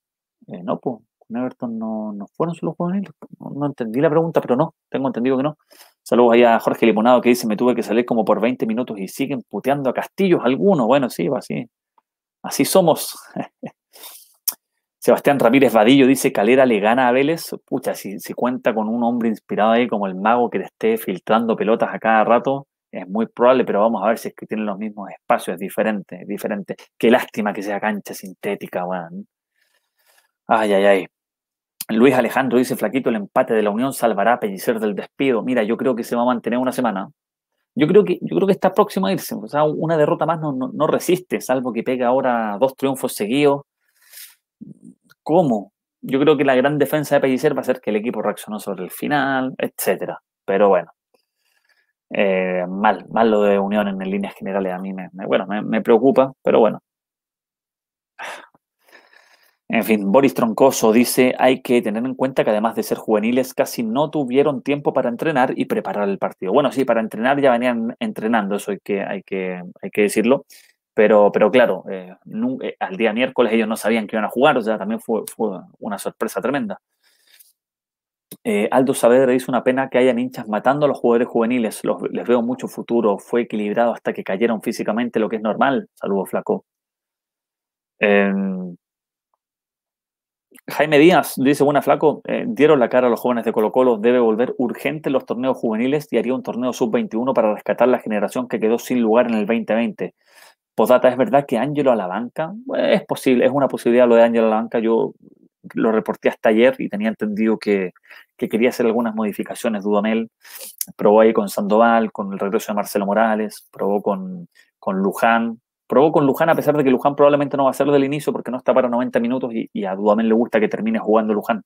Eh, no, pues con Everton no, fueron solo juveniles. No, entendí la pregunta, pero no, tengo entendido que no. Saludos ahí a Jorge Limonado que dice, me tuve que salir como por 20 minutos y siguen puteando a Castillos algunos. Bueno, sí, va pues así. Así somos. Sebastián Ramírez Vadillo dice, Calera le gana a Vélez. Pucha, si, cuenta con un hombre inspirado ahí como el mago que le esté filtrando pelotas a cada rato, es muy probable, pero vamos a ver si es que tienen los mismos espacios, es diferente, es diferente. Qué lástima que sea cancha sintética, weón. Ay, ay, ay. Luis Alejandro dice, flaquito, el empate de la Unión salvará a Pellicer del despido. Mira, yo creo que se va a mantener una semana. Yo creo que, yo creo que está próximo a irse. O sea, una derrota más no, no resiste, salvo que pega ahora dos triunfos seguidos cómo. Yo creo que la gran defensa de Pellicer va a ser que el equipo reaccionó sobre el final, etcétera. Pero bueno, eh, mal, mal lo de Unión en líneas generales a mí me, bueno, me, preocupa, pero bueno. En fin, Boris Troncoso dice, hay que tener en cuenta que además de ser juveniles, casi no tuvieron tiempo para entrenar y preparar el partido. Bueno, sí, para entrenar ya venían entrenando, eso hay que, hay que decirlo, pero, claro, eh, eh, al día miércoles ellos no sabían que iban a jugar, o sea, también fue, una sorpresa tremenda. Eh, Aldo Saavedra dice una pena que hayan hinchas matando a los jugadores juveniles. les veo mucho futuro. Fue equilibrado hasta que cayeron físicamente, lo que es normal. Saludos, flaco. Em, Jaime Díaz dice, buena flaco, dieron la cara a los jóvenes de Colo Colo. Debe volver urgente los torneos juveniles y haría un torneo sub-21 para rescatar la generación que quedó sin lugar en el 2020 data es verdad que Ángelo banca pues, es posible, es una posibilidad lo de Ángelo banca Yo lo reporté hasta ayer y tenía entendido que, quería hacer algunas modificaciones. Dudamel probó ahí con Sandoval, con el regreso de Marcelo Morales, probó con, con Luján. Probó con Luján a pesar de que Luján probablemente no va a hacerlo del inicio porque no está para 90 minutos y, y a Dudamel le gusta que termine jugando Luján.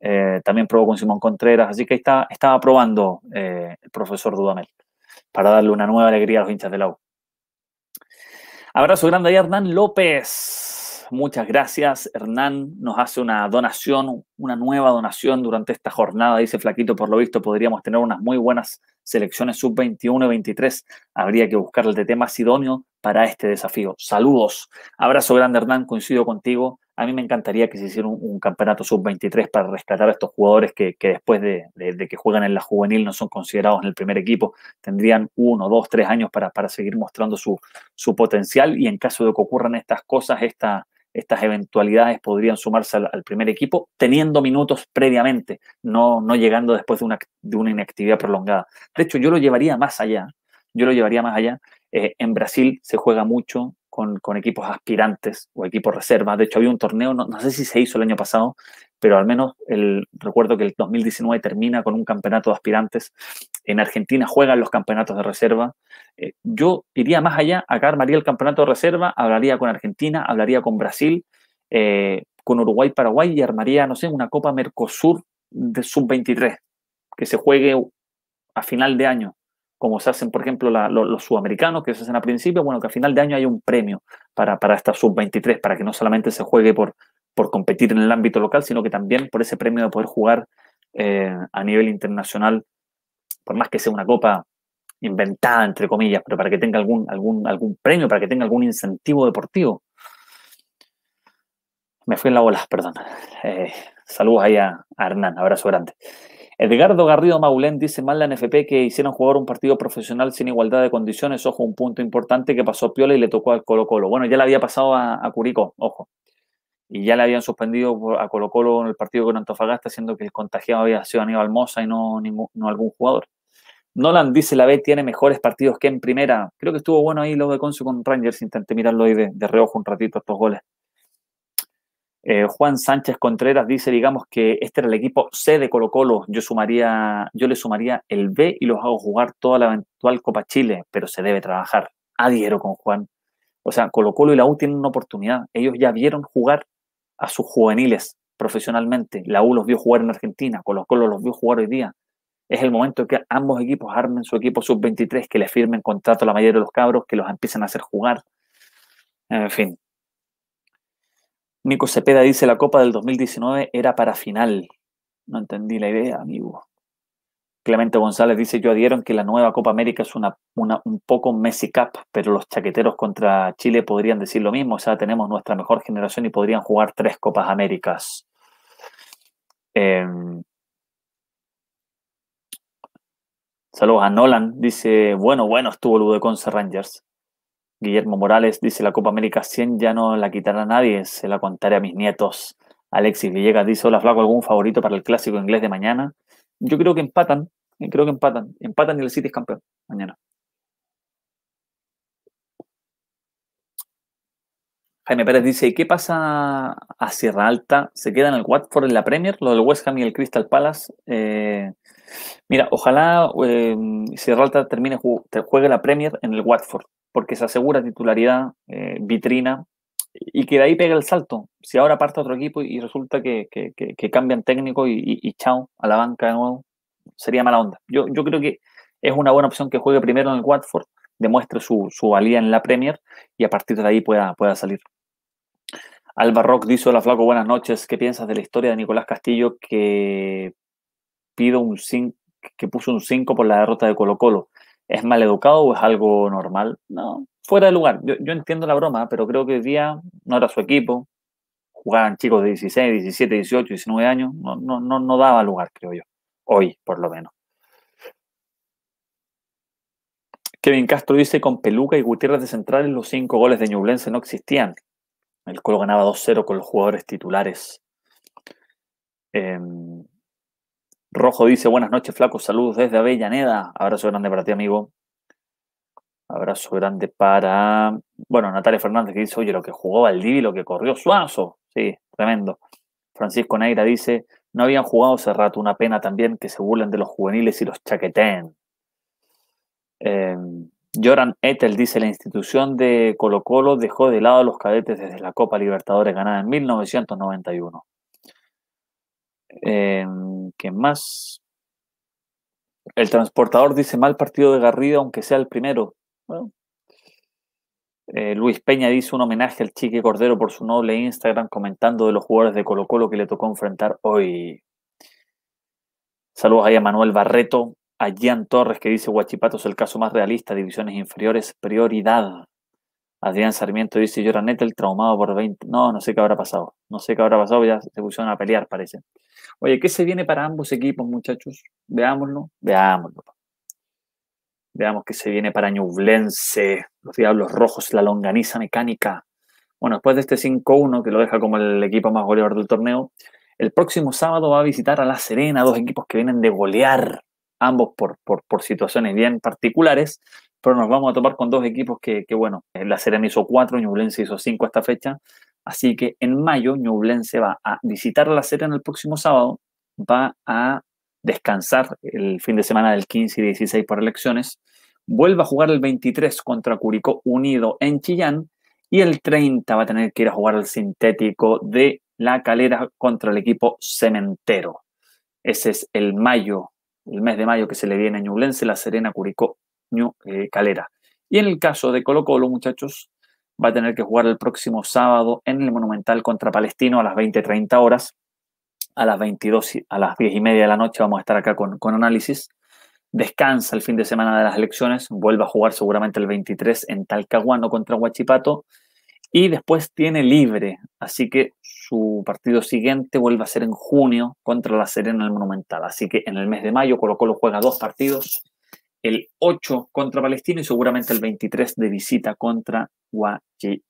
Eh, también probó con Simón Contreras, así que está, estaba probando eh, el profesor Dudamel para darle una nueva alegría a los hinchas del la Abrazo grande ahí, Hernán López. Muchas gracias, Hernán. Nos hace una donación, una nueva donación durante esta jornada. Dice Flaquito, por lo visto podríamos tener unas muy buenas selecciones sub-21 y 23. Habría que buscar el tema más idóneo para este desafío. Saludos. Abrazo grande, Hernán. Coincido contigo. A mí me encantaría que se hiciera un, campeonato sub-23 para rescatar a estos jugadores que, después de, que juegan en la juvenil no son considerados en el primer equipo. Tendrían uno, dos, tres años para, para seguir mostrando su, su potencial y en caso de que ocurran estas cosas, estas eventualidades podrían sumarse al, primer equipo teniendo minutos previamente, no, no llegando después de una, de una inactividad prolongada. De hecho, yo lo llevaría más allá. Yo lo llevaría más allá. Eh, en Brasil se juega mucho con, equipos aspirantes o equipos reservas. De hecho, había un torneo, no, sé si se hizo el año pasado, pero al menos el, recuerdo que el 2019 termina con un campeonato de aspirantes. En Argentina juegan los campeonatos de reserva. Eh, yo iría más allá, acá armaría el campeonato de reserva, hablaría con Argentina, hablaría con Brasil, eh, con Uruguay, Paraguay y armaría, no sé, una Copa Mercosur de sub-23, que se juegue a final de año como se hacen, por ejemplo, los, sudamericanos, que se hacen a principio, bueno, que a final de año hay un premio para, para esta sub-23, para que no solamente se juegue por, por competir en el ámbito local, sino que también por ese premio de poder jugar eh, a nivel internacional, por más que sea una copa inventada, entre comillas, pero para que tenga algún, algún, algún premio, para que tenga algún incentivo deportivo. Me fui en la bola, perdón. Eh, saludos ahí a Hernán, abrazo grande. Edgardo Garrido Maulén dice mal la NFP que hicieron jugar un partido profesional sin igualdad de condiciones. Ojo, un punto importante que pasó Piola y le tocó al Colo Colo. Bueno, ya le había pasado a, Curico, Curicó, ojo. Y ya le habían suspendido a Colo Colo en el partido con Antofagasta, siendo que el contagiado había sido Aníbal Mosa y no, ningún, algún jugador. Nolan dice la B tiene mejores partidos que en primera. Creo que estuvo bueno ahí lo de su con Rangers. Intenté mirarlo ahí de reojo un ratito estos goles. Eh, Juan Sánchez Contreras dice, digamos que este era el equipo C de Colo Colo. Yo sumaría, yo le sumaría el B y los hago jugar toda la eventual Copa Chile, pero se debe trabajar. Adhiero con Juan. O sea, Colo Colo y la U tienen una oportunidad. Ellos ya vieron jugar a sus juveniles profesionalmente. La U los vio jugar en Argentina, Colo Colo los vio jugar hoy día. Es el momento que ambos equipos armen su equipo sub-23, que le firmen contrato a la mayoría de los cabros, que los empiecen a hacer jugar. En fin, Nico Cepeda dice la Copa del 2019 era para final. No entendí la idea, amigo. Clemente González dice, yo adhiero que la nueva Copa América es una, un poco Messi Cup, pero los chaqueteros contra Chile podrían decir lo mismo. O sea, tenemos nuestra mejor generación y podrían jugar tres Copas Américas. Em, saludos a Nolan. Dice, bueno, bueno estuvo Conce Rangers. Guillermo Morales dice, la Copa América 100 ya no la quitará nadie, se la contaré a mis nietos. Alexis Villegas dice, hola Flaco, ¿algún favorito para el clásico inglés de mañana? Yo creo que empatan, eh, creo que empatan, empatan y el City es campeón mañana. Jaime Pérez dice, ¿y qué pasa a Sierra Alta? ¿Se queda en el Watford en la Premier? Lo del West Ham y el Crystal Palace. Eh, mira, ojalá eh, Sierra Alta termine, juegue la Premier en el Watford porque se asegura titularidad, eh, vitrina, y que de ahí pega el salto. Si ahora parte otro equipo y resulta que, cambian técnico y, chao, a la banca de nuevo, sería mala onda. Yo, creo que es una buena opción que juegue primero en el Watford, demuestre su, valía en la Premier y a partir de ahí pueda, pueda salir. Alba Rock dice, la Flaco, buenas noches. ¿Qué piensas de la historia de Nicolás Castillo que pido un cinco, que puso un 5 por la derrota de Colo Colo? ¿Es mal educado o es algo normal? No, fuera de lugar. Yo, entiendo la broma, pero creo que hoy día no era su equipo. Jugaban chicos de 16, 17, 18, 19 años. No, no, no, no daba lugar, creo yo. Hoy, por lo menos. Kevin Castro dice, con Peluca y Gutiérrez de centrales, los cinco goles de Ñublense no existían. El Colo ganaba 2-0 con los jugadores titulares. Eh, Rojo dice, buenas noches, flaco saludos desde Avellaneda. Abrazo grande para ti, amigo. Abrazo grande para, bueno, Natalia Fernández que dice, oye, lo que jugó y lo que corrió Suazo. Sí, tremendo. Francisco Neira dice, no habían jugado hace rato, una pena también que se burlen de los juveniles y los chaqueteen. Em, Joran Etel dice, la institución de Colo Colo dejó de lado a los cadetes desde la Copa Libertadores ganada en 1991. Eh, más? El transportador dice mal partido de Garrido, aunque sea el primero. Eh, Luis Peña dice un homenaje al Chique Cordero por su noble Instagram comentando de los jugadores de Colo Colo que le tocó enfrentar hoy. Saludos a Manuel Barreto, a Gian Torres que dice Guachipatos es el caso más realista, divisiones inferiores, prioridad. Adrián Sarmiento dice, llora el traumado por 20. No, no sé qué habrá pasado. No sé qué habrá pasado, ya se pusieron a pelear, parece. Oye, ¿qué se viene para ambos equipos, muchachos? Veámoslo, veámoslo. Veamos qué se viene para Ñublense, los Diablos Rojos, la longaniza mecánica. Bueno, después de este 5-1, que lo deja como el equipo más goleador del torneo, el próximo sábado va a visitar a La Serena, dos equipos que vienen de golear, ambos por, por, por situaciones bien particulares pero nos vamos a tomar con dos equipos que, bueno, eh, la Serena hizo cuatro, Ñublense hizo cinco esta fecha, así que en mayo Ñublense va a visitar la Serena el próximo sábado, va a descansar el fin de semana del 15 y 16 por elecciones, vuelve a jugar el 23 contra Curicó Unido en Chillán y el 30 va a tener que ir a jugar el sintético de La Calera contra el equipo Cementero. Ese es el mayo, el mes de mayo que se le viene a Ñublense, La Serena, Curicó eh, Calera. Y en el caso de Colo Colo, muchachos, va a tener que jugar el próximo sábado en el Monumental contra Palestino a las 20.30 horas. A las 22, a las 10 y media de la noche vamos a estar acá con, con análisis. Descansa el fin de semana de las elecciones, vuelve a jugar seguramente el 23 en Talcahuano contra Huachipato y después tiene libre, así que su partido siguiente vuelve a ser en junio contra la Serena en el Monumental. Así que en el mes de mayo Colo Colo juega dos partidos el 8 contra Palestino y seguramente el 23 de visita contra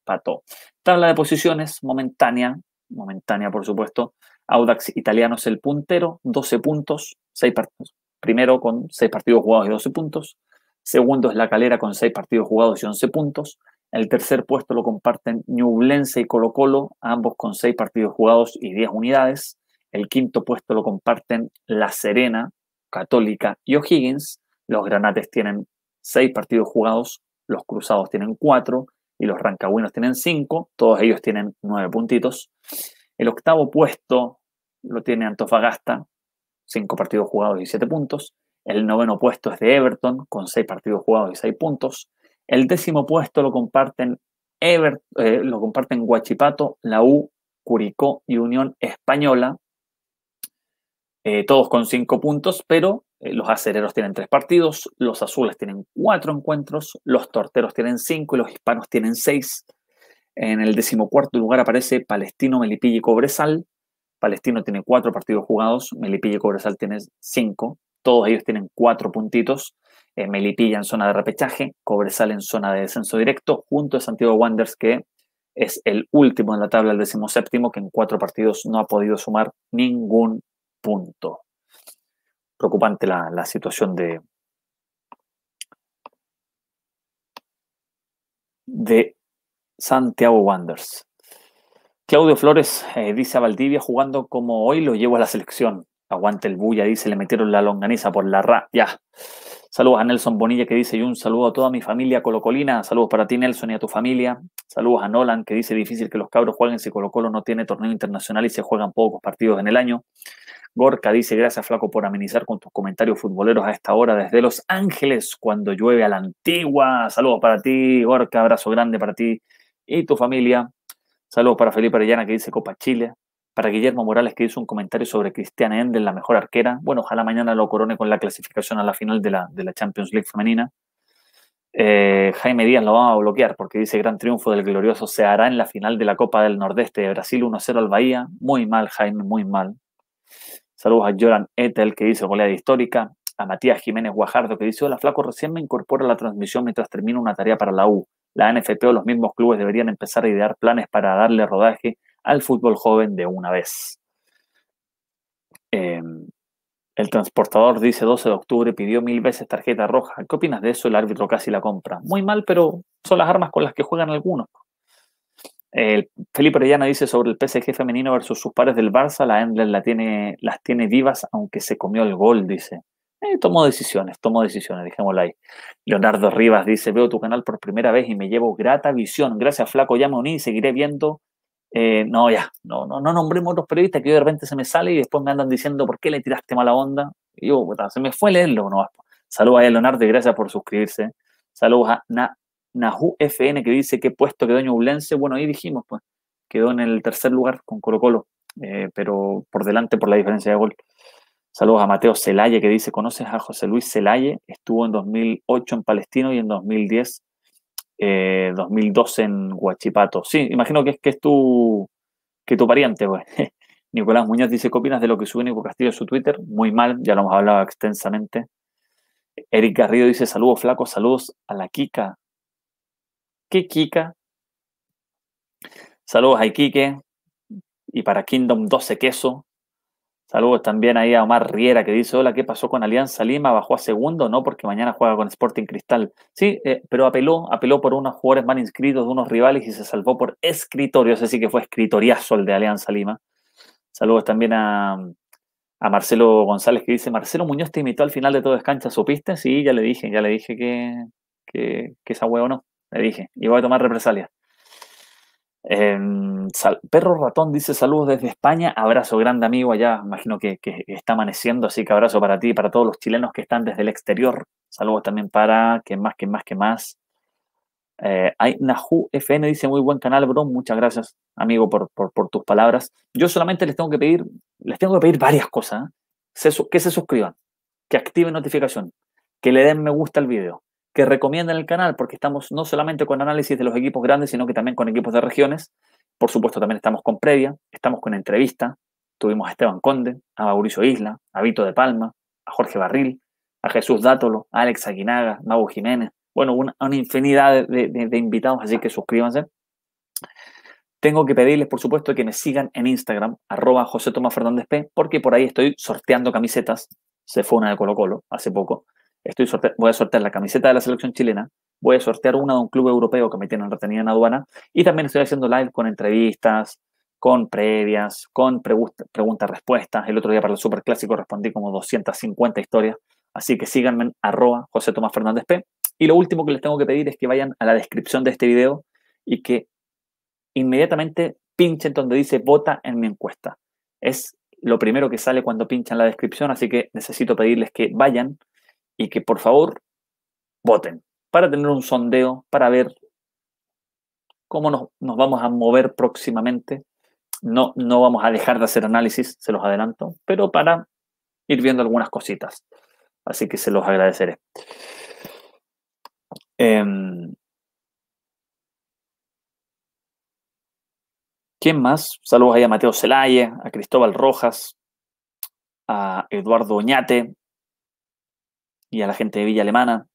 Pato. Tabla de posiciones momentánea, momentánea por supuesto. Audax italiano es el puntero, 12 puntos, 6 partidos. Primero con 6 partidos jugados y 12 puntos. Segundo es La Calera con 6 partidos jugados y 11 puntos. El tercer puesto lo comparten Ñublense y Colo Colo, ambos con 6 partidos jugados y 10 unidades. El quinto puesto lo comparten La Serena, Católica y O'Higgins. Los granates tienen seis partidos jugados, los cruzados tienen cuatro y los rancagüinos tienen cinco. Todos ellos tienen nueve puntitos. El octavo puesto lo tiene Antofagasta, cinco partidos jugados y siete puntos. El noveno puesto es de Everton, con seis partidos jugados y seis puntos. El décimo puesto lo comparten, Ever, eh, lo comparten Guachipato, la U, Curicó y Unión Española, eh, todos con cinco puntos, pero eh, los acereros tienen tres partidos, los azules tienen cuatro encuentros, los torteros tienen cinco y los hispanos tienen seis. En el decimocuarto lugar aparece Palestino, Melipilla y Cobresal. Palestino tiene cuatro partidos jugados, Melipilla y Cobresal tienen cinco. Todos ellos tienen cuatro puntitos. Eh, Melipilla en zona de repechaje, Cobresal en zona de descenso directo, junto a Santiago Wanderers que es el último en la tabla, el decimoséptimo, que en cuatro partidos no ha podido sumar ningún punto preocupante la, situación de, de Santiago Wanderers. Claudio Flores eh, dice a Valdivia jugando como hoy lo llevo a la selección. Aguante el bulla, dice, le metieron la longaniza por la ra. Ya. Saludos a Nelson Bonilla que dice, y un saludo a toda mi familia colocolina. Saludos para ti, Nelson, y a tu familia. Saludos a Nolan que dice, difícil que los cabros jueguen si Colo Colo no tiene torneo internacional y se juegan pocos partidos en el año. Gorka dice, gracias Flaco por amenizar con tus comentarios futboleros a esta hora desde Los Ángeles cuando llueve a la antigua. Saludos para ti, Gorka, abrazo grande para ti y tu familia. Saludos para Felipe Arellana que dice Copa Chile. Para Guillermo Morales que hizo un comentario sobre Cristiana Endel, la mejor arquera. Bueno, ojalá mañana lo corone con la clasificación a la final de la, de la Champions League femenina. Eh, Jaime Díaz lo va a bloquear porque dice gran triunfo del glorioso Se hará en la final de la Copa del Nordeste de Brasil 1-0 al Bahía. Muy mal, Jaime, muy mal. Saludos a Joran Etel, que dice goleada histórica. A Matías Jiménez Guajardo, que dice, hola flaco, recién me incorpora la transmisión mientras termino una tarea para la U. La NFP o los mismos clubes deberían empezar a idear planes para darle rodaje al fútbol joven de una vez. Em, el transportador dice 12 de octubre, pidió mil veces tarjeta roja. ¿Qué opinas de eso? El árbitro casi la compra. Muy mal, pero son las armas con las que juegan algunos. Felipe Orellana dice sobre el PSG femenino versus sus pares del Barça, la Endler la tiene, las tiene vivas aunque se comió el gol, dice. Eh, tomó decisiones, tomó decisiones, dejémosla ahí. Leonardo Rivas dice, veo tu canal por primera vez y me llevo grata visión. Gracias, flaco, ya me uní y seguiré viendo. Eh, no, ya, no, no, no nombremos otros periodistas que de repente se me sale y después me andan diciendo por qué le tiraste mala onda. Y yo, se me fue leerlo. No, saludos a Leonardo gracias por suscribirse. Saludos a Na Nahu FN que dice qué puesto quedó Ñublense. Bueno, ahí dijimos, pues, quedó en el tercer lugar con Colo Colo, eh, pero por delante por la diferencia de gol. Saludos a Mateo Celaye que dice, ¿conoces a José Luis Celaye? Estuvo en 2008 en Palestino y en 2010, 2012 eh, en Huachipato. Sí, imagino que es, que es tu, que tu pariente, pues. Nicolás Muñoz dice, ¿qué opinas de lo que sube Nico Castillo en su Twitter? Muy mal, ya lo hemos hablado extensamente. Eric Garrido dice, saludos flacos, saludos a la Kika, ¿Qué Kika. Saludos a Iquique y para Kingdom 12 Queso. Saludos también ahí a Omar Riera que dice, hola, ¿qué pasó con Alianza Lima? ¿Bajó a segundo? No, porque mañana juega con Sporting Cristal. Sí, eh, pero apeló, apeló por unos jugadores mal inscritos de unos rivales y se salvó por escritorio, escritorios, sí que fue escritoriazo el de Alianza Lima. Saludos también a, Marcelo González que dice, Marcelo Muñoz te invitó al final de todo es cancha, ¿supiste? Sí, ya le dije, ya le dije que, que, que esa huevo no. Le dije, y voy a tomar represalia. Em, perro Ratón dice saludos desde España, abrazo grande amigo allá, imagino que, está amaneciendo, así que abrazo para ti y para todos los chilenos que están desde el exterior. Saludos también para, que más, que más, que más. Eh, Nahu FN dice muy buen canal, bro, muchas gracias amigo por, tus palabras. Yo solamente les tengo que pedir, les tengo que pedir varias cosas. ¿eh? que se suscriban, que activen notificación, que le den me gusta al video, que recomiendan el canal, porque estamos no solamente con análisis de los equipos grandes, sino que también con equipos de regiones. Por supuesto, también estamos con previa, estamos con entrevista. Tuvimos a Esteban Conde, a Mauricio Isla, a Vito de Palma, a Jorge Barril, a Jesús Dátolo, a Alex Aguinaga, a Mago Jiménez. Bueno, una, infinidad de, invitados, así que suscríbanse. Tengo que pedirles, por supuesto, que me sigan en Instagram, arroba José Tomás Fernández P, porque por ahí estoy sorteando camisetas. Se fue una de Colo Colo hace poco voy a sortear la camiseta de la selección chilena, voy a sortear una de un club europeo que me tienen retenida en aduana y también estoy haciendo live con entrevistas, con previas, con preguntas-respuestas. El otro día para el Superclásico respondí como 250 historias, así que síganme en arroba José Tomás Fernández P. Y lo último que les tengo que pedir es que vayan a la descripción de este video y que inmediatamente pinchen donde dice vota en mi encuesta. Es lo primero que sale cuando pinchan la descripción, así que necesito pedirles que vayan y que por favor voten para tener un sondeo, para ver cómo nos, vamos a mover próximamente. No, no vamos a dejar de hacer análisis, se los adelanto, pero para ir viendo algunas cositas. Así que se los agradeceré. Em, ¿Quién más? Saludos ahí a Mateo celaye a Cristóbal Rojas, a Eduardo Oñate, y a la gente de Villa Alemana,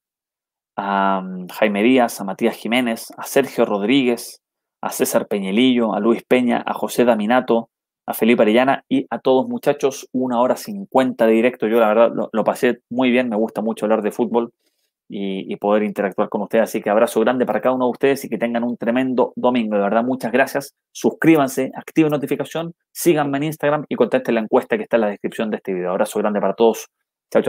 a mm, Jaime Díaz, a Matías Jiménez, a Sergio Rodríguez, a César Peñelillo, a Luis Peña, a José Daminato, a Felipe Arellana y a todos muchachos, una hora cincuenta de directo. Yo la verdad lo, pasé muy bien, me gusta mucho hablar de fútbol y, y poder interactuar con ustedes. Así que abrazo grande para cada uno de ustedes y que tengan un tremendo domingo. De verdad, muchas gracias. Suscríbanse, activen notificación, síganme en Instagram y contesten la encuesta que está en la descripción de este video. Abrazo grande para todos.